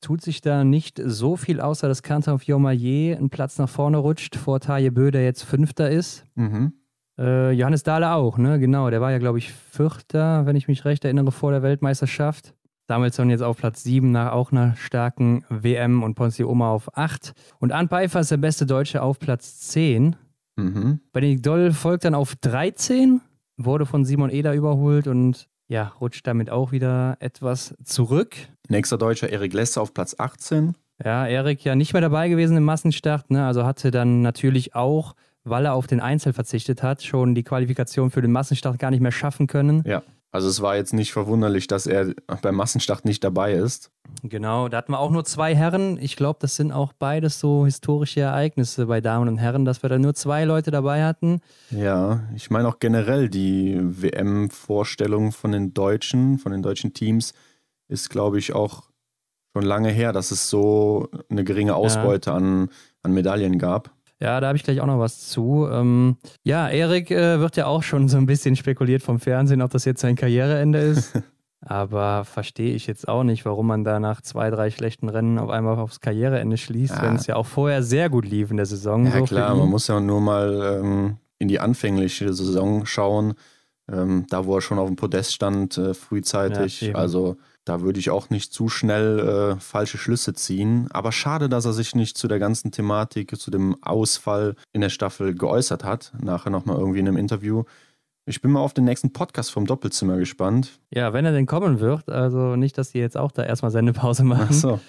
tut sich da nicht so viel, außer dass Kanter auf Jomaye einen Platz nach vorne rutscht, vor Taje Bö, der jetzt Fünfter ist. Mhm. Äh, Johannes Dahle auch, ne? Genau, der war ja, glaube ich, Vierter, wenn ich mich recht erinnere, vor der Weltmeisterschaft. Damals dann jetzt auf Platz 7 nach auch einer starken WM und Ponzi Oma auf 8. Und Arndt Pfeiffer ist der beste Deutsche auf Platz 10. Mhm. Benedikt Doll folgt dann auf 13, wurde von Simon Eder überholt und ja, rutscht damit auch wieder etwas zurück. Nächster Deutscher Erik Lesser auf Platz 18. Ja, Erik ja nicht mehr dabei gewesen im Massenstart, ne? also hatte dann natürlich auch, weil er auf den Einzel verzichtet hat, schon die Qualifikation für den Massenstart gar nicht mehr schaffen können. Ja. Also es war jetzt nicht verwunderlich, dass er beim Massenstart nicht dabei ist. Genau, da hatten wir auch nur zwei Herren. Ich glaube, das sind auch beides so historische Ereignisse bei Damen und Herren, dass wir da nur zwei Leute dabei hatten. Ja, ich meine auch generell die WM-Vorstellung von den Deutschen, von den deutschen Teams, ist, glaube ich, auch schon lange her, dass es so eine geringe Ausbeute ja. an, an Medaillen gab. Ja, da habe ich gleich auch noch was zu. Ähm, ja, Erik äh, wird ja auch schon so ein bisschen spekuliert vom Fernsehen, ob das jetzt sein Karriereende ist. Aber verstehe ich jetzt auch nicht, warum man da nach zwei, drei schlechten Rennen auf einmal aufs Karriereende schließt, ja. wenn es ja auch vorher sehr gut lief in der Saison. Ja, so klar, man muss ja nur mal ähm, in die anfängliche Saison schauen. Ähm, da, wo er schon auf dem Podest stand, äh, frühzeitig. Ja, also da würde ich auch nicht zu schnell äh, falsche Schlüsse ziehen. Aber schade, dass er sich nicht zu der ganzen Thematik, zu dem Ausfall in der Staffel geäußert hat. Nachher nochmal irgendwie in einem Interview. Ich bin mal auf den nächsten Podcast vom Doppelzimmer gespannt. Ja, wenn er denn kommen wird. Also nicht, dass die jetzt auch da erstmal Sendepause machen. Ach so.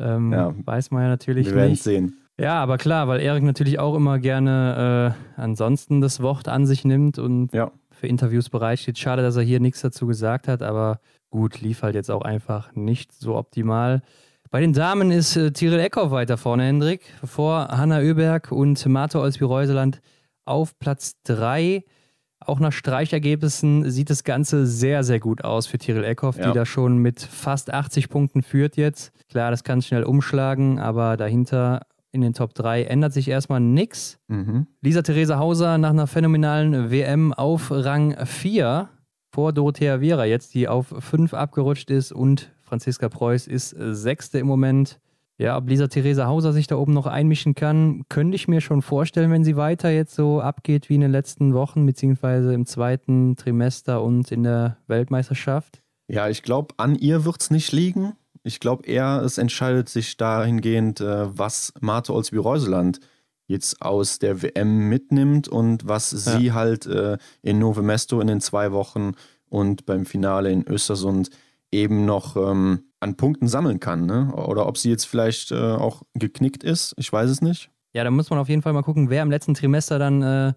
Ähm, ja. Weiß man ja natürlich Wir nicht. Wir werden sehen. Ja, aber klar, weil Erik natürlich auch immer gerne äh, ansonsten das Wort an sich nimmt und ja. für Interviews bereitsteht. Schade, dass er hier nichts dazu gesagt hat, aber Gut, lief halt jetzt auch einfach nicht so optimal. Bei den Damen ist äh, Tiril Eckhoff weiter vorne, Hendrik, vor Hanna Oeberg und Marte Olsby-Reuseland auf Platz 3. Auch nach Streichergebnissen sieht das Ganze sehr, sehr gut aus für Tiril Eckhoff, ja. die da schon mit fast 80 Punkten führt jetzt. Klar, das kann schnell umschlagen, aber dahinter in den Top 3 ändert sich erstmal nichts. Mhm. Lisa Therese Hauser nach einer phänomenalen WM auf Rang 4 vor Dorothea Vera jetzt, die auf 5 abgerutscht ist und Franziska Preuß ist äh, sechste im Moment. Ja, ob Lisa Theresa Hauser sich da oben noch einmischen kann, könnte ich mir schon vorstellen, wenn sie weiter jetzt so abgeht wie in den letzten Wochen, beziehungsweise im zweiten Trimester und in der Weltmeisterschaft. Ja, ich glaube, an ihr wird es nicht liegen. Ich glaube eher, es entscheidet sich dahingehend, äh, was Marte Olsby-Reuseland jetzt aus der WM mitnimmt und was ja. sie halt äh, in Novemesto in den zwei Wochen und beim Finale in Östersund eben noch ähm, an Punkten sammeln kann. Ne? Oder ob sie jetzt vielleicht äh, auch geknickt ist, ich weiß es nicht. Ja, da muss man auf jeden Fall mal gucken, wer im letzten Trimester dann äh,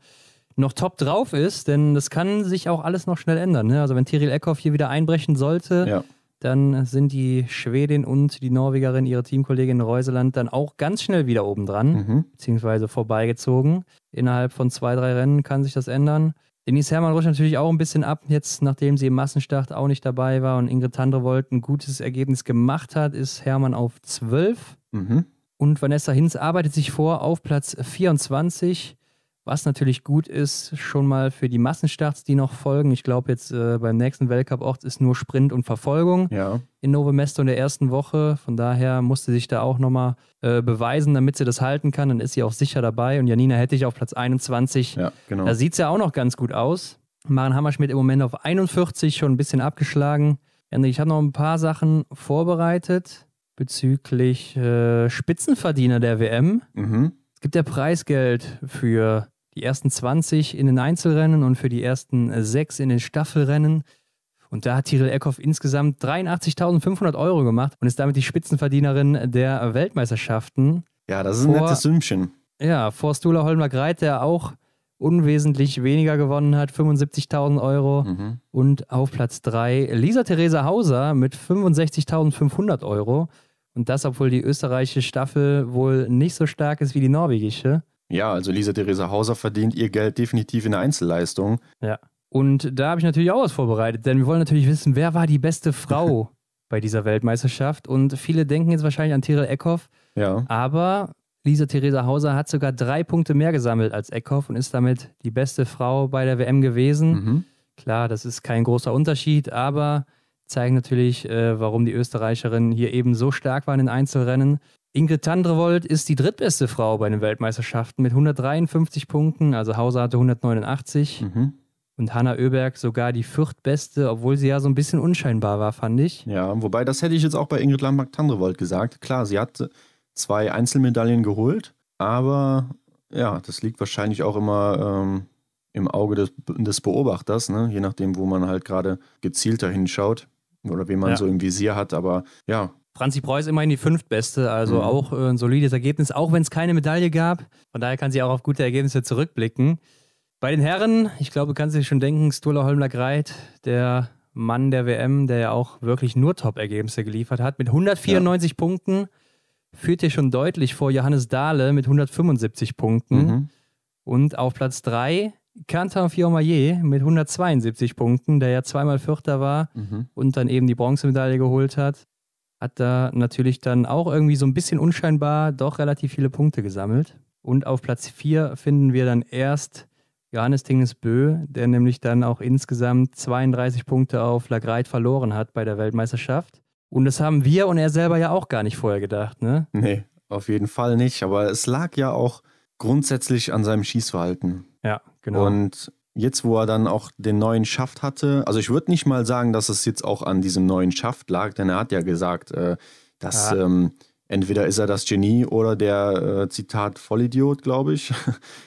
noch top drauf ist, denn das kann sich auch alles noch schnell ändern. Ne? Also wenn Tiril Eckhoff hier wieder einbrechen sollte, ja dann sind die Schwedin und die Norwegerin, ihre Teamkollegin Reuseland, dann auch ganz schnell wieder oben dran, mhm. beziehungsweise vorbeigezogen. Innerhalb von zwei, drei Rennen kann sich das ändern. Denise Hermann rutscht natürlich auch ein bisschen ab, jetzt nachdem sie im Massenstart auch nicht dabei war und Ingrid Tandrevold ein gutes Ergebnis gemacht hat, ist Hermann auf 12. Mhm. Und Vanessa Hinz arbeitet sich vor auf Platz 24. Was natürlich gut ist, schon mal für die Massenstarts, die noch folgen. Ich glaube, jetzt äh, beim nächsten Weltcup ort ist nur Sprint und Verfolgung ja. in Novo Mesto in der ersten Woche. Von daher musste sich da auch nochmal äh, beweisen, damit sie das halten kann. Dann ist sie auch sicher dabei. Und Janina hätte ich auf Platz 21. Ja, genau. Da sieht es ja auch noch ganz gut aus. Maren Hammerschmidt im Moment auf 41, schon ein bisschen abgeschlagen. Ich habe noch ein paar Sachen vorbereitet bezüglich äh, Spitzenverdiener der WM. Mhm. Es gibt ja Preisgeld für die ersten 20 in den Einzelrennen und für die ersten 6 in den Staffelrennen. Und da hat Tyrell Eckhoff insgesamt 83.500 Euro gemacht und ist damit die Spitzenverdienerin der Weltmeisterschaften. Ja, das ist vor, ein nettes Sümmchen. Ja, vor Stula Holmer-Greit, der auch unwesentlich weniger gewonnen hat, 75.000 Euro. Mhm. Und auf Platz 3 Lisa Theresa Hauser mit 65.500 Euro. Und das, obwohl die österreichische Staffel wohl nicht so stark ist wie die norwegische. Ja, also Lisa Theresa Hauser verdient ihr Geld definitiv in der Einzelleistung. Ja. Und da habe ich natürlich auch was vorbereitet, denn wir wollen natürlich wissen, wer war die beste Frau bei dieser Weltmeisterschaft? Und viele denken jetzt wahrscheinlich an Theresa Eckhoff. Ja. Aber Lisa Theresa Hauser hat sogar drei Punkte mehr gesammelt als Eckhoff und ist damit die beste Frau bei der WM gewesen. Mhm. Klar, das ist kein großer Unterschied, aber zeigen natürlich, äh, warum die Österreicherin hier eben so stark waren in Einzelrennen. Ingrid Tandrevold ist die drittbeste Frau bei den Weltmeisterschaften mit 153 Punkten, also Hauser hatte 189. Mhm. Und Hanna Oeberg sogar die viertbeste, obwohl sie ja so ein bisschen unscheinbar war, fand ich. Ja, wobei das hätte ich jetzt auch bei Ingrid Lamberg-Tandrevold gesagt. Klar, sie hat zwei Einzelmedaillen geholt, aber ja, das liegt wahrscheinlich auch immer ähm, im Auge des, des Beobachters, ne? je nachdem, wo man halt gerade gezielter hinschaut oder wen man ja. so im Visier hat. Aber ja, Franzi Preuß immerhin die fünftbeste, also mhm. auch äh, ein solides Ergebnis, auch wenn es keine Medaille gab. Von daher kann sie auch auf gute Ergebnisse zurückblicken. Bei den Herren, ich glaube, kannst du dir schon denken, Sturla Holmler-Greit, der Mann der WM, der ja auch wirklich nur Top-Ergebnisse geliefert hat, mit 194 ja. Punkten führt hier schon deutlich vor Johannes Dahle mit 175 Punkten. Mhm. Und auf Platz 3 Quentin Fiormaillet mit 172 Punkten, der ja zweimal Vierter war mhm. und dann eben die Bronzemedaille geholt hat hat da natürlich dann auch irgendwie so ein bisschen unscheinbar doch relativ viele Punkte gesammelt. Und auf Platz 4 finden wir dann erst Johannes Tinges Bö, der nämlich dann auch insgesamt 32 Punkte auf Lagreit verloren hat bei der Weltmeisterschaft. Und das haben wir und er selber ja auch gar nicht vorher gedacht, ne? Nee, auf jeden Fall nicht. Aber es lag ja auch grundsätzlich an seinem Schießverhalten. Ja, genau. Und jetzt, wo er dann auch den neuen Schaft hatte, also ich würde nicht mal sagen, dass es jetzt auch an diesem neuen Schaft lag, denn er hat ja gesagt, äh, dass ja. Ähm, entweder ist er das Genie oder der äh, Zitat Vollidiot, glaube ich.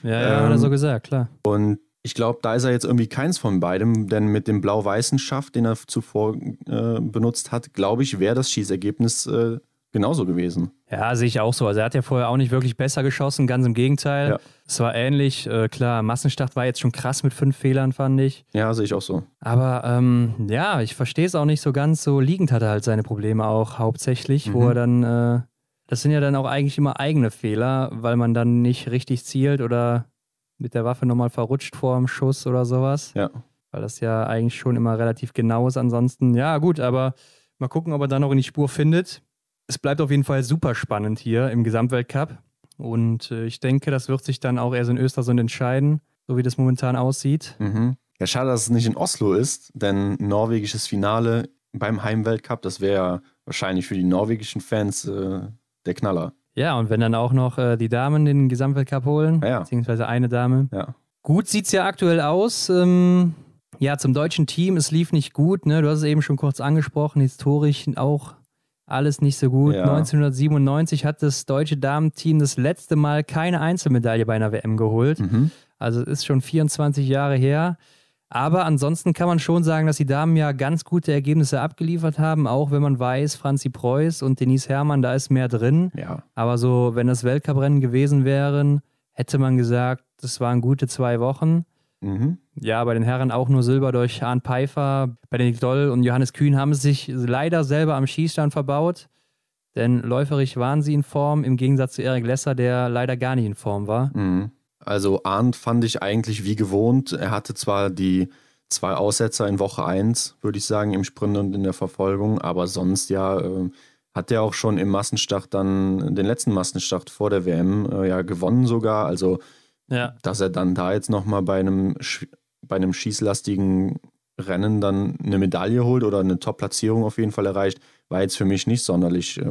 Ja, ja, ähm, hat er ähm, so gesagt, klar. Und ich glaube, da ist er jetzt irgendwie keins von beidem, denn mit dem blau-weißen Schaft, den er zuvor äh, benutzt hat, glaube ich, wäre das Schießergebnis äh, genauso gewesen. Ja, sehe ich auch so. Also er hat ja vorher auch nicht wirklich besser geschossen, ganz im Gegenteil. Ja. Es war ähnlich, äh, klar, Massenstart war jetzt schon krass mit fünf Fehlern, fand ich. Ja, sehe ich auch so. Aber ähm, ja, ich verstehe es auch nicht so ganz. So liegend hat er halt seine Probleme auch hauptsächlich, mhm. wo er dann, äh, das sind ja dann auch eigentlich immer eigene Fehler, weil man dann nicht richtig zielt oder mit der Waffe nochmal verrutscht vor dem Schuss oder sowas. Ja. Weil das ja eigentlich schon immer relativ genau ist. Ansonsten, ja, gut, aber mal gucken, ob er dann noch in die Spur findet es bleibt auf jeden Fall super spannend hier im Gesamtweltcup. Und äh, ich denke, das wird sich dann auch erst in Östersund entscheiden, so wie das momentan aussieht. Mhm. Ja, schade, dass es nicht in Oslo ist, denn norwegisches Finale beim Heimweltcup, das wäre wahrscheinlich für die norwegischen Fans äh, der Knaller. Ja, und wenn dann auch noch äh, die Damen den Gesamtweltcup holen, ja, ja. beziehungsweise eine Dame. Ja. Gut sieht es ja aktuell aus. Ähm, ja, zum deutschen Team, es lief nicht gut. Ne? Du hast es eben schon kurz angesprochen, historisch auch alles nicht so gut. Ja. 1997 hat das deutsche Damenteam das letzte Mal keine Einzelmedaille bei einer WM geholt. Mhm. Also ist schon 24 Jahre her. Aber ansonsten kann man schon sagen, dass die Damen ja ganz gute Ergebnisse abgeliefert haben, auch wenn man weiß, Franzi Preuß und Denise Herrmann, da ist mehr drin. Ja. Aber so, wenn das Weltcuprennen gewesen wären, hätte man gesagt, das waren gute zwei Wochen. Mhm. Ja, bei den Herren auch nur Silber durch Hahn Pfeiffer. Benedikt Doll und Johannes Kühn haben es sich leider selber am Schießstand verbaut, denn läuferig waren sie in Form, im Gegensatz zu Erik Lesser, der leider gar nicht in Form war. Mhm. Also Arndt fand ich eigentlich wie gewohnt. Er hatte zwar die zwei Aussetzer in Woche 1, würde ich sagen, im Sprint und in der Verfolgung, aber sonst ja äh, hat er auch schon im Massenstart dann den letzten Massenstart vor der WM äh, ja gewonnen sogar. Also ja. Dass er dann da jetzt nochmal bei einem, bei einem schießlastigen Rennen dann eine Medaille holt oder eine Top-Platzierung auf jeden Fall erreicht, war jetzt für mich nicht sonderlich äh,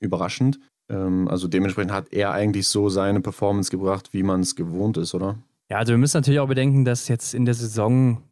überraschend. Ähm, also dementsprechend hat er eigentlich so seine Performance gebracht, wie man es gewohnt ist, oder? Ja, also wir müssen natürlich auch bedenken, dass jetzt in der Saison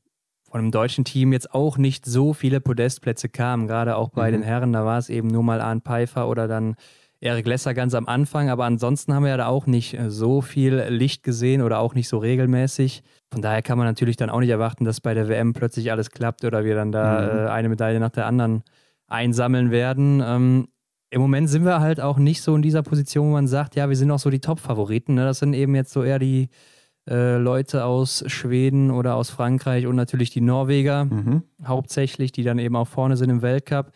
von einem deutschen Team jetzt auch nicht so viele Podestplätze kamen. Gerade auch bei mhm. den Herren, da war es eben nur mal Arndt Pfeiffer oder dann Erik Lesser ganz am Anfang, aber ansonsten haben wir ja da auch nicht äh, so viel Licht gesehen oder auch nicht so regelmäßig. Von daher kann man natürlich dann auch nicht erwarten, dass bei der WM plötzlich alles klappt oder wir dann da mhm. Äh, eine Medaille nach der anderen einsammeln werden. Ähm, Im Moment sind wir halt auch nicht so in dieser Position, wo man sagt, ja, wir sind auch so die Top-Favoriten. Ne? Das sind eben jetzt so eher die äh, Leute aus Schweden oder aus Frankreich und natürlich die Norweger mhm. hauptsächlich, die dann eben auch vorne sind im Weltcup.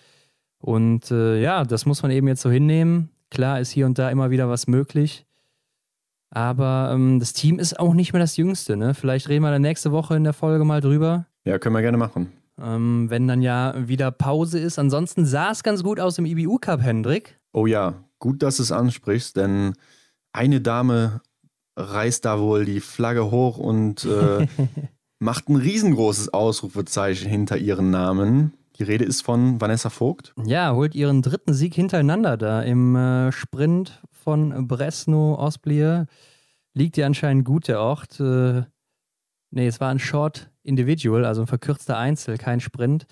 Und äh, ja, das muss man eben jetzt so hinnehmen. Klar ist hier und da immer wieder was möglich. Aber ähm, das Team ist auch nicht mehr das Jüngste. Ne? Vielleicht reden wir dann nächste Woche in der Folge mal drüber. Ja, können wir gerne machen. Ähm, wenn dann ja wieder Pause ist. Ansonsten sah es ganz gut aus im IBU Cup, Hendrik. Oh ja, gut, dass du es ansprichst, denn eine Dame reißt da wohl die Flagge hoch und äh, macht ein riesengroßes Ausrufezeichen hinter ihren Namen. Die Rede ist von Vanessa Vogt. Ja, holt ihren dritten Sieg hintereinander da im äh, Sprint von Bresno-Osblier. Liegt ihr anscheinend gut, der Ort. Äh, nee, es war ein Short Individual, also ein verkürzter Einzel, kein Sprint.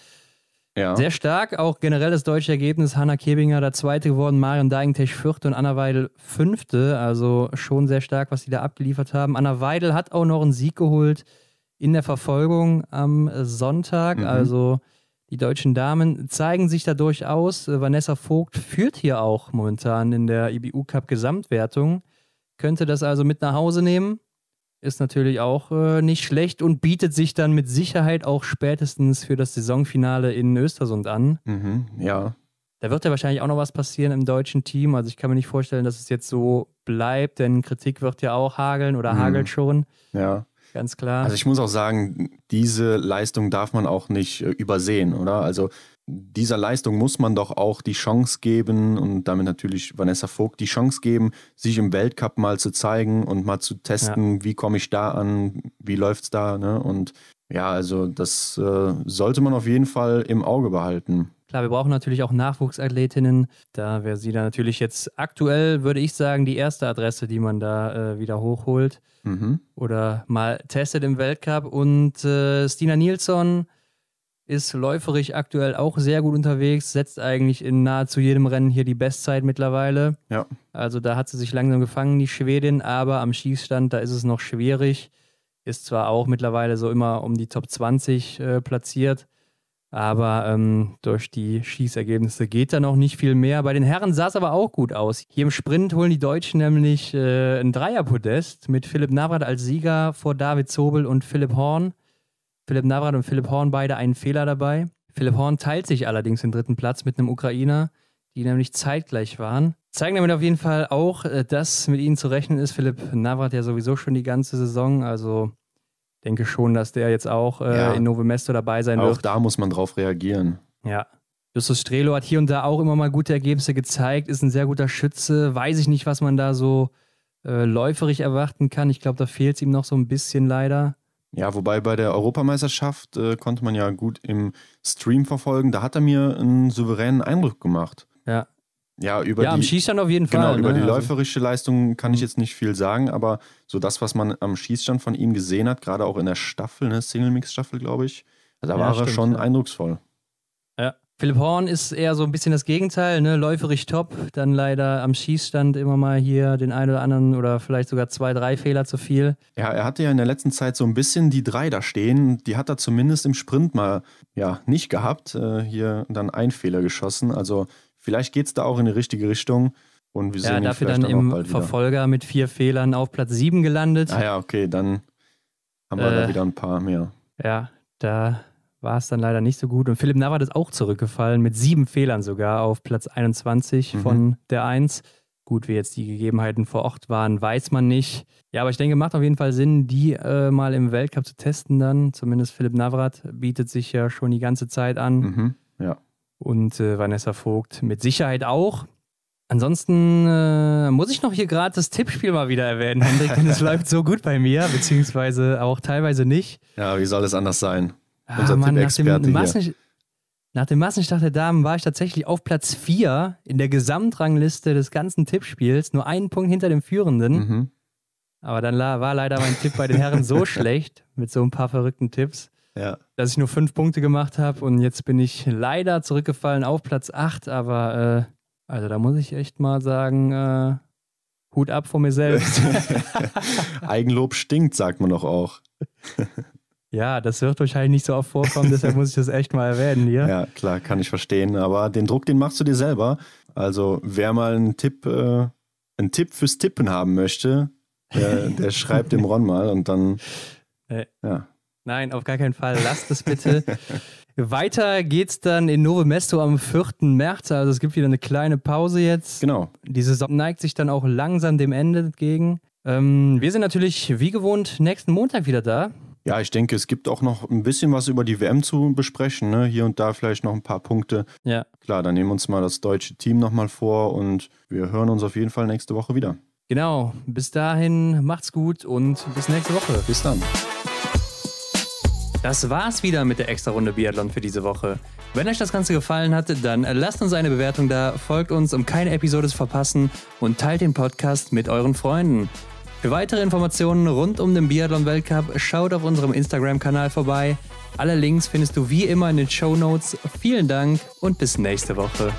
Ja. Sehr stark, auch generell das deutsche Ergebnis. Hanna Kebinger der Zweite geworden, Marion Deigentech Vierte und Anna Weidel Fünfte. Also schon sehr stark, was sie da abgeliefert haben. Anna Weidel hat auch noch einen Sieg geholt in der Verfolgung am Sonntag. Mhm. Also die deutschen Damen zeigen sich da durchaus. Vanessa Vogt führt hier auch momentan in der IBU Cup Gesamtwertung. Könnte das also mit nach Hause nehmen. Ist natürlich auch äh, nicht schlecht und bietet sich dann mit Sicherheit auch spätestens für das Saisonfinale in Östersund an. Mhm, ja. Da wird ja wahrscheinlich auch noch was passieren im deutschen Team. Also ich kann mir nicht vorstellen, dass es jetzt so bleibt, denn Kritik wird ja auch hageln oder mhm. hagelt schon. Ja ganz klar. Also ich muss auch sagen, diese Leistung darf man auch nicht äh, übersehen, oder? Also dieser Leistung muss man doch auch die Chance geben und damit natürlich Vanessa Vogt die Chance geben, sich im Weltcup mal zu zeigen und mal zu testen, ja. wie komme ich da an, wie läuft es da, ne? Und ja, also das äh, sollte man auf jeden Fall im Auge behalten. Klar, wir brauchen natürlich auch Nachwuchsathletinnen. Da wäre sie dann natürlich jetzt aktuell, würde ich sagen, die erste Adresse, die man da äh, wieder hochholt. Mhm. Oder mal testet im Weltcup. Und äh, Stina Nilsson ist läuferisch aktuell auch sehr gut unterwegs, setzt eigentlich in nahezu jedem Rennen hier die Bestzeit mittlerweile. Ja. Also da hat sie sich langsam gefangen, die Schwedin, aber am Schießstand, da ist es noch schwierig. Ist zwar auch mittlerweile so immer um die Top 20 äh, platziert, aber ähm, durch die Schießergebnisse geht da noch nicht viel mehr. Bei den Herren sah es aber auch gut aus. Hier im Sprint holen die Deutschen nämlich äh, ein Dreierpodest mit Philipp Navrat als Sieger vor David Zobel und Philipp Horn. Philipp Navrat und Philipp Horn beide einen Fehler dabei. Philipp Horn teilt sich allerdings den dritten Platz mit einem Ukrainer, die nämlich zeitgleich waren. Zeigen damit auf jeden Fall auch, äh, dass mit ihnen zu rechnen ist. Philipp Navrat ja sowieso schon die ganze Saison. Also denke schon, dass der jetzt auch äh, ja. in Novemesto dabei sein auch wird. Auch da muss man drauf reagieren. Ja. Justus Strelo hat hier und da auch immer mal gute Ergebnisse gezeigt, ist ein sehr guter Schütze. Weiß ich nicht, was man da so äh, läuferig erwarten kann. Ich glaube, da fehlt es ihm noch so ein bisschen leider. Ja, wobei bei der Europameisterschaft äh, konnte man ja gut im Stream verfolgen. Da hat er mir einen souveränen Eindruck gemacht. Ja, ja, über ja, die, am Schießstand auf jeden genau, Fall. Genau, ne? über die also läuferische Leistung kann ich mhm. jetzt nicht viel sagen, aber so das, was man am Schießstand von ihm gesehen hat, gerade auch in der Staffel, ne, Single-Mix-Staffel, glaube ich, da ja, war stimmt, er schon ja. eindrucksvoll. Ja. Philipp Horn ist eher so ein bisschen das Gegenteil, ne? läuferig top, dann leider am Schießstand immer mal hier den einen oder anderen oder vielleicht sogar zwei, drei Fehler zu viel. Ja, er hatte ja in der letzten Zeit so ein bisschen die drei da stehen, die hat er zumindest im Sprint mal ja nicht gehabt, äh, hier dann ein Fehler geschossen, also vielleicht geht es da auch in die richtige Richtung. Und wir ja, sehen dafür dann, im Verfolger mit vier Fehlern auf Platz 7 gelandet. Ah ja, okay, dann haben wir äh, da wieder ein paar mehr. Ja, da war es dann leider nicht so gut. Und Philipp Navrat ist auch zurückgefallen, mit sieben Fehlern sogar auf Platz 21 mhm. von der 1. Gut, wie jetzt die Gegebenheiten vor Ort waren, weiß man nicht. Ja, aber ich denke, macht auf jeden Fall Sinn, die äh, mal im Weltcup zu testen dann. Zumindest Philipp Navrat bietet sich ja schon die ganze Zeit an. Mhm, ja und äh, Vanessa Vogt mit Sicherheit auch. Ansonsten äh, muss ich noch hier gerade das Tippspiel mal wieder erwähnen, Hendrik, denn es läuft so gut bei mir, beziehungsweise auch teilweise nicht. Ja, wie soll es anders sein? Ah, Unser Mann, nach dem, Massen, nach dem Massenstart der Damen war ich tatsächlich auf Platz 4 in der Gesamtrangliste des ganzen Tippspiels, nur einen Punkt hinter dem Führenden. Mhm. Aber dann war leider mein Tipp bei den Herren so schlecht mit so ein paar verrückten Tipps, ja. dass ich nur fünf Punkte gemacht habe und jetzt bin ich leider zurückgefallen auf Platz 8, aber äh, also da muss ich echt mal sagen, äh, Hut ab vor mir selbst. Eigenlob stinkt, sagt man doch auch. ja, das wird wahrscheinlich nicht so oft vorkommen, deshalb muss ich das echt mal erwähnen hier. Ja, klar, kann ich verstehen, aber den Druck, den machst du dir selber. Also wer mal einen Tipp, äh, einen Tipp fürs Tippen haben möchte, der, der schreibt dem Ron mal und dann. Äh, ja, Nein, auf gar keinen Fall. Lasst es bitte. Weiter geht's dann in Novo Mesto am 4. März. Also es gibt wieder eine kleine Pause jetzt. Genau. Die Saison neigt sich dann auch langsam dem Ende entgegen. Ähm, wir sind natürlich wie gewohnt nächsten Montag wieder da. Ja, ich denke, es gibt auch noch ein bisschen was über die WM zu besprechen. Ne? Hier und da vielleicht noch ein paar Punkte. Ja. Klar, dann nehmen wir uns mal das deutsche Team nochmal vor und wir hören uns auf jeden Fall nächste Woche wieder. Genau. Bis dahin, macht's gut und bis nächste Woche. Bis dann. Das war's wieder mit der extra Runde Biathlon für diese Woche. Wenn euch das Ganze gefallen hat, dann lasst uns eine Bewertung da, folgt uns, um keine Episode zu verpassen und teilt den Podcast mit euren Freunden. Für weitere Informationen rund um den Biathlon Weltcup schaut auf unserem Instagram-Kanal vorbei. Alle Links findest du wie immer in den Show Notes. Vielen Dank und bis nächste Woche.